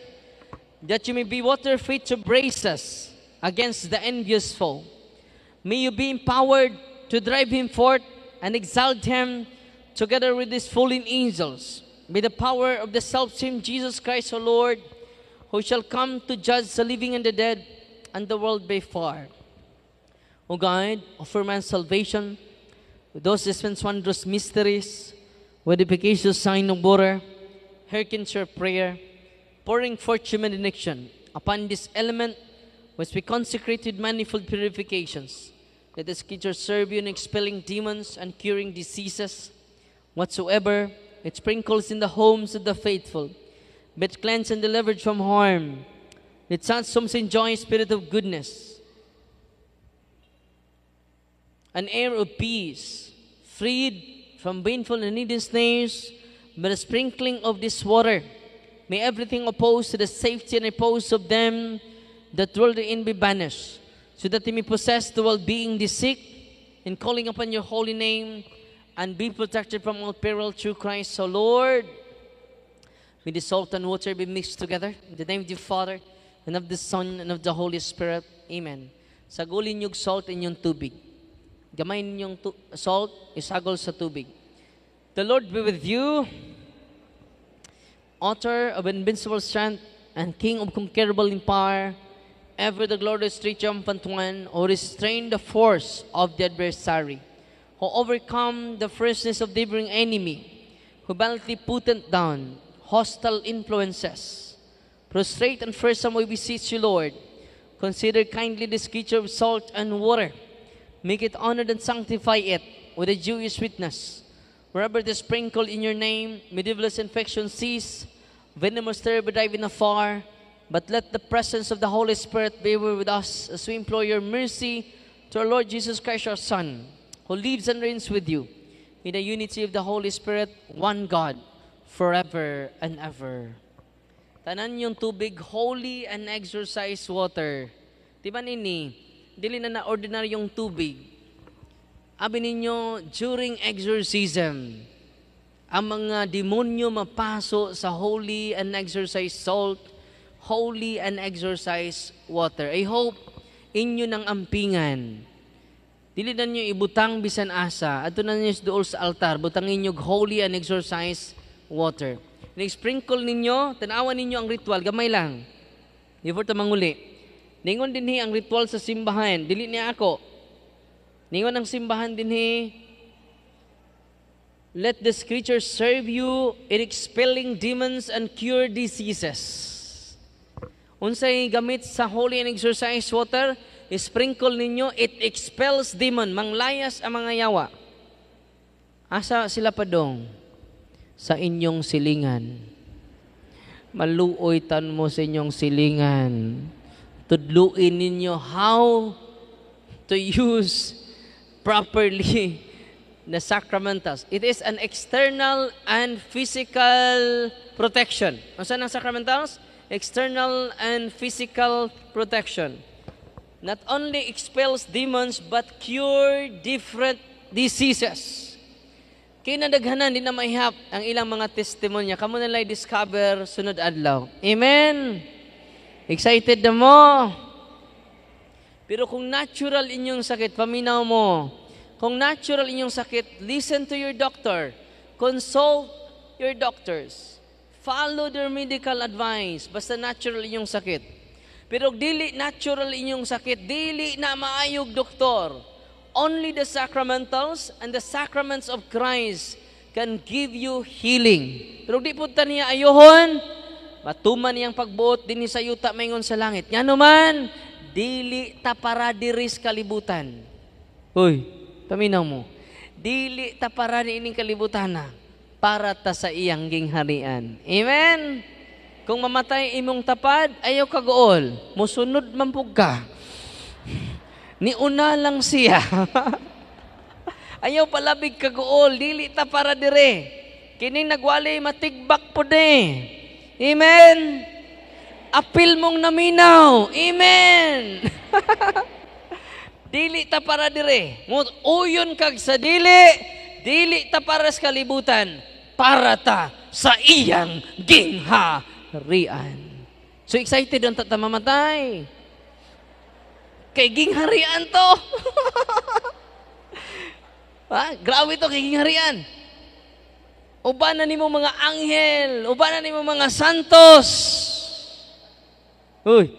that you may be water fit to brace us against the envious foe. May you be empowered to drive him forth and exalt him together with his fallen angels. May the power of the self-same Jesus Christ, our Lord, who shall come to judge the living and the dead, and the world by far. O God, offer man's salvation with those dispense wondrous mysteries, with the efficacious sign of water, hearken to our prayer, pouring forth and action upon this element which we consecrate with manifold purifications let this scripture serve you in expelling demons and curing diseases. Whatsoever it sprinkles in the homes of the faithful, but cleans and delivered from harm. It Psalms enjoy a spirit of goodness, an air of peace, freed from baneful and needy snares, by the sprinkling of this water. May everything opposed to the safety and repose of them that dwell therein be banished. so that you may possess the well-being the sick in calling upon your holy name and be protected from all peril through Christ So Lord. May the salt and water be mixed together. In the name of the Father, and of the Son, and of the Holy Spirit. Amen. Sagulin yung salt in yung tubig. Gamayin yung tu- salt, isagol sa tubig. The Lord be with you, author of invincible strength and king of conquerable empire, ever the glorious triumphant one, or restrain the force of the adversary, who overcome the fierceness of the neighboring enemy, who valiantly putted down hostile influences. Prostrate and fearsome we beseech you, Lord, consider kindly this creature of salt and water. Make it honored and sanctify it with a Jewish witness. Wherever they sprinkle in your name, medieval infection cease, venomous terror drive in afar, But let the presence of the Holy Spirit be with us as we implore your mercy to our Lord Jesus Christ, our Son, who lives and reigns with you in the unity of the Holy Spirit, one God, forever and ever. Tanan yung tubig, holy and exercise water. Di ba nini? Dili na na ordinary yung tubig. Abi ninyo, during exorcism, ang mga demonyo mapaso sa holy and exercise salt holy and exercise water. I hope inyo ng ampingan. Dili na nyo ibutang bisan asa. Ato na nyo dool sa altar. Butang inyo holy and exercise water. Nag-sprinkle ninyo, tanawan ninyo ang ritual. Gamay lang. Before manguli. Ningon din ang ritual sa simbahan. Dili niya ako. Ningon ang simbahan din he. Let the creature serve you in expelling demons and cure diseases. Unsay gamit sa holy and exercise water, sprinkle ninyo, it expels demon, manglayas ang mga yawa. Asa sila padong sa inyong silingan. Maluoy tan mo sa inyong silingan. Tudluin ninyo how to use properly the sacramentals. It is an external and physical protection. Ano ang sacramentals? external and physical protection not only expels demons but cure different diseases. Kinadaghanan din na maihap ang ilang mga testimonya. Kamu na lang discover sunod adlaw. Amen? Excited na mo? Pero kung natural inyong sakit, paminaw mo. Kung natural inyong sakit, listen to your doctor. Consult your doctors. Follow their medical advice. Basta natural inyong sakit. Pero dili natural inyong sakit, dili na maayog doktor. Only the sacramentals and the sacraments of Christ can give you healing. Pero di punta niya ayohon, matuman niyang pagbuot din ni sa yuta maingon sa langit. Nga naman, dili ta para diris kalibutan. Uy, paminaw mo. Dili ta para ni ining kalibutan na para ta sa iyang gingharian. Amen? Kung mamatay imong tapad, ayaw kagool. Musunod man pug ka. una lang siya. ayaw palabig kagool. Dili ta para dire. Kining nagwali matigbak po de. Amen? Apil mong naminaw. Amen? dili ta para dire. Uyon kag sa dili dili ta para sa kalibutan, para ta sa iyang gingharian. So excited ang ta mamatay. Kay gingharian to. ha? Ah, grabe to kay gingharian. Uban na nimo mga anghel, uban na nimo mga santos. Uy,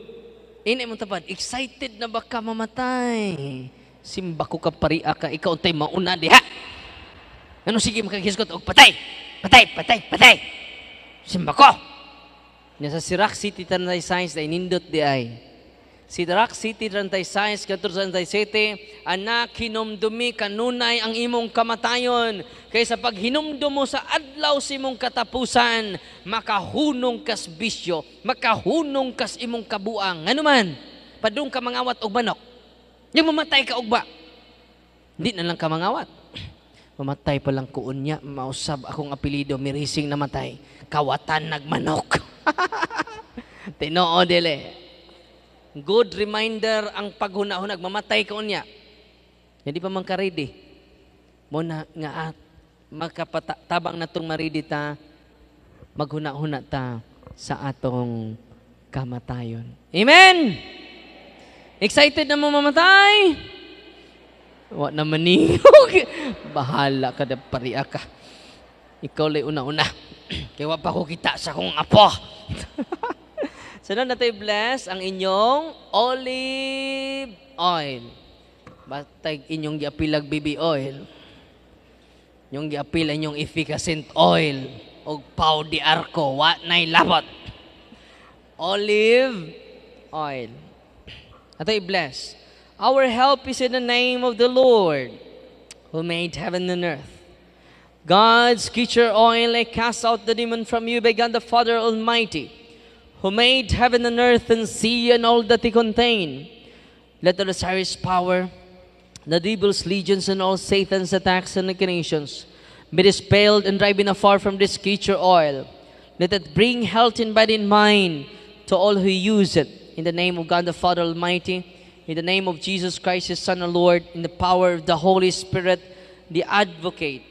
ini mo tapad, excited na baka mamatay. Simba ko ka pariya ka, ikaw tay mauna diha. Ano sige makagisgot og patay. Patay, patay, patay. Simba ko. Nasa Sirac City Tanay Science na nindot di ay. Sirac City Tanay Science City anak hinumdumi kanunay ang imong kamatayon kaysa pag hinumdum mo sa adlaw si imong katapusan makahunong kas bisyo makahunong kas imong kabuang ngano man padung ka mangawat og manok yung mamatay ka og ba hindi na lang ka mangawat. Mamatay pa lang kuon niya, mausab akong apelido, mirising namatay, kawatan nagmanok. Tinoo dele. Good reminder ang paghunahunag, mamatay kuon niya. Hindi pa man karidi. Muna nga at ah, makapatabang natong maridi ta, maghuna ta sa atong kamatayon. Amen! Excited na mo mamatay? Wa na maningog. Bahala ka na pariya ka. Ikaw lay una-una. Kaya wa pa ko kita sa kong apo. Sana na tayo bless ang inyong olive oil. Batag inyong giapilag baby oil. Yung giapil inyong efficacent oil o pau di arco wa nay labot. Olive oil. Ato bless Our help is in the name of the Lord, who made heaven and earth. God's creature oil, I cast out the demon from you began the Father Almighty, who made heaven and earth and sea and all that they contain. Let the Osiris power, the devil's legions and all Satan's attacks and machinations be dispelled and driven afar from this creature oil. Let it bring health in body and mind to all who use it. In the name of God the Father Almighty, in the name of Jesus Christ, His Son, and Lord, in the power of the Holy Spirit, the Advocate,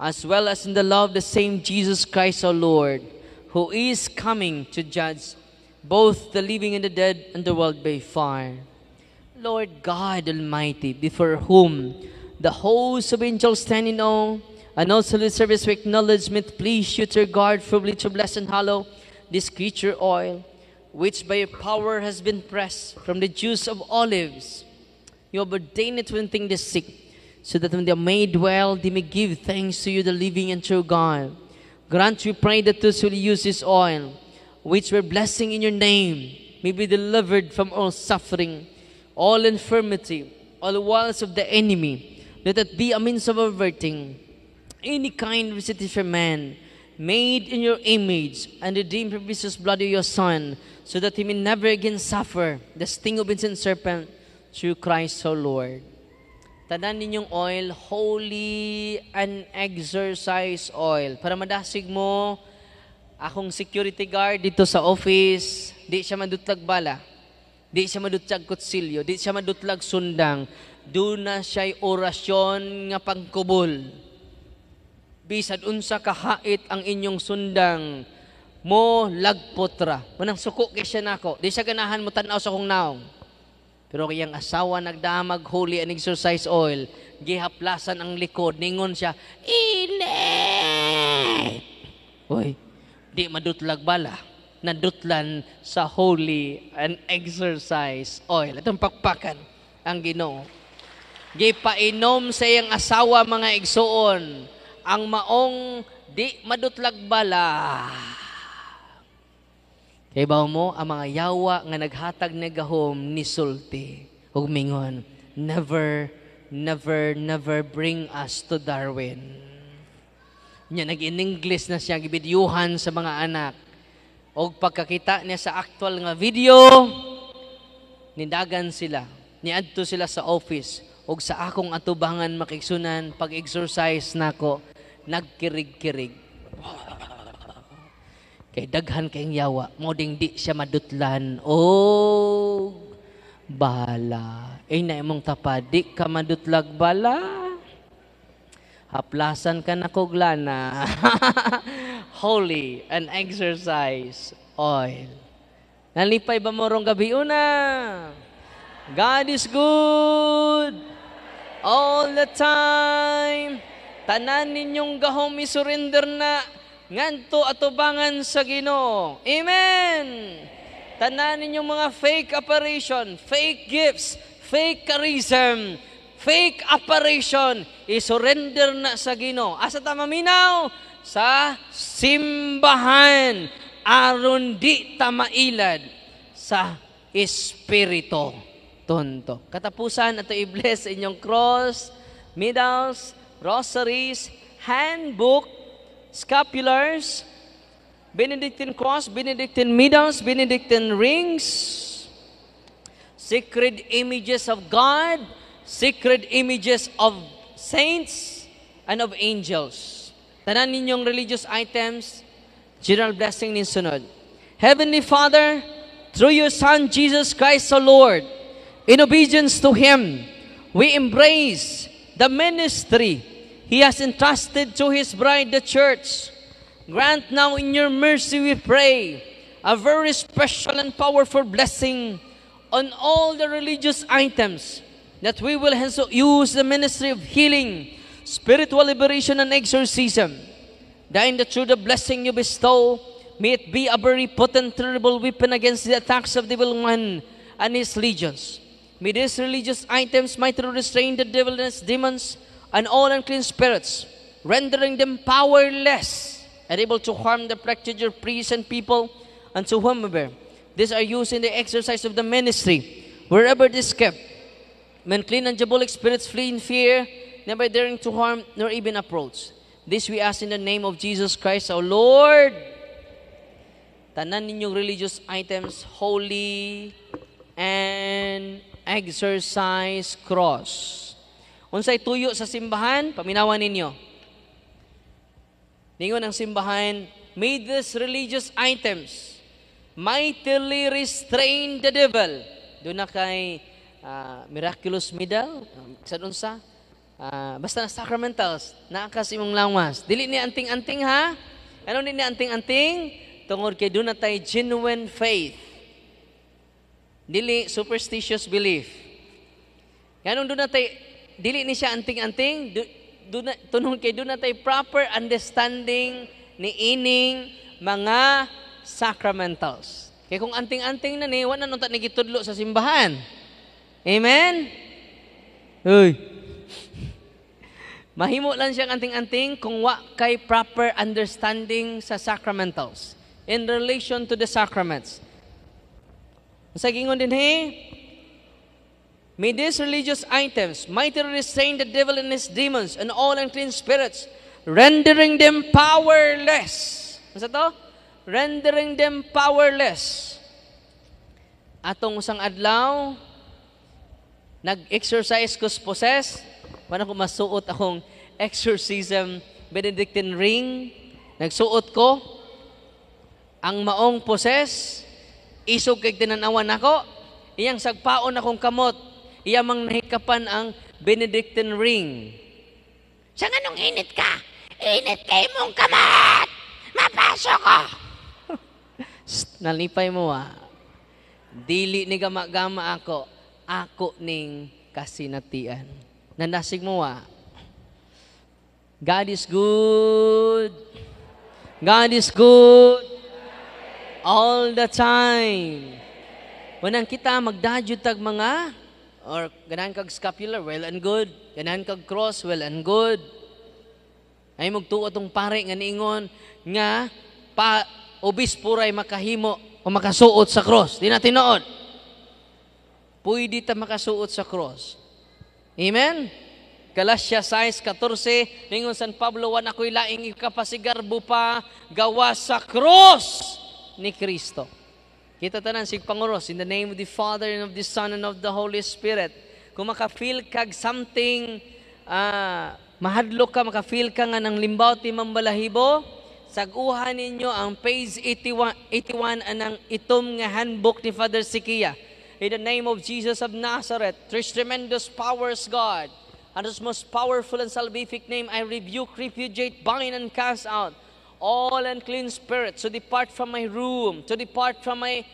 as well as in the love of the same Jesus Christ, our Lord, who is coming to judge both the living and the dead and the world by fire. Lord God Almighty, before whom the hosts of angels stand in awe, and also the service of acknowledgement, please you to guard privilege to bless and hallow this creature oil which by your power has been pressed from the juice of olives. You have ordained it to thing the sick, so that when they are made well, they may give thanks to you, the living and true God. Grant, we pray, that those who use this oil, which we're blessing in your name, may be delivered from all suffering, all infirmity, all wiles of the enemy. Let it be a means of averting any kind of visitation man made in your image, and redeemed from precious blood of your Son, so that he may never again suffer the sting of incense serpent through Christ our Lord. Tandaan ninyong oil, holy and exercise oil. Para madasig mo, akong security guard dito sa office, di siya madutlag bala, di siya madutlag kutsilyo, di siya madutlag sundang, do na siya'y orasyon nga pangkubol bisad unsa kahait ang inyong sundang mo lagputra. Manang suko kay siya nako. Di siya ganahan mo tanaw sa kong naong. Pero kayang asawa nagdamag huli ang exercise oil, gihaplasan ang likod, ningon siya, Ine! Uy, di madutlag bala. Nadutlan sa holy and exercise oil. Itong pakpakan ang ginoo. Gipainom sa iyang asawa mga igsuon ang maong di madutlag bala. Kay ba mo ang mga yawa nga naghatag na gahom ni sulti ug mingon never never never bring us to Darwin. Nya nag in English na siya gibidyuhan sa mga anak. Og pagkakita niya sa actual nga video nindagan sila. Niadto sila sa office og sa akong atubangan makigsunan pag-exercise nako. Na nagkirig-kirig. Kay daghan kayong yawa, mo ding di siya madutlan. Oh, bala. Ay na imong tapadik ka madutlag bala. Haplasan ka na kuglana. Holy and exercise oil. Nalipay ba morong gabi una? God is good all the time tanan ninyong gahom isurrender na nganto atubangan sa Ginoo. Amen. Tanan ninyong mga fake apparition, fake gifts, fake charism, fake apparition, isurrender na sa Ginoo. Asa ta maminaw? Sa simbahan aron di ta mailad sa espiritu tonto. Katapusan ato i-bless inyong cross, medals, rosaries, handbook, scapulars, Benedictine cross, Benedictine medals, Benedictine rings, sacred images of God, sacred images of saints, and of angels. Tanan ninyong religious items, general blessing ni sunod. Heavenly Father, through your Son, Jesus Christ, our Lord, in obedience to Him, we embrace the ministry He has entrusted to His bride, the church. Grant now in your mercy, we pray, a very special and powerful blessing on all the religious items that we will use the ministry of healing, spiritual liberation, and exorcism. Then, the through the blessing you bestow, may it be a very potent, terrible weapon against the attacks of the evil one and his legions. May these religious items mightily restrain the devils, demons, and all unclean spirits, rendering them powerless and able to harm the practitioner, priests, and people, and to whomever. These are used in the exercise of the ministry, wherever this kept. men clean and diabolic spirits flee in fear, never daring to harm nor even approach. This we ask in the name of Jesus Christ, our Lord. Tanan ninyong religious items holy and exercise cross. Unsay tuyo sa simbahan, paminawan ninyo. Ningon ang simbahan, may these religious items mightily restrain the devil. Doon na kay uh, miraculous medal, sa doon sa, uh, ah, basta na sacramentals, naakas imong lawas. Dili ni anting-anting ha? Ano ni anting-anting? Tungod kay doon na tayo genuine faith dili superstitious belief. Ganun doon natay, dili ni siya anting-anting, tunong kay doon natay proper understanding ni ining mga sacramentals. Kaya kung anting-anting na ni, wala nung ni gitudlo sa simbahan. Amen? Uy. Mahimo lang siyang anting-anting kung wa kay proper understanding sa sacramentals in relation to the sacraments. Sagingon din, hey, May these religious items mightily restrain the devil and his demons and all unclean spirits, rendering them powerless. Ano to? Rendering them powerless. Atong usang adlaw, nag-exercise ko possess, paano ko masuot akong exorcism Benedictine ring, nagsuot ko, ang maong possess, isog kay dinanawan ako, iyang sagpaon akong kamot, iyamang nahikapan ang Benedictine ring. Sa nganong init ka? Init kay mong kamot! Mapasok ko! nalipay mo ah. Dili ni gamagama ako, ako ning kasinatian. Nanasig mo ah. God is good. God is good all the time. Wanan kita magdadyod tag mga or ganan kag scapular well and good, ganan kag cross well and good. Ay magtuo tong pare nga niingon nga pa obis puray makahimo o makasuot sa cross. Di na tinuod. Pwede ta makasuot sa cross. Amen? Galatia 6.14, Ningon San Pablo, wan ako'y laing ikapasigarbo pa, gawa sa cross ni Kristo. Kita tanan si panguros in the name of the Father and of the Son and of the Holy Spirit. Kung maka-feel kag something uh, ah, mahadlok ka maka-feel ka nga ng limbaw ti mambalahibo, saguhan ninyo ang page 81, 81 anang itom nga handbook ni Father Sikia. In the name of Jesus of Nazareth, there's tremendous powers God. And his most powerful and salvific name, I rebuke, repudiate, bind, and cast out all unclean spirits to depart from my room, to depart from my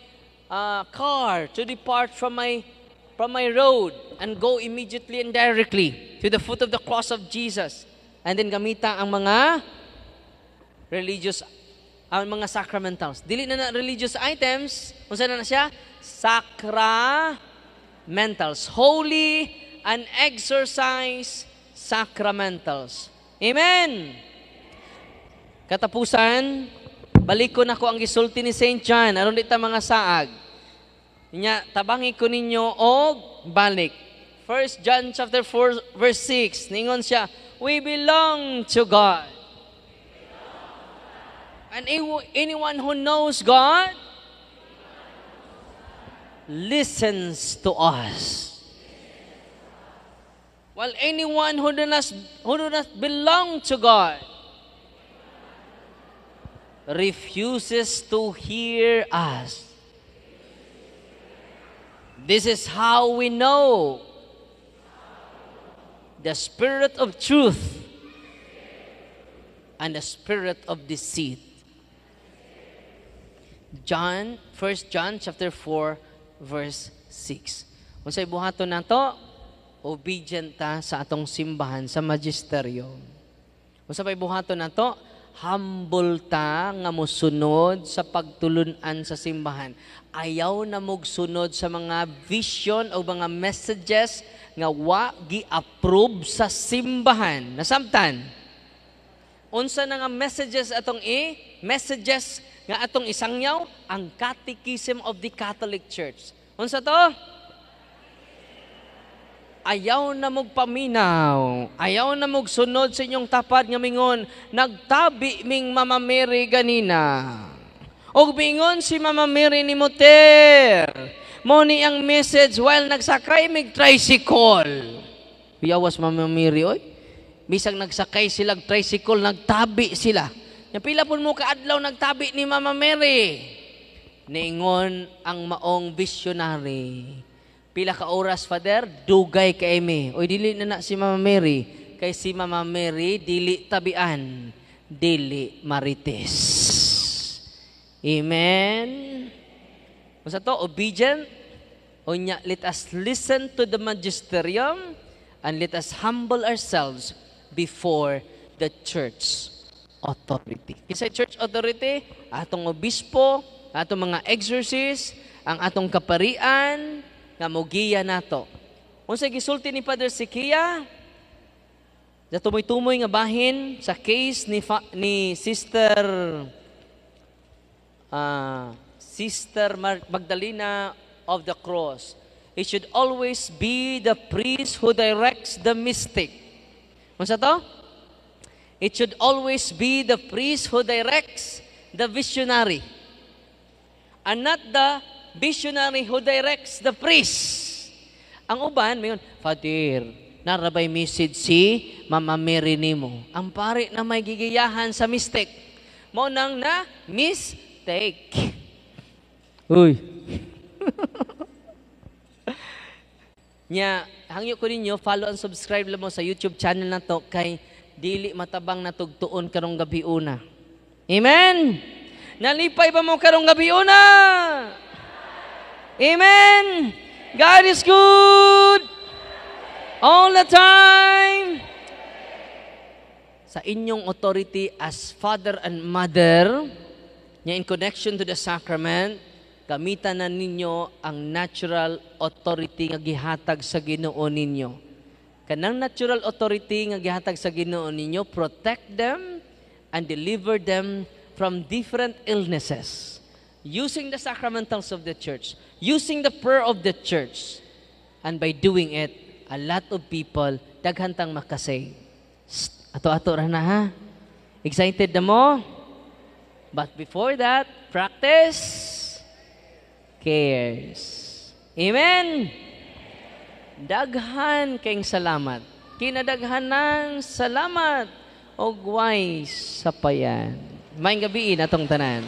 uh, car, to depart from my from my road, and go immediately and directly to the foot of the cross of Jesus. And then gamita ang mga religious ang mga sacramentals. Dili na na religious items. Unsa na na siya? Sacramentals. Holy and exercise sacramentals. Amen. Katapusan, na ko ang gisulti ni St. John. Aron dita mga saag? Nya, tabangi ko ninyo o balik. 1 John chapter 4 verse 6, ningon siya, we belong to God. And anyone who knows God listens to us. While anyone who does who does not belong to God refuses to hear us. This is how we know the spirit of truth and the spirit of deceit. John, 1 John chapter 4 verse 6. Unsay buhaton nato? Obedient ta sa atong simbahan sa magisteryo. magisterium. Unsay buhaton nato? humble ta nga mosunod sa pagtulunan sa simbahan. Ayaw na mugsunod sa mga vision o mga messages nga wa gi-approve sa simbahan. Nasamtan? Unsa na nga messages atong i? Messages nga atong isangyaw ang Catechism of the Catholic Church. Unsa to? ayaw na mugpaminaw, ayaw na mugsunod sa inyong tapat nga mingon, nagtabi ming Mama Mary ganina. Og mingon si Mama Mary ni Moter, mo ni ang message while nagsakay mig tricycle. Piyawas Mama Mary, oy. Bisag nagsakay silag tricycle, nagtabi sila. Napila pun mo kaadlaw nagtabi ni Mama Mary. Ningon ang maong visionary Pila ka oras, Father, dugay ka mi. Oy dili na na si Mama Mary. Kay si Mama Mary, dili tabian, dili marites. Amen. Masa to, obedient. O niya, let us listen to the magisterium and let us humble ourselves before the church authority. Kisay church authority, atong obispo, atong mga exorcist, ang atong kaparian, nga mogiya nato. Unsa gisulti ni Father Sikia? Sa tumoy-tumoy nga bahin sa case ni fa, ni Sister uh, Sister Magdalena of the Cross. It should always be the priest who directs the mystic. Unsa to? It should always be the priest who directs the visionary and not the visionary who directs the priest. Ang uban, mayon, Father, narabay message si Mama Mary nimo. Ang pare na may gigiyahan sa mistake. Mo nang na mistake. Uy. Nya, hangyo ko ninyo, follow and subscribe lang mo sa YouTube channel na to kay dili matabang natugtuon karong gabi una. Amen! Nalipay ba mo karong gabi una! Amen. God is good all the time. Sa inyong authority as father and mother, in connection to the sacrament, gamitan na ninyo ang natural authority nga gihatag sa Ginoo ninyo. Kanang natural authority nga gihatag sa Ginoo ninyo, protect them and deliver them from different illnesses using the sacramentals of the church, using the prayer of the church. And by doing it, a lot of people, daghantang makasay. Ato-ato ra na ha? Excited na mo? But before that, practice cares. Amen? Daghan kayong salamat. Kinadaghan ng salamat o wise sa payan. May gabi atong tanan.